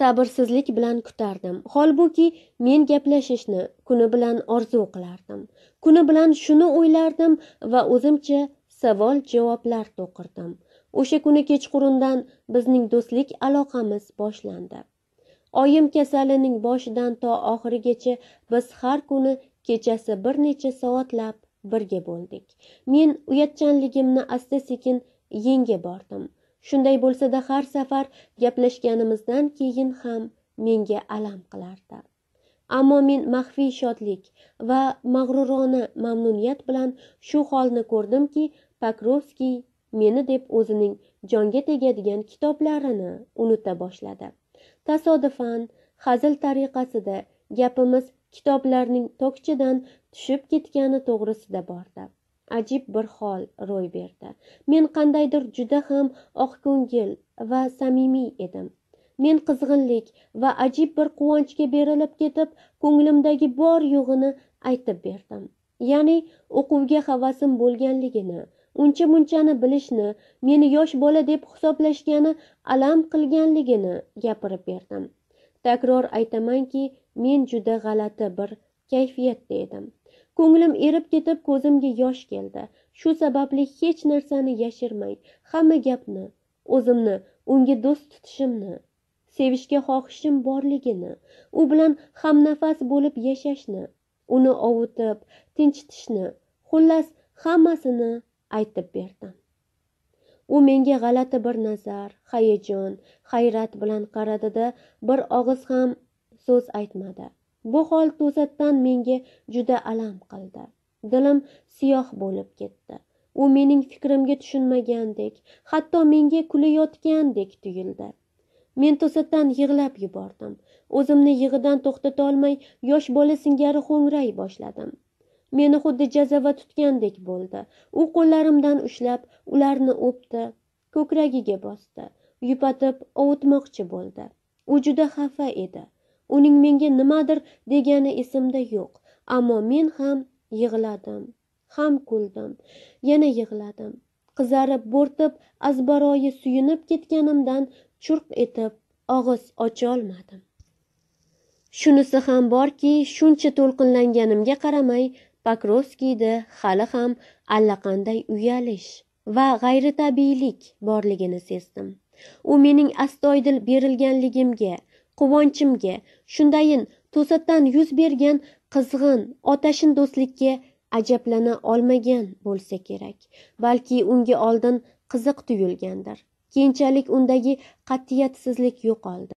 sabrsizlik bilan kutardim holbuki men gaplashishni kuni bilan orzu qilardim kuni bilan shuni o'ylardim va o'zimcha savol javoblar to'qirdim o'sha kuni kechqurundan bizning do'stlik aloqamiz boshlandi oyim kasalining boshidan to oxirigacha biz har kuni kechasi bir necha soatlab birga bo'ldik men uyatchanligimni asta sekin yenga bordim shunday bo'lsada har safar gaplashganimizdan keyin ham menga alam qilardi ammo men maxfiy shodlik va mag'rurona mamnuniyat bilan shu holni ko'rdimki pokrovskiy meni deb o'zining jonga tegadigan kitoblarini unuta boshladi tasodifan hazil tariqasida gapimiz kitoblarning tokchadan tushib ketgani to'g'risida bordi ajib bir hol ro'y berdi men qandaydir juda ham oqko'ngil va samimiy edim men qizg'inlik va ajib bir quvonchga berilib ketib ko'nglimdagi bor yo'g'ini aytib berdim ya'ni o'quvga havasim bo'lganligini uncha munchani bilishni meni yosh bola deb hisoblashgani alam qilganligini gapirib berdim takror aytamanki men juda g'alati bir kayfiyatda edim ko'nglim erib ketib ko'zimga yosh keldi shu sababli hech narsani yashirmay hamma gapni o'zimni unga do'st tutishimni sevishga xohishim borligini u bilan hamnafas bo'lib yashashni uni ovutib tinchitishni xullas hammasini aytib berdim u menga g'alati bir nazar hayajon hayrat bilan qaradida bir og'iz ham so'z aytmadi bu hol to'satdan menga juda alam qildi dilim siyoh bo'lib ketdi u mening fikrimga tushunmagandek hatto menga kulayotgandek tuyuldi men to'satdan yig'lab yubordim o'zimni yig'idan to'xtatolmay yosh bola singari ho'ngray boshladim meni xuddi jazava tutgandek bo'ldi u qo'llarimdan ushlab ularni o'pdi ko'kragiga bosdi yupatib ovutmoqchi bo'ldi u juda xafa edi uning menga nimadir degani esimda yo'q ammo men ham yig'ladim ham kuldim yana yig'ladim qizarib bo'rtib azbaroyi suyunib ketganimdan churq etib og'iz ocholmadim shunisi ham borki shuncha to'lqinlanganimga qaramay Pokrovskiyda hali ham allaqanday uyalish va g'ayritabiiylik borligini sezdim. U mening astoydil berilganligimga, quvonchimga, shundayin to'satdan yuz bergan qizg'in, otashin do'stlikka ajablana olmagan bo'lsa kerak. Balki unga oldin qiziq tuyulgandir. Keyinchalik undagi qat'iyatsizlik yo'qoldi.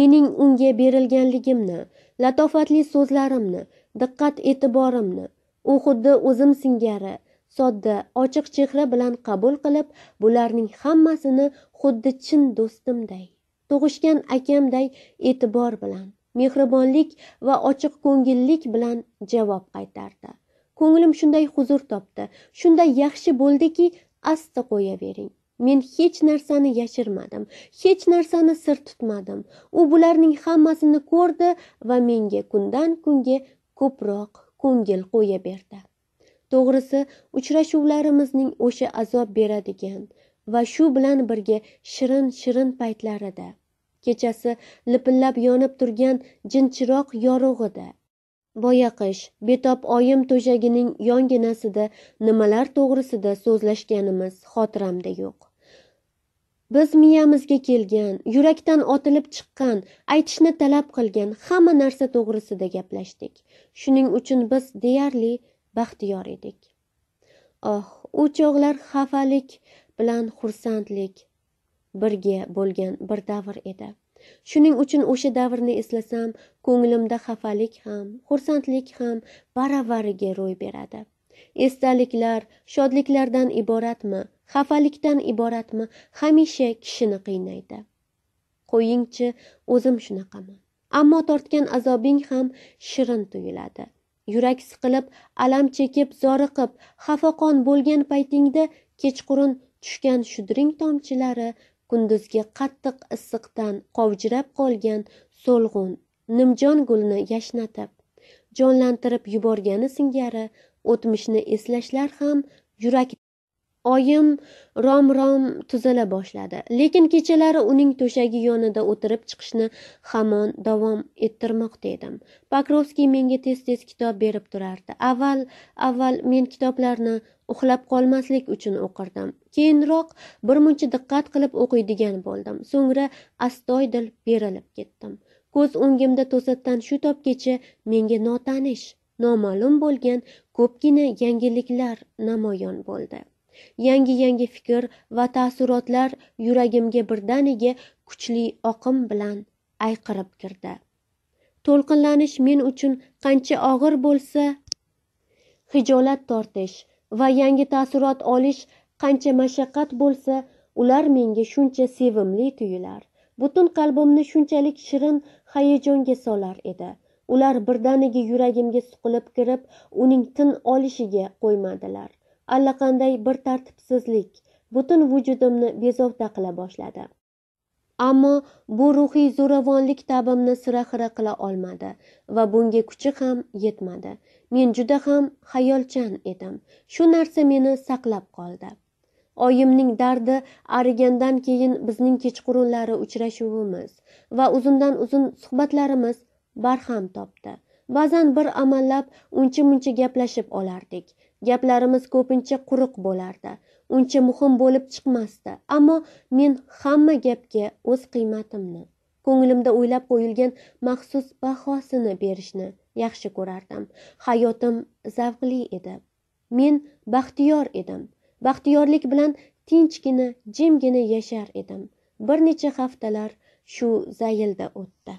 Mening unga berilganligimni, latofatli so'zlarimni diqqat e'tiborimni u xuddi o'zim singari sodda ochiq chehra bilan qabul qilib bularning hammasini xuddi chin do'stimday tug'ishgan akamday e'tibor bilan mehribonlik va ochiq ko'ngillik bilan javob qaytardi ko'nglim shunday huzur topdi shunday yaxshi bo'ldiki asta qo'yavering men hech narsani yashirmadim hech narsani sir tutmadim u bularning hammasini ko'rdi va menga kundan kunga ko'proq ko'ngil qo'ya berdi to'g'risi uchrashuvlarimizning o'sha azob beradigan va shu bilan birga shirin shirin paytlarida kechasi lipillab yonib turgan jinchiroq yorug'ida boyaqish betob oyim to'shagining yonginasida nimalar to'g'risida so'zlashganimiz xotiramda yo'q biz miyamizga kelgan yurakdan otilib chiqqan aytishni talab qilgan hamma narsa to'g'risida gaplashdik shuning uchun biz deyarli baxtiyor edik oh u chog'lar xafalik bilan xursandlik birga bo'lgan bir davr edi shuning uchun o'sha davrni eslasam ko'nglimda xafalik ham xursandlik ham baravariga ro'y beradi esdaliklar shodliklardan iboratmi xafalikdan iboratmi hamisha kishini qiynaydi qo'yingchi o'zim shunaqaman ammo tortgan azobing ham shirin tuyuladi yurak siqilib alam chekib zoriqib xafaqon bo'lgan paytingda kechqurun tushgan shudring tomchilari kunduzgi qattiq issiqdan qovjirab qolgan so'lg'un nimjon gulni yashnatib jonlantirib yuborgani singari o'tmishni eslashlar ham yurak oyim rom rom tuzala boshladi lekin kechalari uning to'shagi yonida o'tirib chiqishni hamon davom ettirmoqda edim pokrovskiy menga tez tez kitob berib turardi avval avval men kitoblarni uxlab qolmaslik uchun o'qirdim keyinroq muncha diqqat qilib o'qiydigan bo'ldim so'ngra astoydil berilib ketdim ko'z o'ngimda to'satdan shu topgacha menga notanish noma'lum bo'lgan ko'pgina yangiliklar namoyon bo'ldi Yangi-yangi fikr va taassurotlar yuragimga birdaniga kuchli oqim bilan ayqirib kirdi. To'lqinlanish men uchun qancha og'ir bo'lsa, hijolat tortish va yangi taassurot olish qancha mashaqqat bo'lsa, ular menga shuncha sevimli tuyular. Butun qalbimni shunchalik shirin hayajonga solar edi. Ular birdaniga yuragimga suqilib kirib, uning tin olishiga qo'ymadilar. allaqanday bir tartibsizlik butun vujudimni bezovta qila boshladi ammo bu ruhiy zo'ravonlik tabimni sira xira qila olmadi va bunga kuchi ham yetmadi men juda ham xayolchan edim shu narsa meni saqlab qoldi oyimning dardi arigandan keyin bizning kechqurunlari uchrashuvimiz va uzundan uzun suhbatlarimiz barham topdi ba'zan bir amallab uncha muncha gaplashib olardik gaplarimiz ko'pincha quruq bo'lardi uncha muhim bo'lib chiqmasdi ammo men hamma gapga o'z qiymatimni ko'nglimda o'ylab qo'yilgan maxsus bahosini berishni yaxshi ko'rardim hayotim zavqli edi men baxtiyor edim baxtiyorlik bilan tinchgina jimgina yashar edim bir necha haftalar shu zaylda o'tdi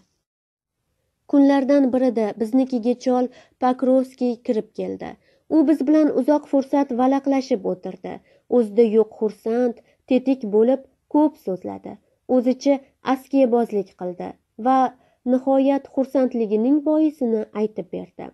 kunlardan birida biznikiga chol pokrovskiy kirib keldi u biz bilan uzoq fursat valaqlashib o'tirdi o'zida yo'q xursand tetik bo'lib ko'p so'zladi o'zicha askiyabozlik qildi va nihoyat xursandligining boisini aytib berdi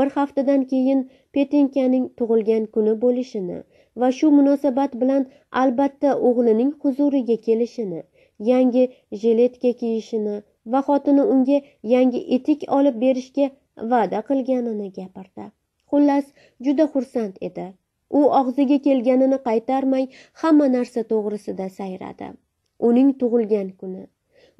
bir haftadan keyin petinkaning tug'ilgan kuni bo'lishini va shu munosabat bilan albatta o'g'lining huzuriga kelishini yangi jiletka kiyishini va xotini unga yangi etik olib berishga va'da qilganini gapirdi xullas juda xursand edi u og'ziga kelganini qaytarmay hamma narsa to'g'risida sayradi uning tug'ilgan kuni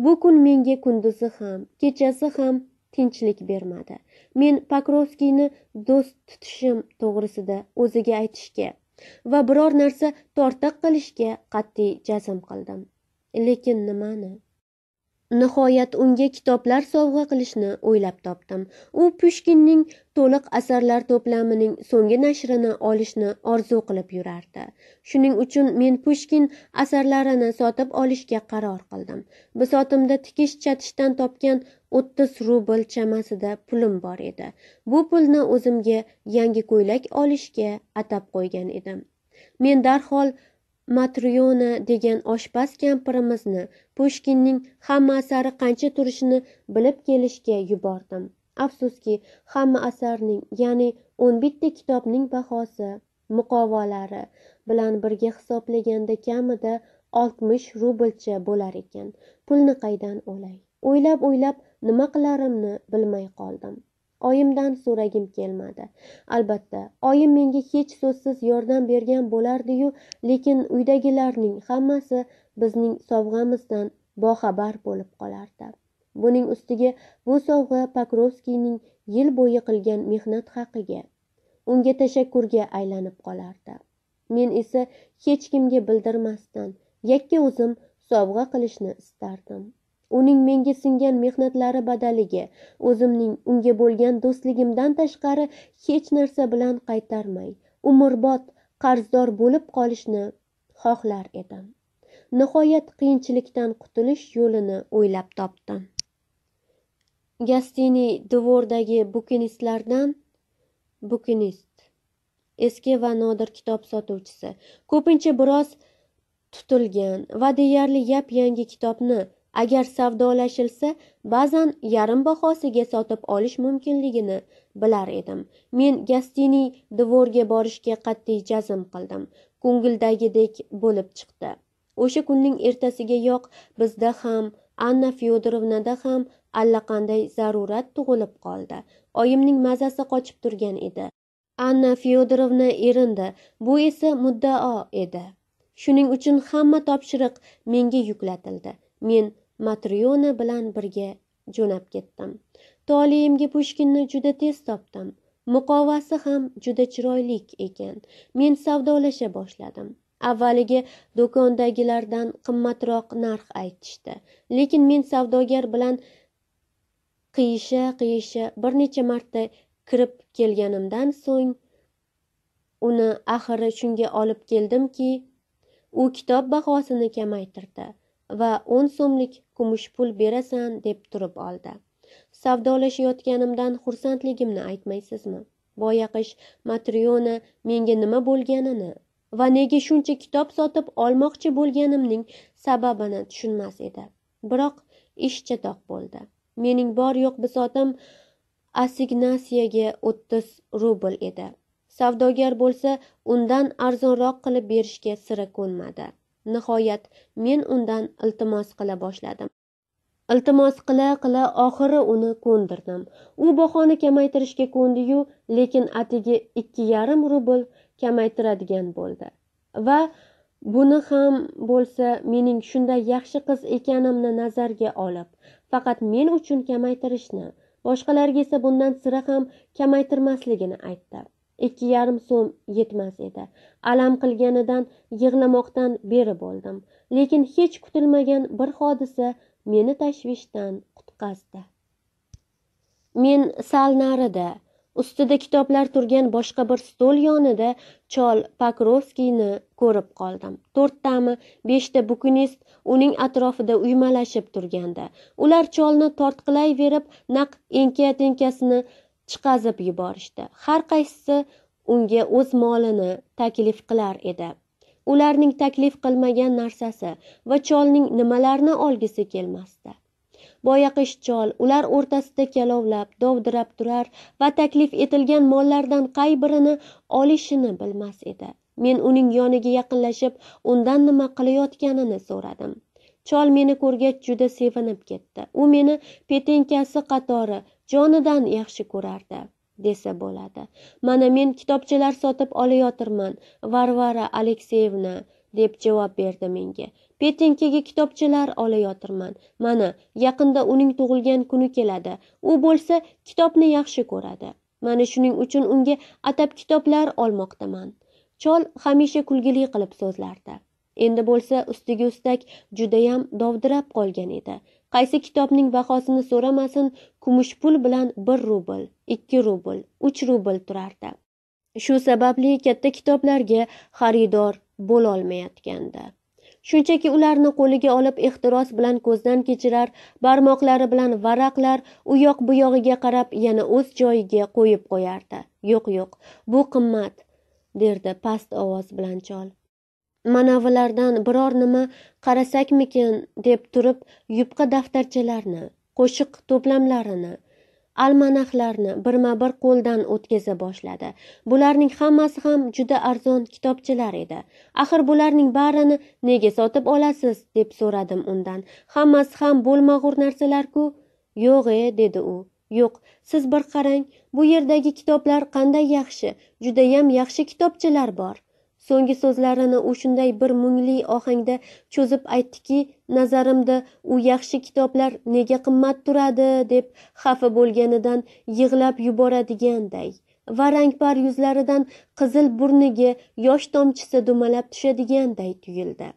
bu kun menga kunduzi ham kechasi ham tinchlik bermadi men pokrovskiyni do'st tutishim to'g'risida o'ziga aytishga va biror narsa tortiq qilishga qat'iy jazm qildim lekin nimani nihoyat unga kitoblar sovg'a qilishni o'ylab topdim u pushkinning to'liq asarlar to'plamining so'nggi nashrini olishni orzu qilib yurardi shuning uchun men pushkin asarlarini sotib olishga qaror qildim bisotimda tikish chatishdan topgan o'ttiz rubl chamasida pulim bor edi bu pulni o'zimga yangi ko'ylak olishga atab qo'ygan edim men darhol matryona degan oshpaz kampirimizni pushkinning hamma asari qancha turishini bilib kelishga yubordim afsuski hamma asarning ya'ni o'n bitta kitobning bahosi muqovolari bilan birga hisoblaganda kamida oltmish rublcha bo'lar ekan pulni qaydan olay o'ylab o'ylab nima qilarimni bilmay qoldim oyimdan so'ragim kelmadi albatta oyim menga hech so'zsiz yordam bergan bo'lardiyu lekin uydagilarning hammasi bizning sovg'amizdan boxabar bo'lib qolardi buning ustiga bu sovg'a pokrovskiyning yil bo'yi qilgan mehnat haqiga unga tashakkurga aylanib qolardi men esa hech kimga bildirmasdan yakka o'zim sovg'a qilishni istardim uning menga singan mehnatlari badaliga o'zimning unga bo'lgan do'stligimdan tashqari hech narsa bilan qaytarmay umrbod qarzdor bo'lib qolishni xohlar edim nihoyat qiyinchilikdan qutulish yo'lini o'ylab topdim gastini devordagi bukinistlardan bukinist eski va nodir kitob sotuvchisi ko'pincha biroz tutilgan va deyarli yap yangi kitobni Agar savdolashilsa, ba'zan yarim bahosiga sotib olish mumkinligini bilar edim. Men Gastini dvorga borishga qat'iy jazm qildim. Ko'ngildagidek bo'lib chiqdi. O'sha kunning ertasigayoq bizda ham, Anna Fyodorovnada ham allaqanday zarurat tug'ilib qoldi. Oyimning mazasi qochib turgan edi. Anna Fyodorovna erindi. Bu esa muddao edi. Shuning uchun hamma topshiriq menga yuklatildi. men matryona bilan birga jo'nab ketdim toleimga pushkinni juda tez topdim muqovasi ham juda chiroyli ekan men savdolasha boshladim avvaliga do'kondagilardan qimmatroq narx aytishdi lekin men savdogar bilan qiyisha qiyisha bir necha marta kirib kelganimdan so'ng uni axiri shunga olib keldimki u kitob bahosini kamaytirdi va o'n so'mlik kumush pul berasan deb turib oldi savdolashayotganimdan xursandligimni aytmaysizmi boyaqish matryona menga nima bo'lganini va nega shuncha kitob sotib olmoqchi bo'lganimning sababini tushunmas edi biroq ish chatoq bo'ldi mening bor yo'q bisotim assignatsiyaga o'ttiz rubl edi savdogar bo'lsa undan arzonroq qilib berishga sira ko'nmadi Nihoyat men undan iltimos qila boshladim. Iltimos qila qila oxiri uni ko'ndirdim. U bahoni kamaytirishga ko'ndi-yu, lekin atigi 2,5 rubl kamaytiradigan bo'ldi va buni ham bo'lsa mening shunday yaxshi qiz ekanimni nazarga olib, faqat men uchun kamaytirishni, boshqalarga esa bundan sira ham kamaytirmasligini aytdi. ikki yarim so'm yetmas edi alam qilganidan yig'lamoqdan beri bo'ldim lekin hech kutilmagan bir hodisa meni tashvishdan qutqazdi men sal narida ustida kitoblar turgan boshqa bir stol yonida chol pakrovskiyni ko'rib qoldim to'rttami beshta bukunist uning atrofida uymalashib turgandi ular cholni tortqilayverib naq enka tenkasini chiqazib yuborishdi har qaysisi unga o'z molini taklif qilar edi ularning taklif qilmagan narsasi va cholning nimalarni olgisi kelmasdi boyaqish chol ular o'rtasida kalovlab dovdirab turar va taklif etilgan mollardan qay birini olishini bilmas edi men uning yoniga yaqinlashib undan nima qilayotganini so'radim chol meni ko'rgach juda sevinib ketdi u meni petenkasi qatori jonidan yaxshi ko'rardi desa bo'ladi mana men kitobchalar sotib olayotirman varvara alekseyevna deb javob berdi menga petinkaga kitobchalar olayotirman mana yaqinda uning tug'ilgan kuni keladi u bo'lsa kitobni yaxshi ko'radi mana shuning uchun unga atab kitoblar olmoqdaman chol hamisha kulgili qilib so'zlardi endi bo'lsa ustiga ustak judayam dovdirab qolgan edi qaysi kitobning bahosini so'ramasin kumush pul bilan bir rubl ikki rubl uch rubl turardi shu sababli katta kitoblarga xaridor bo'lolmayotgandi shunchaki ularni qo'liga olib ehtiros bilan ko'zdan kechirar barmoqlari bilan varaqlar u yoq bu yog'iga qarab yana o'z joyiga qo'yib qo'yardi yo'q yo'q bu qimmat derdi past ovoz bilan chol manavilardan biror nima qarasakmikin deb turib yupqa daftarchalarni qo'shiq to'plamlarini almanaxlarni birma bir qo'ldan o'tkaza boshladi bularning hammasi ham juda arzon kitobchalar edi axir bularning barini nega sotib olasiz deb so'radim undan hammasi ham bo'lmag'ur narsalarku yo'q e dedi u yo'q siz bir qarang bu yerdagi kitoblar qanday yaxshi judayam yaxshi kitobchalar bor so'nggi so'zlarini u shunday bir mungli ohangda cho'zib aytdiki nazarimda u yaxshi kitoblar nega qimmat turadi deb xafa bo'lganidan yig'lab yuboradiganday va rangpar yuzlaridan qizil burniga yosh tomchisi dumalab tushadiganday tuyuldi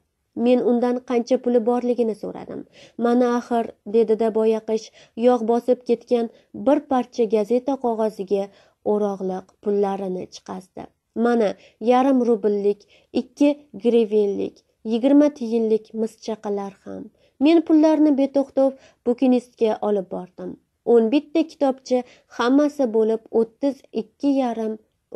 men undan qancha puli borligini so'radim mana axir dedida boyaqish yog' bosib ketgan bir parcha gazeta qog'oziga o'rog'liq pullarini chiqazdi mana yarim rubllik ikki grevenlik yigirma tiyinlik mischaqalar ham men pullarni beto'xtov bukinistga olib bordim o'n bitta kitobchi hammasi bo'lib o'ttiz ikki yarim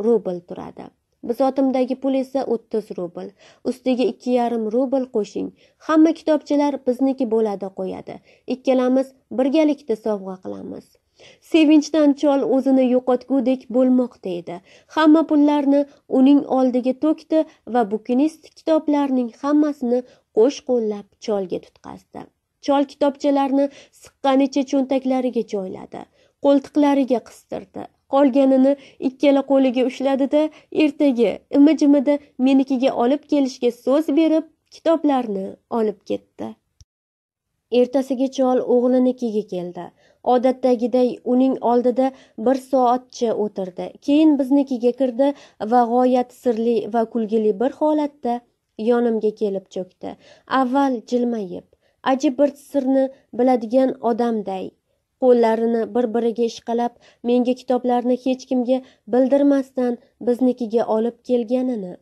rubl turadi bizotimdagi pul esa o'ttiz rubl ustiga ikki yarim rubl qo'shing hamma kitobchalar bizniki bo'ladi qo'yadi ikkalamiz birgalikda sovg'a qilamiz sevinchdan chol o'zini yo'qotgudek bo'lmoqda edi hamma pullarni uning oldiga to'kdi va bukinist kitoblarning hammasini qo'sh qo'llab cholga tutqazdi chol kitobchalarni siqqanicha cho'ntaklariga joyladi qo'ltiqlariga qistirdi qolganini ikkala qo'liga ushladida ertaga imi jimida menikiga olib kelishga so'z berib kitoblarni olib ketdi ertasiga chol o'g'linikiga keldi odatdagiday uning oldida bir soatcha o'tirdi keyin biznikiga kirdi va g'oyat sirli va kulgili bir holatda yonimga kelib cho'kdi avval jilmayib ajib bir sirni biladigan odamday qo'llarini bir biriga ishqalab menga kitoblarni hech kimga bildirmasdan biznikiga olib kelganini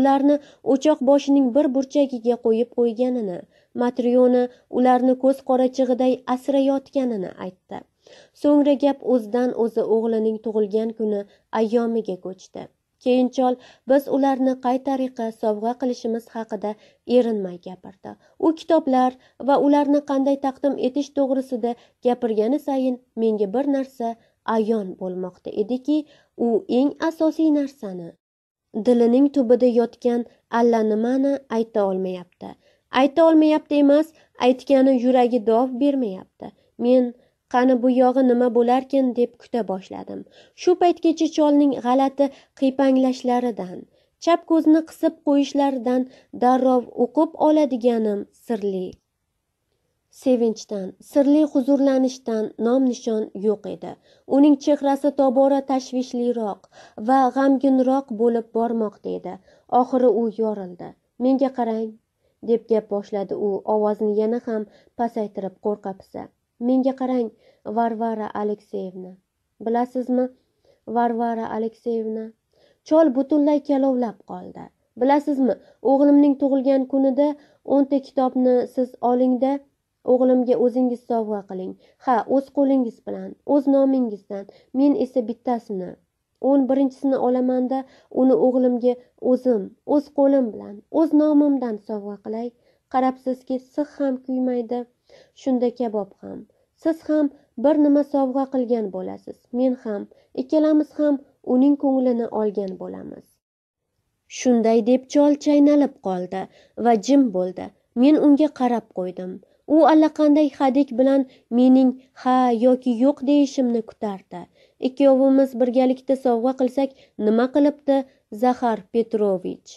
ularni o'choq boshining bir burchagiga qo'yib qo'yganini Matryona ularni ko'z qorachig'iday asrayotganini aytdi. So'ngra gap o'zidan o'zi o'g'lining tug'ilgan kuni ayyomiga ko'chdi. Keyinchol biz ularni qay tariqa sovg'a qilishimiz haqida erinmay gapirdi. U kitoblar va ularni qanday taqdim etish to'g'risida gapirgani sayin menga bir narsa ayon bo'lmoqda ediki, u eng asosiy narsani dilining tubida yotgan allanimani ayta olmayapti. ayta olmayapti emas aytgani yuragi dov bermayapti men qani bu yog'i nima bo'larkin deb kuta boshladim shu paytgacha cholning g'alati qiypanglashlaridan chap ko'zni qisib qo'yishlaridan darrov o'qib oladiganim sirli sevinchdan sirli huzurlanishdan nom nishon yo'q edi uning chehrasi tobora tashvishliroq va g'amginroq bo'lib bormoqda edi oxiri u yorildi menga qarang deb gap boshladi u ovozini yana ham pasaytirib qo'rqa pisa menga qarang varvara alekseyevna bilasizmi varvara alekseyevna chol butunlay kalovlab qoldi bilasizmi o'g'limning tug'ilgan kunida o'nta kitobni siz olingda o'g'limga o'zingiz sovg'a qiling ha o'z qo'lingiz bilan o'z nomingizdan men esa bittasini o'n birinchisini olamanda uni o'g'limga o'zim o'z qo'lim bilan o'z nomimdan sovg'a qilay qarabsizki sig' ham kuymaydi shunda kabob ham siz ham bir nima sovg'a qilgan bo'lasiz men ham ikkalamiz ham uning ko'nglini olgan bo'lamiz shunday deb chol chaynalib qoldi va jim bo'ldi men unga qarab qo'ydim u allaqanday hadik bilan mening ha yoki yo'q deyishimni kutardi ikkovimiz birgalikda sovg'a qilsak nima qilibdi zahar petrovich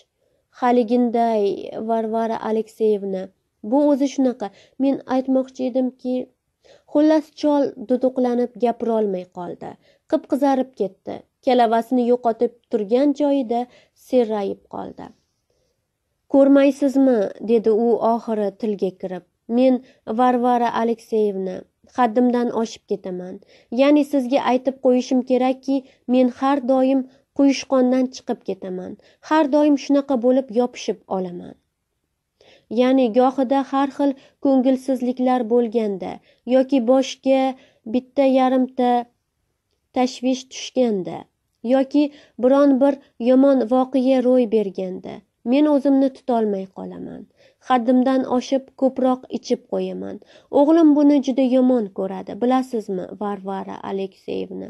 haliginday varvara alekseyevna bu o'zi shunaqa men aytmoqchi edimki xullas chol duduqlanib gapirolmay qoldi qip qizarib ketdi kalavasini yo'qotib turgan joyida serrayib qoldi ko'rmaysizmi dedi u oxiri tilga kirib men varvara alekseyevna haddimdan oshib ketaman ya'ni sizga aytib qo'yishim kerakki men har doim quyushqondan chiqib ketaman har doim shunaqa bo'lib yopishib olaman ya'ni gohida har xil ko'ngilsizliklar bo'lganda yoki boshga bitta yarimta tashvish tushganda yoki biron bir yomon voqea ro'y berganda men o'zimni tutolmay qolaman haddimdan oshib ko'proq ichib qo'yaman o'g'lim buni juda yomon ko'radi bilasizmi varvara alekseyevna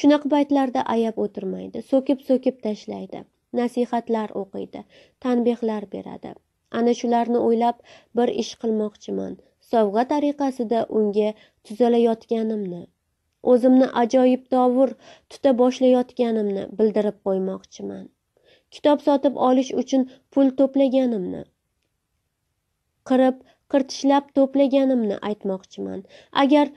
shunaqa paytlarda ayab o'tirmaydi so'kib so'kib tashlaydi nasihatlar o'qiydi tanbehlar beradi ana shularni o'ylab bir ish qilmoqchiman sovg'a tariqasida unga tuzalayotganimni o'zimni ajoyib dovur tuta boshlayotganimni bildirib qo'ymoqchiman kitob sotib olish uchun pul to'plaganimni qirib qirtishlab to'plaganimni aytmoqchiman agar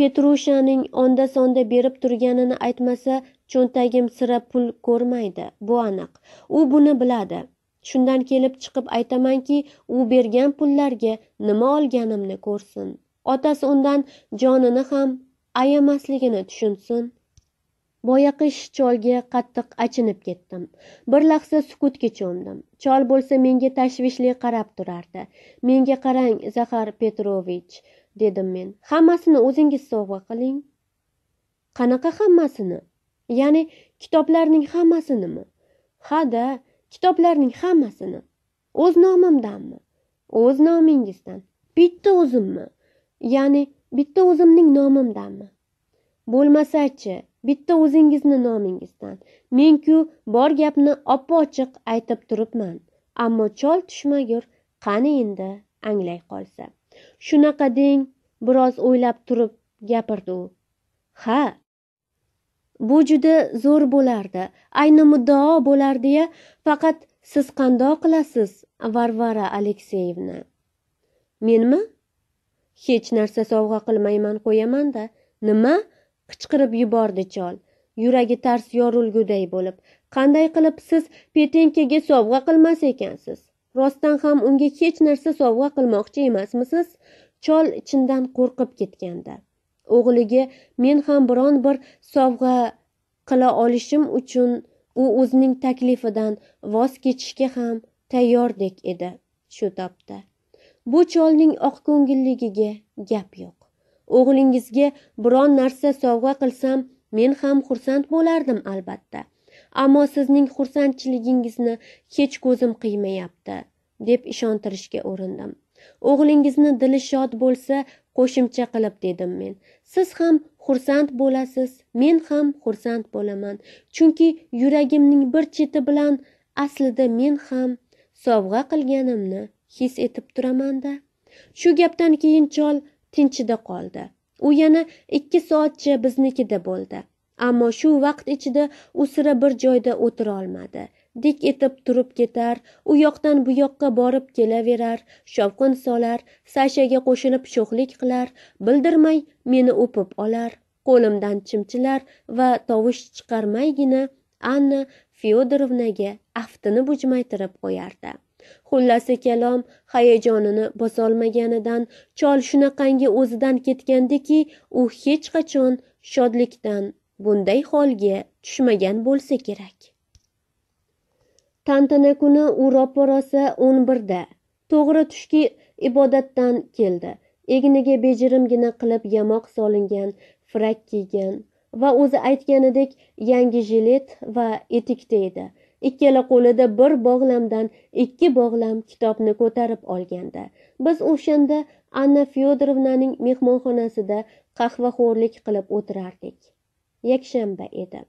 petrushaning onda sonda berib turganini aytmasa cho'ntagim sira pul ko'rmaydi bu aniq u buni biladi shundan kelib chiqib aytamanki u bergan pullarga nima olganimni ko'rsin otasi undan jonini ham ayamasligini tushunsin boyaqish cholga qattiq achinib ketdim bir lahza sukutga cho'mdim chol bo'lsa menga tashvishli qarab turardi menga qarang zahar petrovich dedim men hammasini o'zingiz sovg'a qiling qanaqa hammasini ya'ni kitoblarning hammasinimi ha da kitoblarning hammasini o'z nomimdanmi o'z nomingizdan bitta o'zimmi ya'ni bitta o'zimning nomimdanmi bo'lmasachi bitta o'zingizni nomingizdan menku bor gapni oppo ochiq aytib turibman ammo chol tushmagur qani endi anglay qolsa shunaqa deng biroz o'ylab turib gapirdi u ha bu juda zo'r bo'lardi ayni muddao bo'lardiya faqat siz qandoq qilasiz varvara alekseyevna menmi hech narsa sovg'a qilmayman qo'yamanda nima qichqirib yubordi chol yuragi tars yorilguday bo'lib qanday qilib siz petenkaga sovg'a qilmas ekansiz rostdan ham unga hech narsa sovg'a qilmoqchi emasmisiz chol chindan qo'rqib ketganda o'g'liga men ham biron bir sovg'a qila olishim uchun u o'zining taklifidan voz kechishga ham tayyordek edi shu topda bu cholning oqko'ngilligiga gap yo'q o'g'lingizga biron narsa sovg'a qilsam men ham xursand bo'lardim albatta ammo sizning xursandchiligingizni hech ko'zim qiymayapti deb ishontirishga urindim o'g'lingizni dili shod bo'lsa qo'shimcha qilib dedim men siz ham xursand bo'lasiz men ham xursand bo'laman chunki yuragimning bir cheti bilan aslida men ham sovg'a qilganimni his etib turamanda shu gapdan keyin chol tinchida qoldi u yana ikki soatcha biznikida bo'ldi ammo shu vaqt ichida u sira bir joyda o'tira olmadi dik etib turib ketar u yoqdan bu yoqqa borib kelaverar shovqin solar sashaga qo'shilib sho'xlik qilar bildirmay meni o'pib olar qo'limdan chimchilar va tovush chiqarmaygina anna fyodorovnaga aftini bujmaytirib qo'yardi Xullasi kalom hayajonini bosolmaganidan chol shunaqangi o'zidan ketgandiki, u hech qachon shodlikdan bunday holga tushmagan bo'lsa kerak. Tantana kuni u roporosa 11da to'g'ri tushki ibodatdan keldi. Egniga bejirimgina qilib yamoq solingan, frak kiygan va o'zi aytganidek yangi jilet va etikda edi. ikkala qo'lida bir bog'lamdan ikki bog'lam kitobni ko'tarib olganda biz o'shanda anna fyodorovnaning mehmonxonasida qahvaxo'rlik qilib o'tirardik yakshanba edi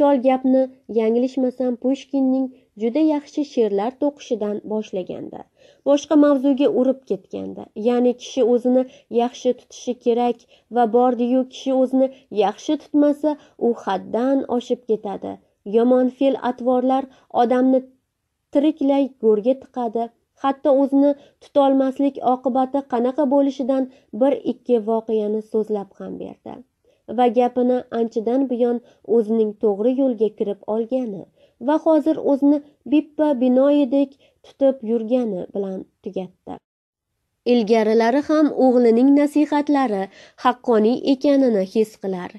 chol gapni yanglishmasam pushkinning juda yaxshi she'rlar to'qishidan boshlaganda boshqa mavzuga urib ketganda ya'ni kishi o'zini yaxshi tutishi kerak va bordiyu kishi o'zini yaxshi tutmasa u haddan oshib ketadi yomon fe'l atvorlar odamni tiriklay go'rga tiqadi hatto o'zini tutolmaslik oqibati qanaqa bo'lishidan bir ikki voqeani so'zlab ham berdi va gapini anchadan buyon o'zining to'g'ri yo'lga kirib olgani va hozir o'zini bippa binoyidek tutib yurgani bilan tugatdi ilgarilari ham o'g'lining nasihatlari haqqoniy ekanini his qilar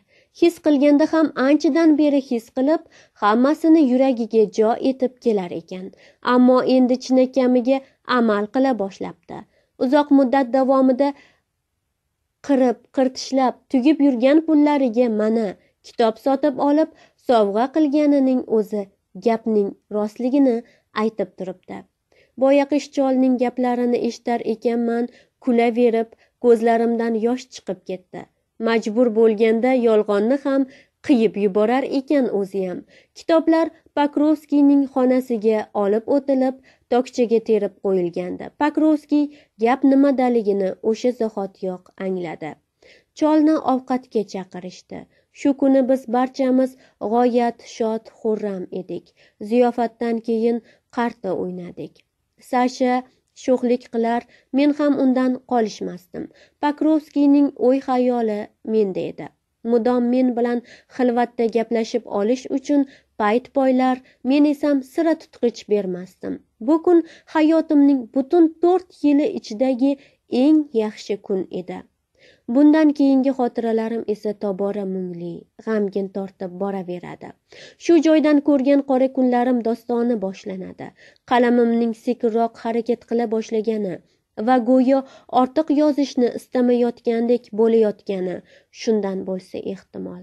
his qilganda ham anchadan beri his qilib hammasini yuragiga jo etib kelar ekan ammo endi chinakamiga amal qila boshlabdi uzoq muddat davomida qirib qirtishlab tugib yurgan pullariga mana kitob sotib olib sovg'a qilganining o'zi gapning rostligini aytib turibdi boyaqish cholning gaplarini eshitar ekanman kulaverib ko'zlarimdan yosh chiqib ketdi Majbur bo'lganda yolg'onni ham qiyib yuborar ekan o'ziyam. Kitoblar Pakrovskiyning xonasiga olib o'tilib, tokchaga terib qo'yilgandi. Pakrovskiy gap nimadaligini o'sha zahotiyoq angladi. Cholni ovqatga chaqirishdi. Shu kuni biz barchamiz g'oyat shod, xurram edik. Ziyofatdan keyin qarta o'ynadik. Sasha sho'xlik qilar men ham undan qolishmasdim pokrovskiyning o'y xayoli menda edi mudom men bilan xilvatda gaplashib olish uchun payt poylar men esam sira tutqich bermasdim bu kun hayotimning butun to'rt yili ichidagi eng yaxshi kun edi bundan keyingi xotiralarim esa tobora mungli g'amgin tortib boraveradi shu joydan ko'rgan qora kunlarim dostoni boshlanadi qalamimning sekinroq harakat qila boshlagani va go'yo ortiq yozishni istamayotgandek bo'layotgani shundan bo'lsa ehtimol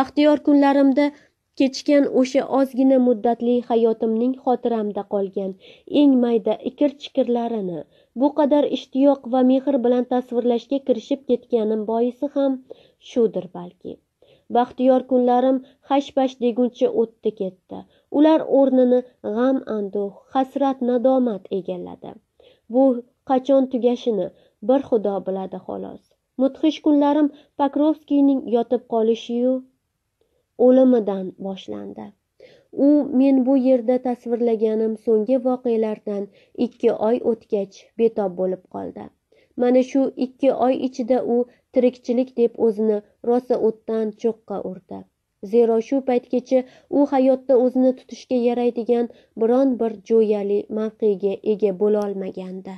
baxtiyor kunlarimda kechgan o'sha ozgina muddatli hayotimning xotiramda qolgan eng mayda ikir chikirlarini bu qadar ishtiyoq va mehr bilan tasvirlashga kirishib ketganim boisi ham shudir balki baxtiyor kunlarim hash pash deguncha o'tdi ketdi ular o'rnini g'am anduh hasrat nadomat egalladi bu qachon tugashini bir xudo biladi xolos mudhish kunlarim pokrovskiyning yotib qolishiyu o'limidan boshlandi u men bu yerda tasvirlaganim so'nggi voqealardan ikki oy o'tgach betob bo'lib qoldi mana shu ikki oy ichida u tirikchilik deb o'zini rosa o'tdan cho'qqa urdi zero shu paytgacha u hayotda o'zini tutishga yaraydigan biron bir jo'yali mavqega ega bo'lolmagandi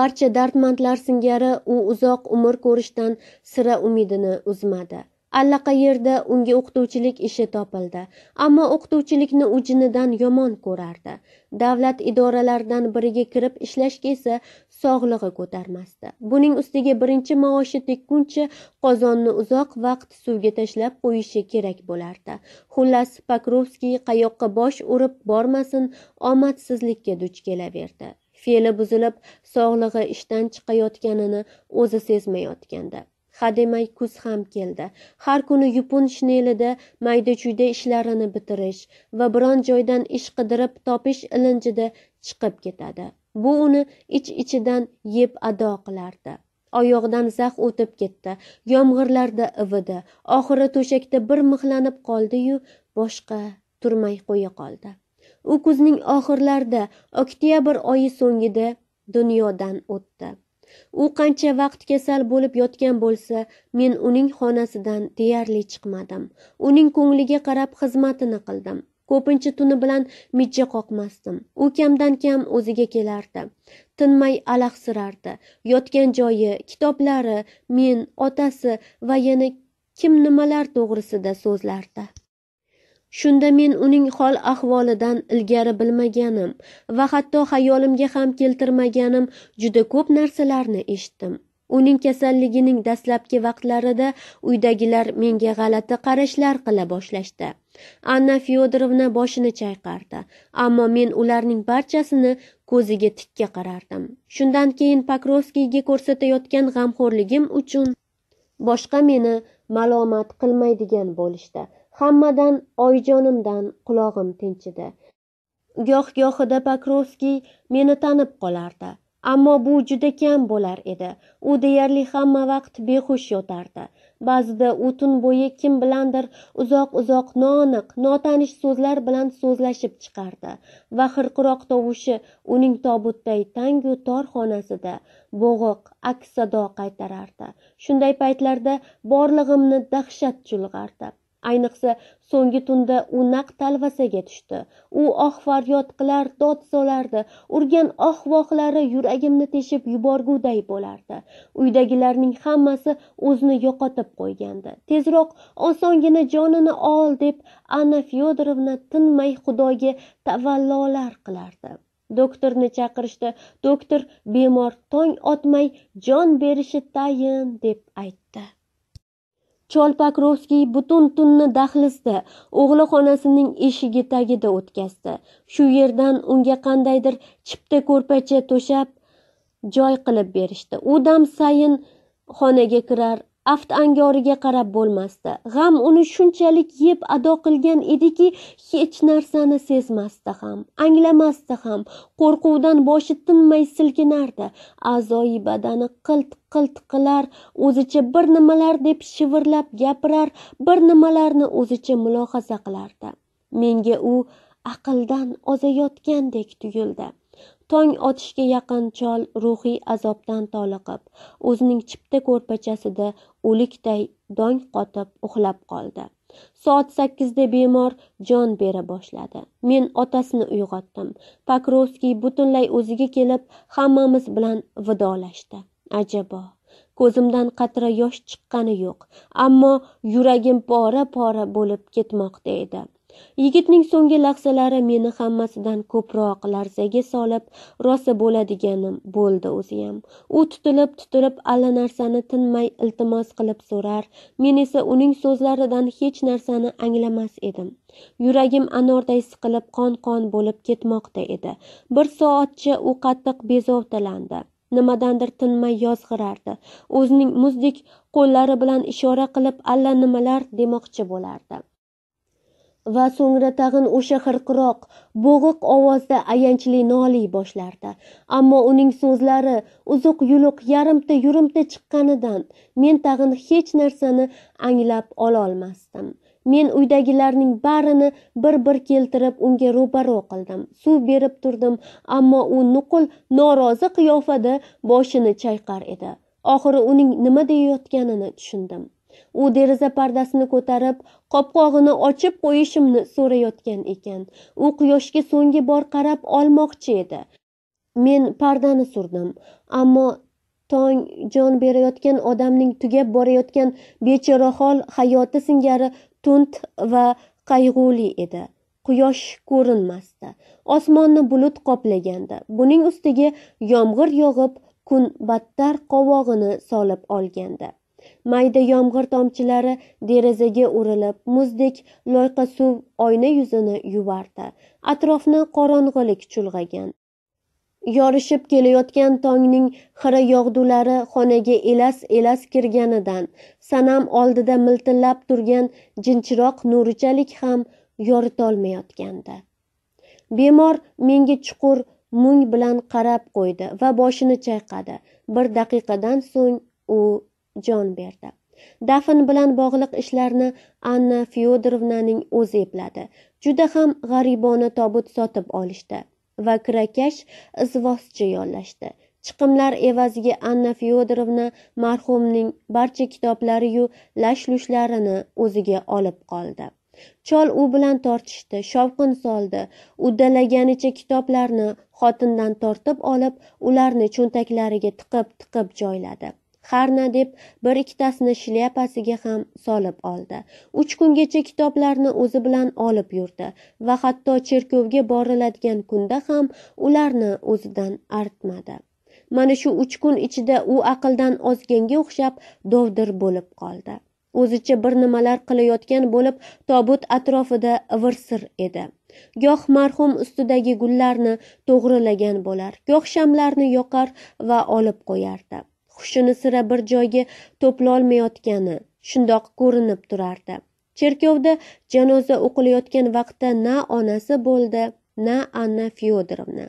barcha dardmandlar singari u uzoq umr ko'rishdan sira umidini uzmadi allaqayerda unga o'qituvchilik ishi topildi ammo o'qituvchilikni u jinidan yomon ko'rardi davlat idoralaridan biriga kirib ishlashga esa sog'lig'i ko'tarmasdi buning ustiga birinchi maoshi tekkuncha qozonni uzoq vaqt suvga tashlab qo'yishi kerak bo'lardi xullas pokrovskiy qayoqqa bosh urib bormasin omadsizlikka duch kelaverdi fe'li buzilib sog'lig'i ishdan chiqayotganini o'zi sezmayotgandi hademay kuz ham keldi har kuni yupun shinelida mayda chuyda ishlarini bitirish va biron joydan ish qidirib topish ilinjida chiqib ketadi bu uni ich ichidan yeb ado qilardi oyog'idan zax o'tib ketdi yomg'irlarda ividi oxiri to'shakda bir mixlanib qoldiyu boshqa turmay qo'ya qoldi u kuzning oxirlarida oktyabr oyi so'ngida dunyodan o'tdi U qancha vaqt kasal bo'lib yotgan bo'lsa, men uning xonasidan deyarli chiqmadim. Uning ko'ngliga qarab xizmatini qildim. Ko'pincha tuni bilan mijja qoqmasdim. U kamdan kam o'ziga kelardi. Tinmay alahsirardi. Yotgan joyi, kitoblari, men, otasi va yana kim nimalar to'g'risida so'zlardi. Shunda men uning hol ahvolidan ilgari bilmaganim va hatto xayolimga ham keltirmaganim juda ko'p narsalarni eshitdim. Uning kasalligining dastlabki vaqtlarida uydagilar menga g'alati qarashlar qila boshlashdi. Anna Fyodorovna boshini chayqardi, ammo men ularning barchasini ko'ziga tikka qarardim. Shundan keyin Pokrovskiyga ko'rsatayotgan g'amxo'rligim uchun boshqa meni malomat qilmaydigan bo'lishdi. işte. hammadan oyijonimdan qulog'im tinchidi goh gohida pokrovskiy meni tanib qolardi ammo bu juda kam bo'lar edi u deyarli hamma vaqt behush yotardi ba'zida u tun bo'yi kim bilandir uzoq uzoq noaniq notanish so'zlar bilan so'zlashib chiqardi va hirqiroq tovushi uning tobutday tangu tor xonasida bo'g'iq aks sado qaytarardi shunday paytlarda borlig'imni dahshat chulg'ardi ayniqsa so'nggi tunda u naq talvasaga tushdi u oh faryod qilar dod solardi urgan oh vohlari yuragimni teshib yuborguday bo'lardi uydagilarning hammasi o'zini yo'qotib qo'ygandi tezroq osongina jonini ol deb anna fyodorovna tinmay xudoga tavallolar qilardi doktorni chaqirishdi doktor bemor tong otmay jon berishi tayin deb aytdi Cholpakrovskiy butun tunni dahlizda, o'g'li xonasining eshigi tagida o'tkazdi. Shu yerdan unga qandaydir chipta ko'rpacha to'shab joy qilib berishdi. U dam sayin xonaga kirar, aft angoriga qarab bo'lmasdi g'am uni shunchalik yeb ado qilgan ediki hech narsani sezmasdi ham anglamasdi ham qo'rquvdan boshi tinmay silkinardi a'zoyi badani qilt qilt qilar o'zicha bir nimalar deb shivirlab gapirar bir nimalarni o'zicha mulohaza qilardi menga u aqldan ozayotgandek tuyuldi tong otishga yaqin chol ruhiy azobdan toliqib o'zining chipta ko'rpachasida o'likday dong qotib uxlab qoldi soat sakkizda bemor jon bera boshladi men otasini uyg'otdim pokrovskiy butunlay o'ziga kelib hammamiz bilan vidolashdi ajabo ko'zimdan qatra yosh chiqqani yo'q ammo yuragim pora pora bo'lib ketmoqda edi yigitning so'nggi lahzalari meni hammasidan ko'proq larzaga solib rosa bo'ladiganim bo'ldi o'ziyam u tutilib tutilib allanarsani tinmay iltimos qilib so'rar men esa uning so'zlaridan hech narsani anglamas edim yuragim anorday siqilib qon qon bo'lib ketmoqda edi bir soatcha u qattiq bezovtalandi nimadandir tinmay yozg'irardi o'zining muzdek qo'llari bilan ishora qilib allanimalar demoqchi bo'lardi va so'ngra tag'in o'sha hirqiroq bo'g'iq ovozda ayanchli noliy boshlardi ammo uning so'zlari uzuq yuluq yarimta yurimta chiqqanidan men tag'in hech narsani anglab ololmasdim men uydagilarning barini bir bir keltirib unga ro'baro qildim suv berib turdim ammo u nuqul norozi qiyofada boshini chayqar edi oxiri uning nima deyayotganini tushundim u deraza pardasini ko'tarib qopqog'ini ochib qo'yishimni so'rayotgan ekan u quyoshga so'nggi bor qarab olmoqchi edi men pardani surdim ammo tong jon berayotgan odamning tugab borayotgan bechorahol hayoti singari tund va qayg'uli edi quyosh ko'rinmasdi osmonni bulut qoplagandi buning ustiga yomg'ir yog'ib kun battar qovog'ini solib olgandi mayda yomg'ir tomchilari derazaga urilib muzdek loyqa suv oyna yuzini yuvardi atrofni qorong'ilik chulg'agan yorishib kelayotgan tongning xira yog'dulari xonaga elas elas kirganidan sanam oldida miltillab turgan jinchiroq nurichalik ham yoritolmayotgandi bemor menga chuqur mung bilan qarab qo'ydi va boshini chayqadi bir daqiqadan so'ng u jon berdi dafn bilan bog'liq ishlarni anna fyodorovnaning o'zi epladi juda ham g'aribona tobut sotib olishdi va kirakash izvoschi yollashdi chiqimlar evaziga anna fyodorovna marhumning barcha kitoblariyu lash lushlarini o'ziga olib qoldi chol u bilan tortishdi shovqin soldi uddalaganicha kitoblarni xotindan tortib olib ularni cho'ntaklariga tiqib tiqib joyladi harna deb bir ikkitasini shlyapasiga ham solib oldi uch kungacha kitoblarni o'zi bilan olib yurdi va hatto cherkovga boriladigan kunda ham ularni o'zidan artmadi mana shu uch kun ichida u aqldan ozganga o'xshab dovdir bo'lib qoldi o'zicha bir nimalar qilayotgan bo'lib tobut atrofida virsir edi goh marhum ustidagi gullarni to'g'rilagan bo'lar goh shamlarni yoqar va olib qo'yardi hushini sira bir joyga to'plolmayotgani shundoq ko'rinib turardi cherkovda janoza o'qilayotgan vaqtda na onasi bo'ldi na anna fyodorovna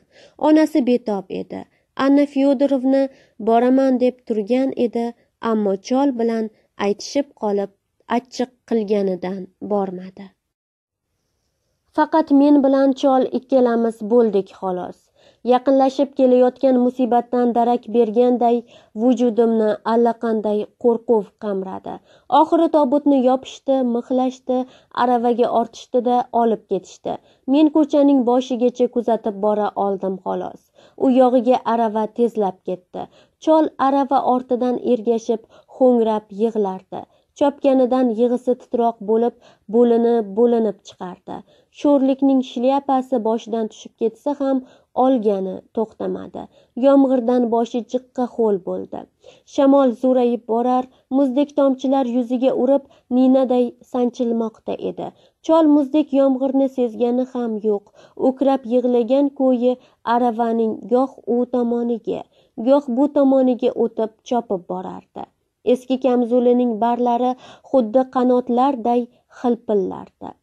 onasi betob edi anna fyodorovna boraman deb turgan edi ammo chol bilan aytishib qolib achchiq qilganidan bormadi faqat men bilan chol ikkalamiz bo'ldik xolos yaqinlashib kelayotgan musibatdan darak berganday vujudimni allaqanday qo'rquv qamradi oxiri tobutni yopishdi mixlashdi aravaga ortishdida olib ketishdi men ko'chaning boshigacha kuzatib bora oldim xolos u yog'iga arava tezlab ketdi chol arava ortidan ergashib ho'ngrab yig'lardi chopganidan yig'isi titroq bo'lib bo'linib bo'linib chiqardi sho'rlikning shlyapasi boshidan tushib ketsa ham olgani to'xtamadi yomg'irdan boshi jiqqa ho'l bo'ldi shamol zo'rayib borar muzdek tomchilar yuziga urib ninaday sanchilmoqda edi chol muzdek yomg'irni sezgani ham yo'q o'krab yig'lagan ko'yi aravaning goh u tomoniga goh bu tomoniga o'tib chopib borardi eski kamzulining barlari xuddi qanotlarday hilpillardi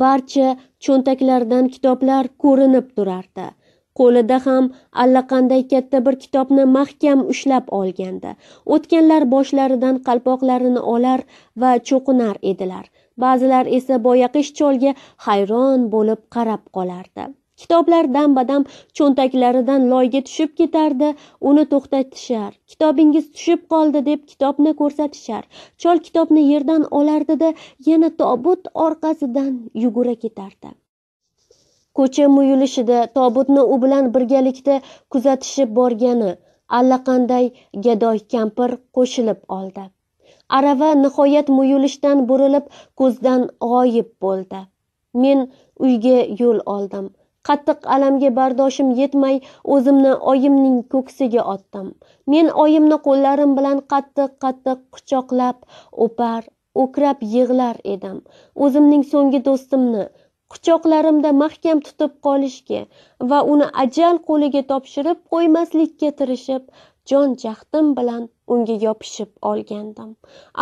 barcha cho'ntaklaridan kitoblar ko'rinib turardi qo'lida ham allaqanday katta bir kitobni mahkam ushlab olgandi o'tganlar boshlaridan qalpoqlarini olar va cho'qinar edilar ba'zilar esa boyaqish cholga hayron bo'lib qarab qolardi Kitoblar dam-badam cho'ntaklaridan loyga tushib ketardi, uni to'xtatishar. Kitobingiz tushib qoldi deb kitobni ko'rsatishar. Chol kitobni yerdan olardida yana tobut orqasidan yugura ketardi. Ko'cha muyulishida tobutni u bilan birgalikda kuzatishib borgani allaqanday gadoy kampir qo'shilib oldi. Arava nihoyat muyulishdan burilib ko'zdan g'oyib bo'ldi. Men uyga yo'l oldim. qattiq alamga bardoshim yetmay o'zimni oyimning ko'ksiga otdim men oyimni qo'llarim bilan qattiq qattiq quchoqlab o'par o'krab yig'lar edim o'zimning so'nggi do'stimni quchoqlarimda mahkam tutib qolishga va uni ajal qo'liga topshirib qo'ymaslikka tirishib jon jahdim bilan unga yopishib olgandim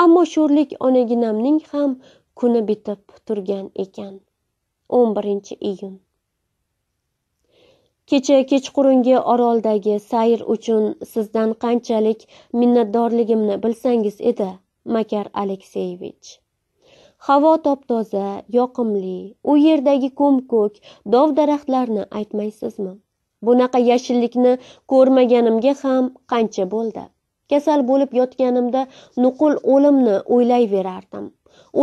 ammo sho'rlik onaginamning ham kuni bitib turgan ekan 11 iyun Kecha kechqurungi oroldagi sayr uchun sizdan qanchalik minnatdorligimni bilsangiz edi, Makar Alekseyevich. Havo top-toza, yoqimli, u yerdagi ko'm-ko'k dov daraxtlarni aytmaysizmi? Bunaqa yashillikni ko'rmaganimga ham qancha bo'ldi. Kasal bo'lib yotganimda nuqul o'limni o'ylayverardim.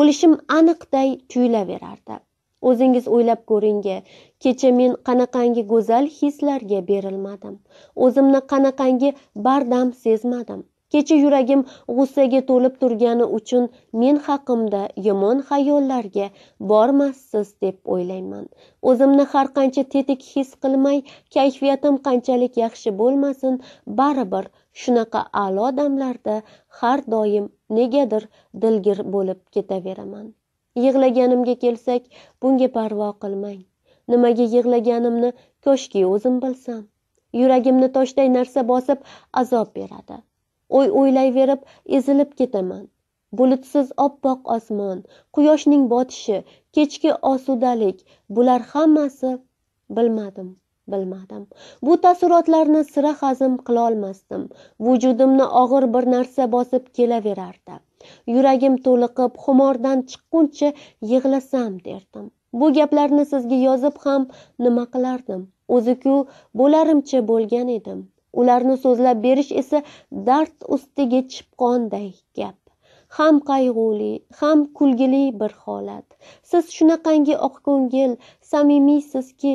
O'lishim aniqday tuyulaverardi. O'zingiz o'ylab ko'ringa, kecha men qanaqangi go'zal hislarga berilmadim. O'zimni qanaqangi bardam sezmadim. Kecha yuragim g'ussaga to'lib turgani uchun men haqimda yomon xayollarga bormassiz deb o'ylayman. O'zimni har qancha tetik his qilmay, kayfiyatim qanchalik yaxshi bo'lmasin, baribir shunaqa a'lo damlarda har doim negadir dilgir bo'lib ketaveraman. Yig'laganimga kelsak, bunga parvo qilmang. Nimaga yig'laganimni koshki o'zim bilsam. Yuragimni toshday narsa bosib azob beradi. O'y o'ylayverib ezilib ketaman. Bulutsiz oppoq osmon, quyoshning botishi, kechki osudalik, bular hammasi bilmadim. bilmadim bu taassurotlarni sira hazm qilolmasdim vujudimni og'ir bir narsa bosib kelaverardi yuragim to'liqib xumordan chiqquncha yig'lasam derdim bu gaplarni sizga yozib ham nima qilardim o'ziku bo'larimcha bo'lgan edim ularni so'zlab berish esa dard ustiga chipqonday gap ham qayg'uli ham kulgili bir holat siz shunaqangi oqko'ngil samimiysizki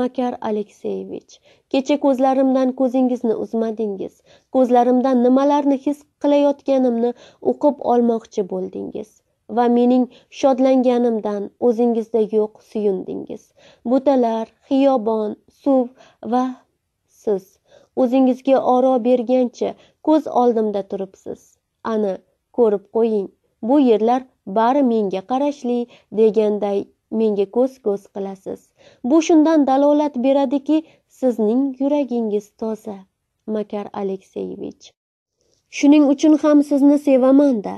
makar alekseyevich kecha ko'zlarimdan ko'zingizni uzmadingiz ko'zlarimdan nimalarni his qilayotganimni o'qib olmoqchi bo'ldingiz va mening shodlanganimdan o'zingizda yo'q suyundingiz butalar xiyobon suv va siz o'zingizga oro bergancha ko'z oldimda turibsiz ana ko'rib qo'ying bu yerlar bari menga qarashli deganday menga ko'z ko'z qilasiz bu shundan dalolat beradiki sizning yuragingiz toza makar alekseyevich shuning uchun ham sizni sevamanda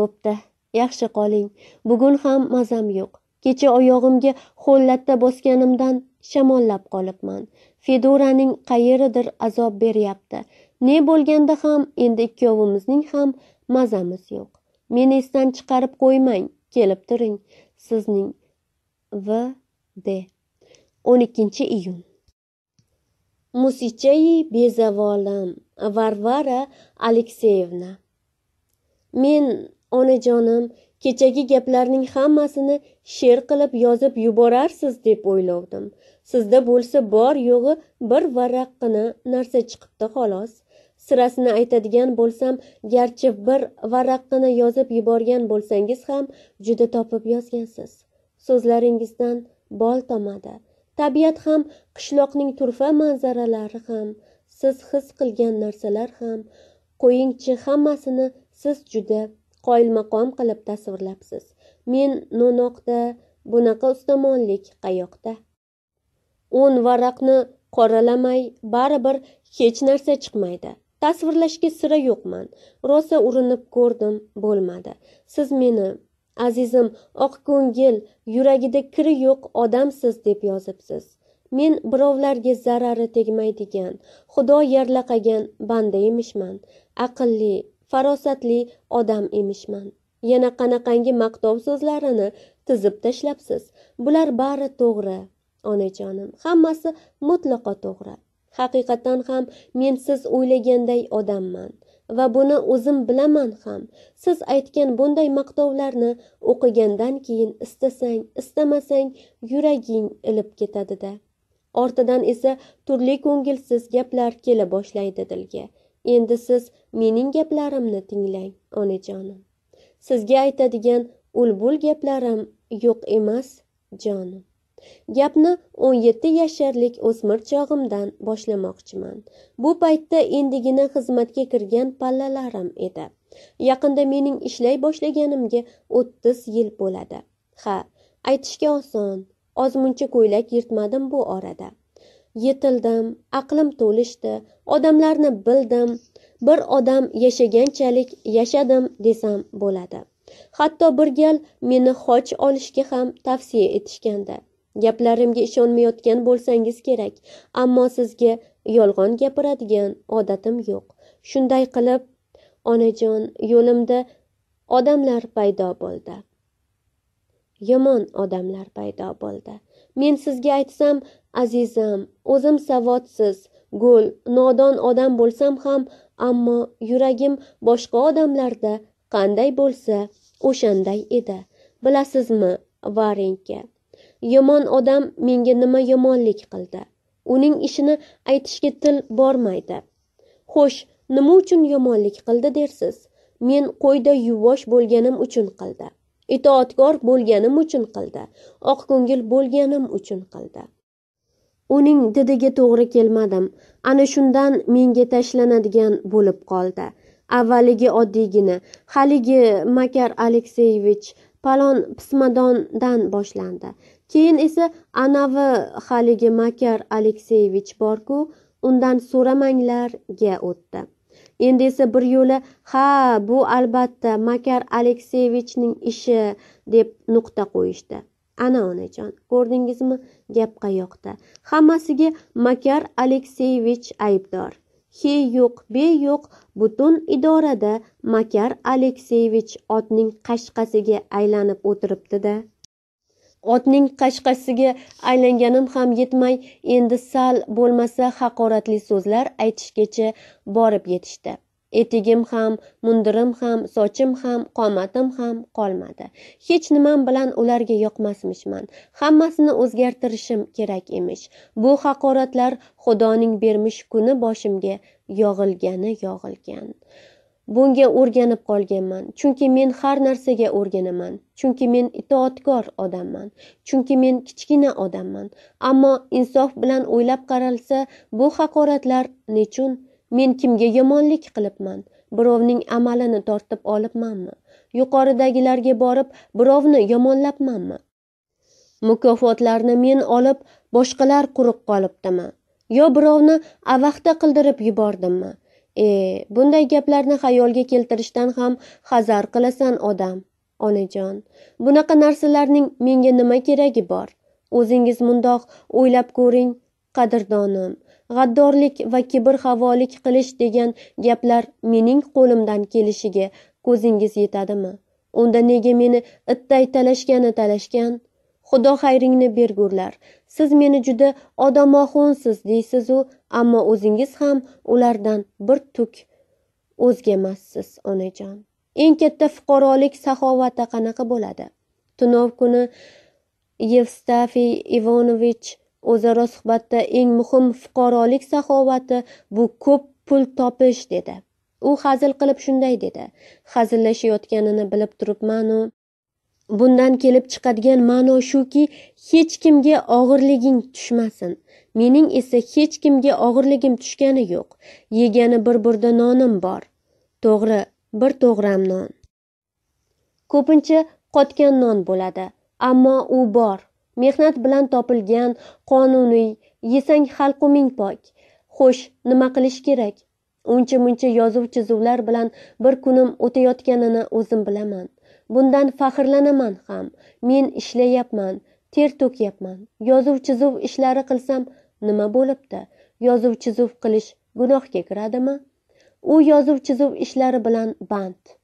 bo'pti yaxshi qoling bugun ham mazam yo'q kecha oyog'imga ho'llatda bosganimdan shamollab qolibman fedoraning qayeridir azob beryapti ne bo'lganda ham endi ikkovimizning ham mazamiz yo'q meni esdan chiqarib qo'ymang kelib turing sizning v d 12 iyun Musichayi bezavolam varvara alekseyevna men onajonim kechagi gaplarning hammasini she'r qilib yozib yuborarsiz deb o'ylovdim sizda bo'lsa bor yo'g'i bir varaqqini narsa chiqibdi xolos sirasini aytadigan bo'lsam garchi bir varaqqini yozib yuborgan bo'lsangiz ham juda topib yozgansiz so'zlaringizdan bol tomadi tabiat ham qishloqning turfa manzaralari ham siz his qilgan narsalar ham qo'yingchi hammasini siz juda qoyilmaqom qilib tasvirlabsiz men no'noqda bunaqa ustamonlik qayoqda o'n varaqni qoralamay baribir hech narsa chiqmaydi tasvirlashga sira yo'qman rosa urinib ko'rdim bo'lmadi siz meni azizim ko'ngil, yuragida kiri yo'q odamsiz deb yozibsiz men birovlarga zarari tegmaydigan xudo yarlaqagan banda emishman aqlli farosatli odam emishman yana qanaqangi maqtov so'zlarini tizib tashlabsiz bular bari to'g'ri onajonim hammasi mutlaqo to'g'ri haqiqatan ham men siz o'ylaganday odamman va buni o'zim bilaman ham siz aytgan bunday maqtovlarni o'qigandan keyin istasang istamasang yuraging ilib ketadida ortidan esa turli ko'ngilsiz gaplar kela boshlaydi dilga endi siz mening gaplarimni tinglang onajonim sizga aytadigan ulbul gaplarim yo'q emas jonim Gapni 17 yasharlik o'smir chog'imdan boshlamoqchiman. Bu paytda endigina xizmatga kirgan pallalarim edi. Yaqinda mening ishlay boshlaganimga 30 yil bo'ladi. Ha, aytishga oson, ozmuncha ko'ylak yirtmadim bu orada. Yetildim, aqlim to'lishdi, odamlarni bildim, bir odam yashaganchalik yashadim desam bo'ladi. Hatto bir gal meni xoch olishga ham tavsiya etishgandi. Gaplarimga ishonmayotgan bo'lsangiz kerak, ammo sizga yolg'on gapiradigan odatim yo'q. Shunday qilib, onajon, yo'limda odamlar paydo bo'ldi. Yomon odamlar paydo bo'ldi. Men sizga aytsam, azizam, o'zim savodsiz, go'l, nodon odam bo'lsam ham, ammo yuragim boshqa odamlarda qanday bo'lsa, o'shanday edi. Bilasizmi, Varenka? Yomon odam menga nima yomonlik qildi? Uning ishini aytishga til bormaydi. Xo'sh, nima uchun yomonlik qildi dersiz? Men qo'yda yuvosh bo'lganim uchun qildi. Itoatkor bo'lganim uchun qildi. Oqko'ngil bo'lganim uchun qildi. Uning didiga to'g'ri kelmadim. Ana shundan menga tashlanadigan bo'lib qoldi. avvaligi oddiygina haligi makar alekseyevich palon pismadondan boshlandi keyin esa anavi haligi makar alekseyevich borku undan so'ramanglarga o'tdi endi esa bir yo'la ha bu albatta makar alekseyevichning ishi deb nuqta qo'yishdi ana onajon ko'rdingizmi gap qayoqda hammasiga makar alekseyevich aybdor he yo'q be yo'q butun idorada makar alekseyevich otning qashqasiga aylanib o'tiribdi da otning qashqasiga aylanganim ham yetmay endi sal bo'lmasa haqoratli so'zlar aytishgacha borib yetishdi etigim ham mundirim ham sochim ham qomatim ham qolmadi hech nimam bilan ularga yoqmasmishman hammasini o'zgartirishim kerak emish bu haqoratlar xudoning bermish kuni boshimga yog'ilgani yog'ilgan Bunga o'rganib qolganman, chunki men har narsaga o'rganaman, chunki men itoatkor odamman, chunki men kichkina odamman. Ammo insof bilan o'ylab qaralsa, bu haqoratlar nechun? Men kimga yomonlik qilibman? Birovning amalini tortib olibmanmi? Yuqoridagilarga borib, birovni yomonlabmanmi? Mukofotlarni men olib, boshqalar quruq qolibdimi? Yo birovni avaqda qildirib yubordimmi? e bunday gaplarni xayolga keltirishdan ham hazar qilasan odam onajon bunaqa narsalarning menga nima keragi bor o'zingiz mundoq o'ylab ko'ring qadrdonim g'addorlik va kibr havolik qilish degan gaplar mening qo'limdan kelishiga ko'zingiz yetadimi unda nega meni itday talashgani talashgan xudo xayringni bergurlar siz meni juda odomaxonsiz deysizu ammo o'zingiz ham ulardan bir tuk o'zgamassiz onajon eng katta fuqarolik saxovati qanaqa bo'ladi tunov kuni yevstafiy ivanovich o'zaro suhbatda eng muhim fuqarolik saxovati bu ko'p pul topish dedi u hazil qilib shunday dedi hazillashayotganini bilib turibmanu Bundan kelib chiqadigan ma'no shuki, hech kimga og'irliging tushmasin. Mening esa hech kimga og'irligim tushgani yo'q. Yegani bir burda nonim bor. To'g'ri, bir to'g'ram non. Ko'pincha qotgan non bo'ladi, ammo u bor. Mehnat bilan topilgan, qonuniy, yesang xalquming pok. Xo'sh, nima qilish kerak? Uncha muncha yozuv chizuvlar bilan bir kunim o'tayotganini o'zim bilaman. bundan faxrlanaman ham men ishlayapman ter to'kyapman yozuv chizuv ishlari qilsam nima bo'libdi yozuv chizuv qilish gunohga kiradimi u yozuv chizuv ishlari bilan band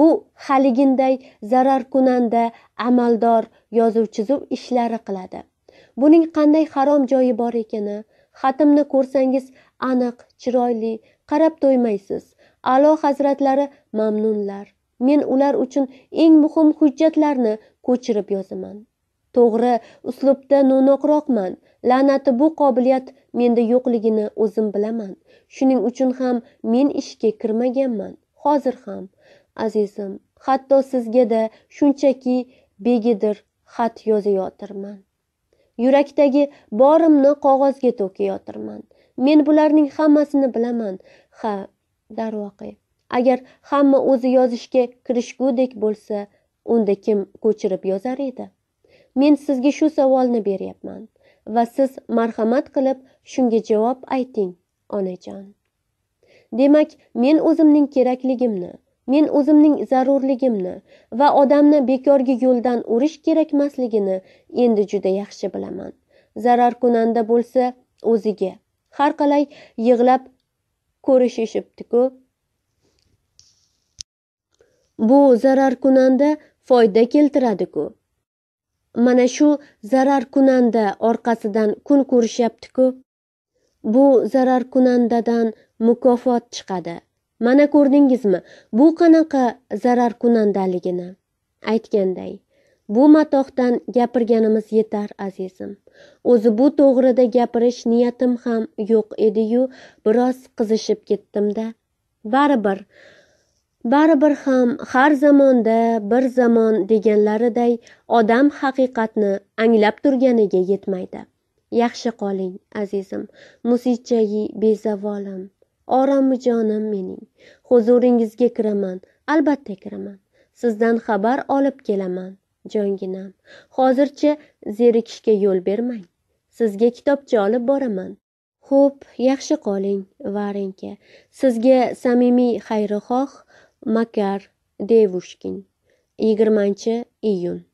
bu haliginday zararkunanda amaldor yozuv chizuv ishlari qiladi buning qanday harom joyi bor ekani xatimni ko'rsangiz aniq chiroyli qarab to'ymaysiz a'lo hazratlari mamnunlar Men ular uchun eng muhim hujjatlarni ko'chirib yozaman. To'g'ri, uslubda no'noqroqman. La'nati bu qobiliyat menda yo'qligini o'zim bilaman. Shuning uchun ham men ishga kirmaganman. Hozir ham, azizim, hatto sizga-da shunchaki begidir xat yozayotirman. Yurakdagi borimni qog'ozga to'kayotirman. Men bularning hammasini bilaman. Ha, darvoqe agar hamma o'zi yozishga kirishgudek bo'lsa unda kim ko'chirib yozar edi men sizga shu savolni beryapman va siz marhamat qilib shunga javob ayting onajon demak men o'zimning kerakligimni men o'zimning zarurligimni va odamni bekorga yo'ldan urish kerakmasligini endi juda yaxshi bilaman zarar kunanda bo'lsa o'ziga har qalay yig'lab ko'rishishibdiku bu zarar kunanda foyda keltiradi-ku mana shu zarar kunanda orqasidan kun ko'rishyapti-ku bu kunandadan mukofot chiqadi mana ko'rdingizmi bu qanaqa zarar kunandaligini? aytganday bu matohdan gapirganimiz yetar azizim o'zi bu to'g'rida gapirish niyatim ham yo'q ediyu biroz qizishib ketdim-da baribir baribir ham har zamonda bir zamon deganlariday odam haqiqatni anglab turganiga yetmaydi yaxshi qoling azizim musichai bezavolim jonim mening huzuringizga kiraman albatta kiraman sizdan xabar olib kelaman jonginam hozircha zerikishga yo'l bermang sizga kitobcha olib boraman xo'p yaxshi qoling varenka sizga samimiy xayrixoh makar devushkin 20 iyun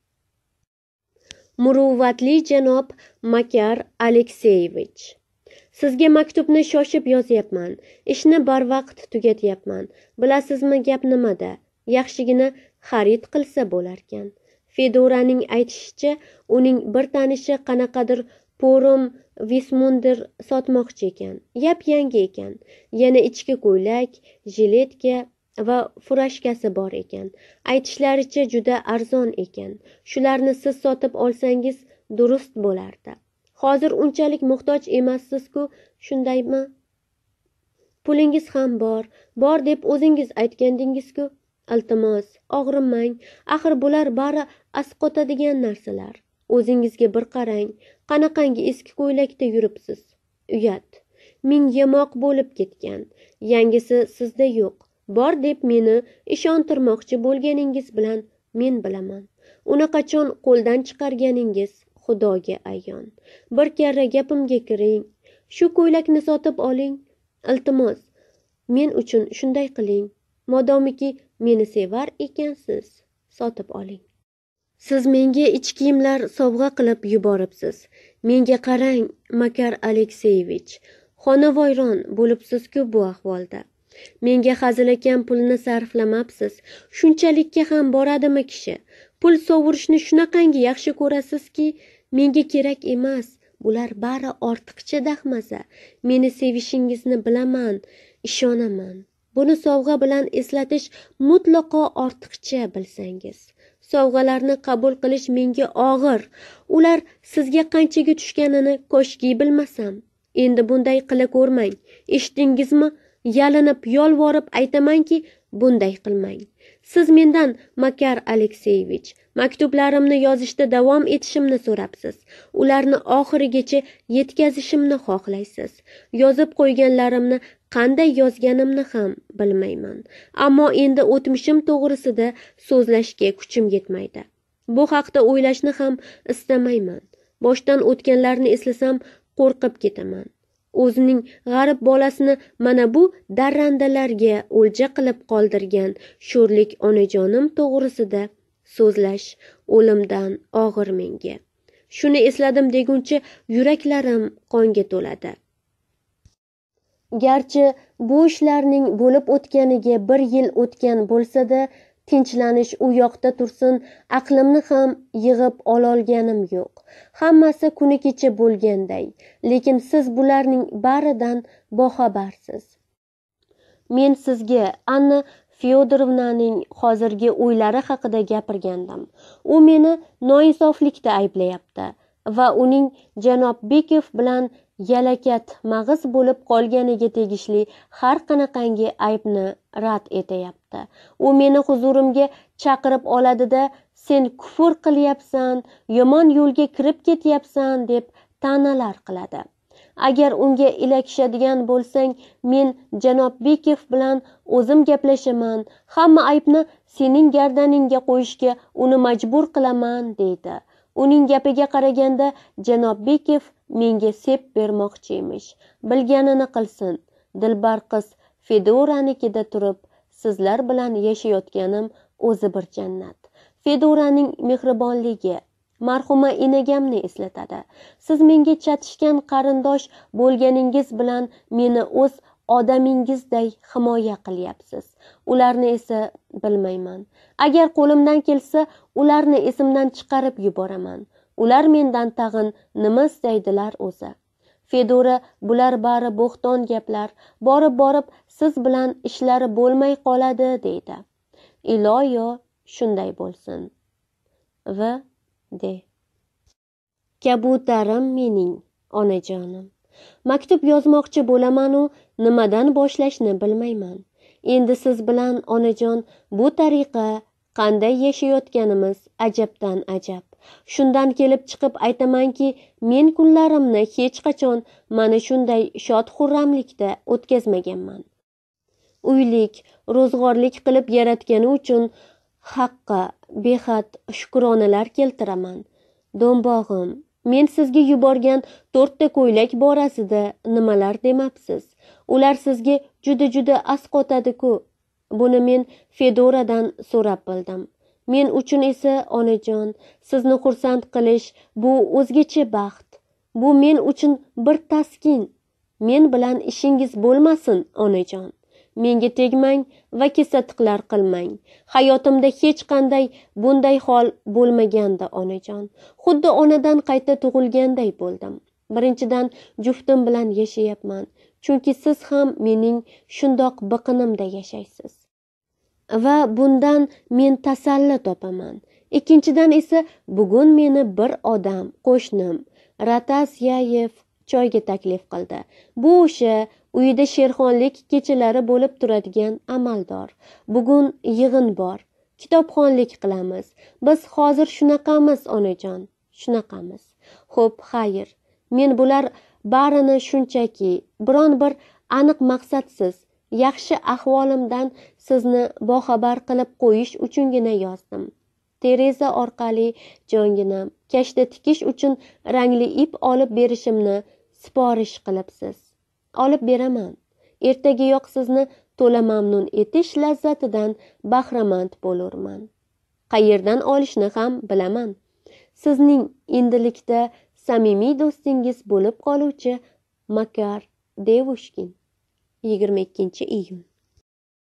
muruvvatli janob makar alekseyevich sizga maktubni shoshib yozyapman ishni barvaqt tugatyapman bilasizmi gap nimada yaxshigina xarid qilsa bo'larkan fedoraning aytishicha uning bir tanishi qanaqadir porum vismundir sotmoqchi ekan yap yangi ekan yana ichki ko'ylak jiletka va furashkasi bor ekan aytishlaricha juda arzon ekan shularni siz sotib olsangiz durust bo'lardi hozir unchalik muhtoj emassizku shundaymi pulingiz ham bor bor deb o'zingiz aytgandingizku iltimos og'rimang axir bular bari asqotadigan narsalar o'zingizga bir qarang qanaqangi eski ko'ylakda yuribsiz uyat ming yamoq bo'lib ketgan yangisi sizda yo'q bor deb meni ishontirmoqchi bo'lganingiz bilan men bilaman uni qachon qo'ldan chiqarganingiz xudoga ayon bir karra gapimga kiring shu ko'ylakni sotib oling iltimos men uchun shunday qiling modomiki meni sevar ekansiz sotib oling siz menga ich kiyimlar sovg'a qilib yuboribsiz menga qarang makar alekseyevich xonavoyron bo'libsiz-ku bu ahvolda menga hazilakam pulni sarflamabsiz shunchalikka ham boradimi kishi pul sovurishni shunaqangi yaxshi ko'rasizki menga kerak emas bular bari ortiqcha dahmaza meni sevishingizni bilaman ishonaman buni sovg'a bilan eslatish mutlaqo ortiqcha bilsangiz sovg'alarni qabul qilish menga og'ir ular sizga qanchaga tushganini koshki bilmasam endi bunday qila ko'rmang eshitdingizmi yalinib yolvorib aytamanki bunday qilmang siz mendan makar alekseyevich maktublarimni yozishda davom etishimni so'rabsiz ularni oxirigacha yetkazishimni xohlaysiz yozib qo'yganlarimni qanday yozganimni ham bilmayman ammo endi o'tmishim to'g'risida so'zlashga kuchim yetmaydi bu haqda o'ylashni ham istamayman boshdan o'tganlarni eslasam qo'rqib ketaman o'zining g'arib bolasini mana bu darrandalarga o'lja qilib qoldirgan sho'rlik onajonim to'g'risida so'zlash o'limdan og'ir menga shuni esladim deguncha yuraklarim qonga to'ladi garchi bu ishlarning bo'lib o'tganiga bir yil o'tgan bo'lsa-da tinchlanish u yoqda tursin aqlimni ham yig'ib ololganim yo'q hammasi kuni kecha bo'lganday lekin siz bularning baridan boxabarsiz men sizga anna fyodorovnaning hozirgi o'ylari haqida gapirgandim u meni noinsoflikda ayblayapti va uning janob bekov bilan yalakat mag'iz bo'lib qolganiga tegishli har qanaqangi aybni rad etayapti chiqdi u meni huzurimga chaqirib oladida sen kufr qilyapsan yomon yo'lga kirib ketyapsan deb ta'nalar qiladi agar unga ilakishadigan bo'lsang men janob bekov bilan o'zim gaplashaman hamma aybni sening gardaningga qo'yishga uni majbur qilaman deydi uning gapiga qaraganda janob bekov menga sep bermoqchi emish bilganini qilsin dilbar qiz fedoranikida turib sizlar bilan yashayotganim o'zi bir jannat fedoraning mehribonligi marhuma enagamni eslatadi siz menga chatishgan qarindosh bo'lganingiz bilan meni o'z odamingizday himoya qilyapsiz ularni esa bilmayman agar qo'limdan kelsa ularni esimdan chiqarib yuboraman ular mendan tag'in nima istaydilar o'zi fedora bular bari bo'xton gaplar borib borib siz bilan ishlari bo'lmay qoladi deydi iloyo shunday bo'lsin va de kabutarim mening onajonim maktub yozmoqchi bo'lamanu nimadan boshlashni bilmayman endi siz bilan onajon bu tariqa qanday yashayotganimiz ajabdan ajab shundan kelib chiqib aytamanki men kunlarimni hech qachon mana shunday shod xurramlikda o'tkazmaganman uylik ro'zg'orlik qilib yaratgani uchun haqqa behad shukronalar keltiraman do'mbog'im men sizga yuborgan to'rtta ko'ylak borasida nimalar demabsiz ular sizga juda juda asqotadi-ku buni men fedoradan so'rab bildim men uchun esa onajon sizni xursand qilish bu o'zgacha baxt bu men uchun bir taskin men bilan ishingiz bo'lmasin onajon menga tegmang va kesatiqlar qilmang hayotimda hech qanday bunday hol bo'lmagandi onajon xuddi onadan qayta tug'ilganday bo'ldim birinchidan juftim bilan yashayapman chunki siz ham mening shundoq biqinimda yashaysiz va bundan men tasalli topaman ikkinchidan esa bugun meni bir odam qo'shnim ratas yayev choyga taklif qildi bu o'sha uyida sherxonlik kechalari bo'lib turadigan amaldor bugun yig'in bor kitobxonlik qilamiz biz hozir shunaqamiz onajon shunaqamiz xo'p xayr men bular barini shunchaki biron bir aniq maqsadsiz yaxshi ahvolimdan sizni boxabar qilib qo'yish uchungina yozdim tereza orqali jonginam kashta tikish uchun rangli ip olib berishimni siporish qilibsiz olib beraman ertagayoq sizni to'la mamnun etish lazzatidan bahramand bo'lurman qayerdan olishni ham bilaman sizning endilikda samimiy do'stingiz bo'lib qoluvchi makar devushkin yigirma ikkinchi iyun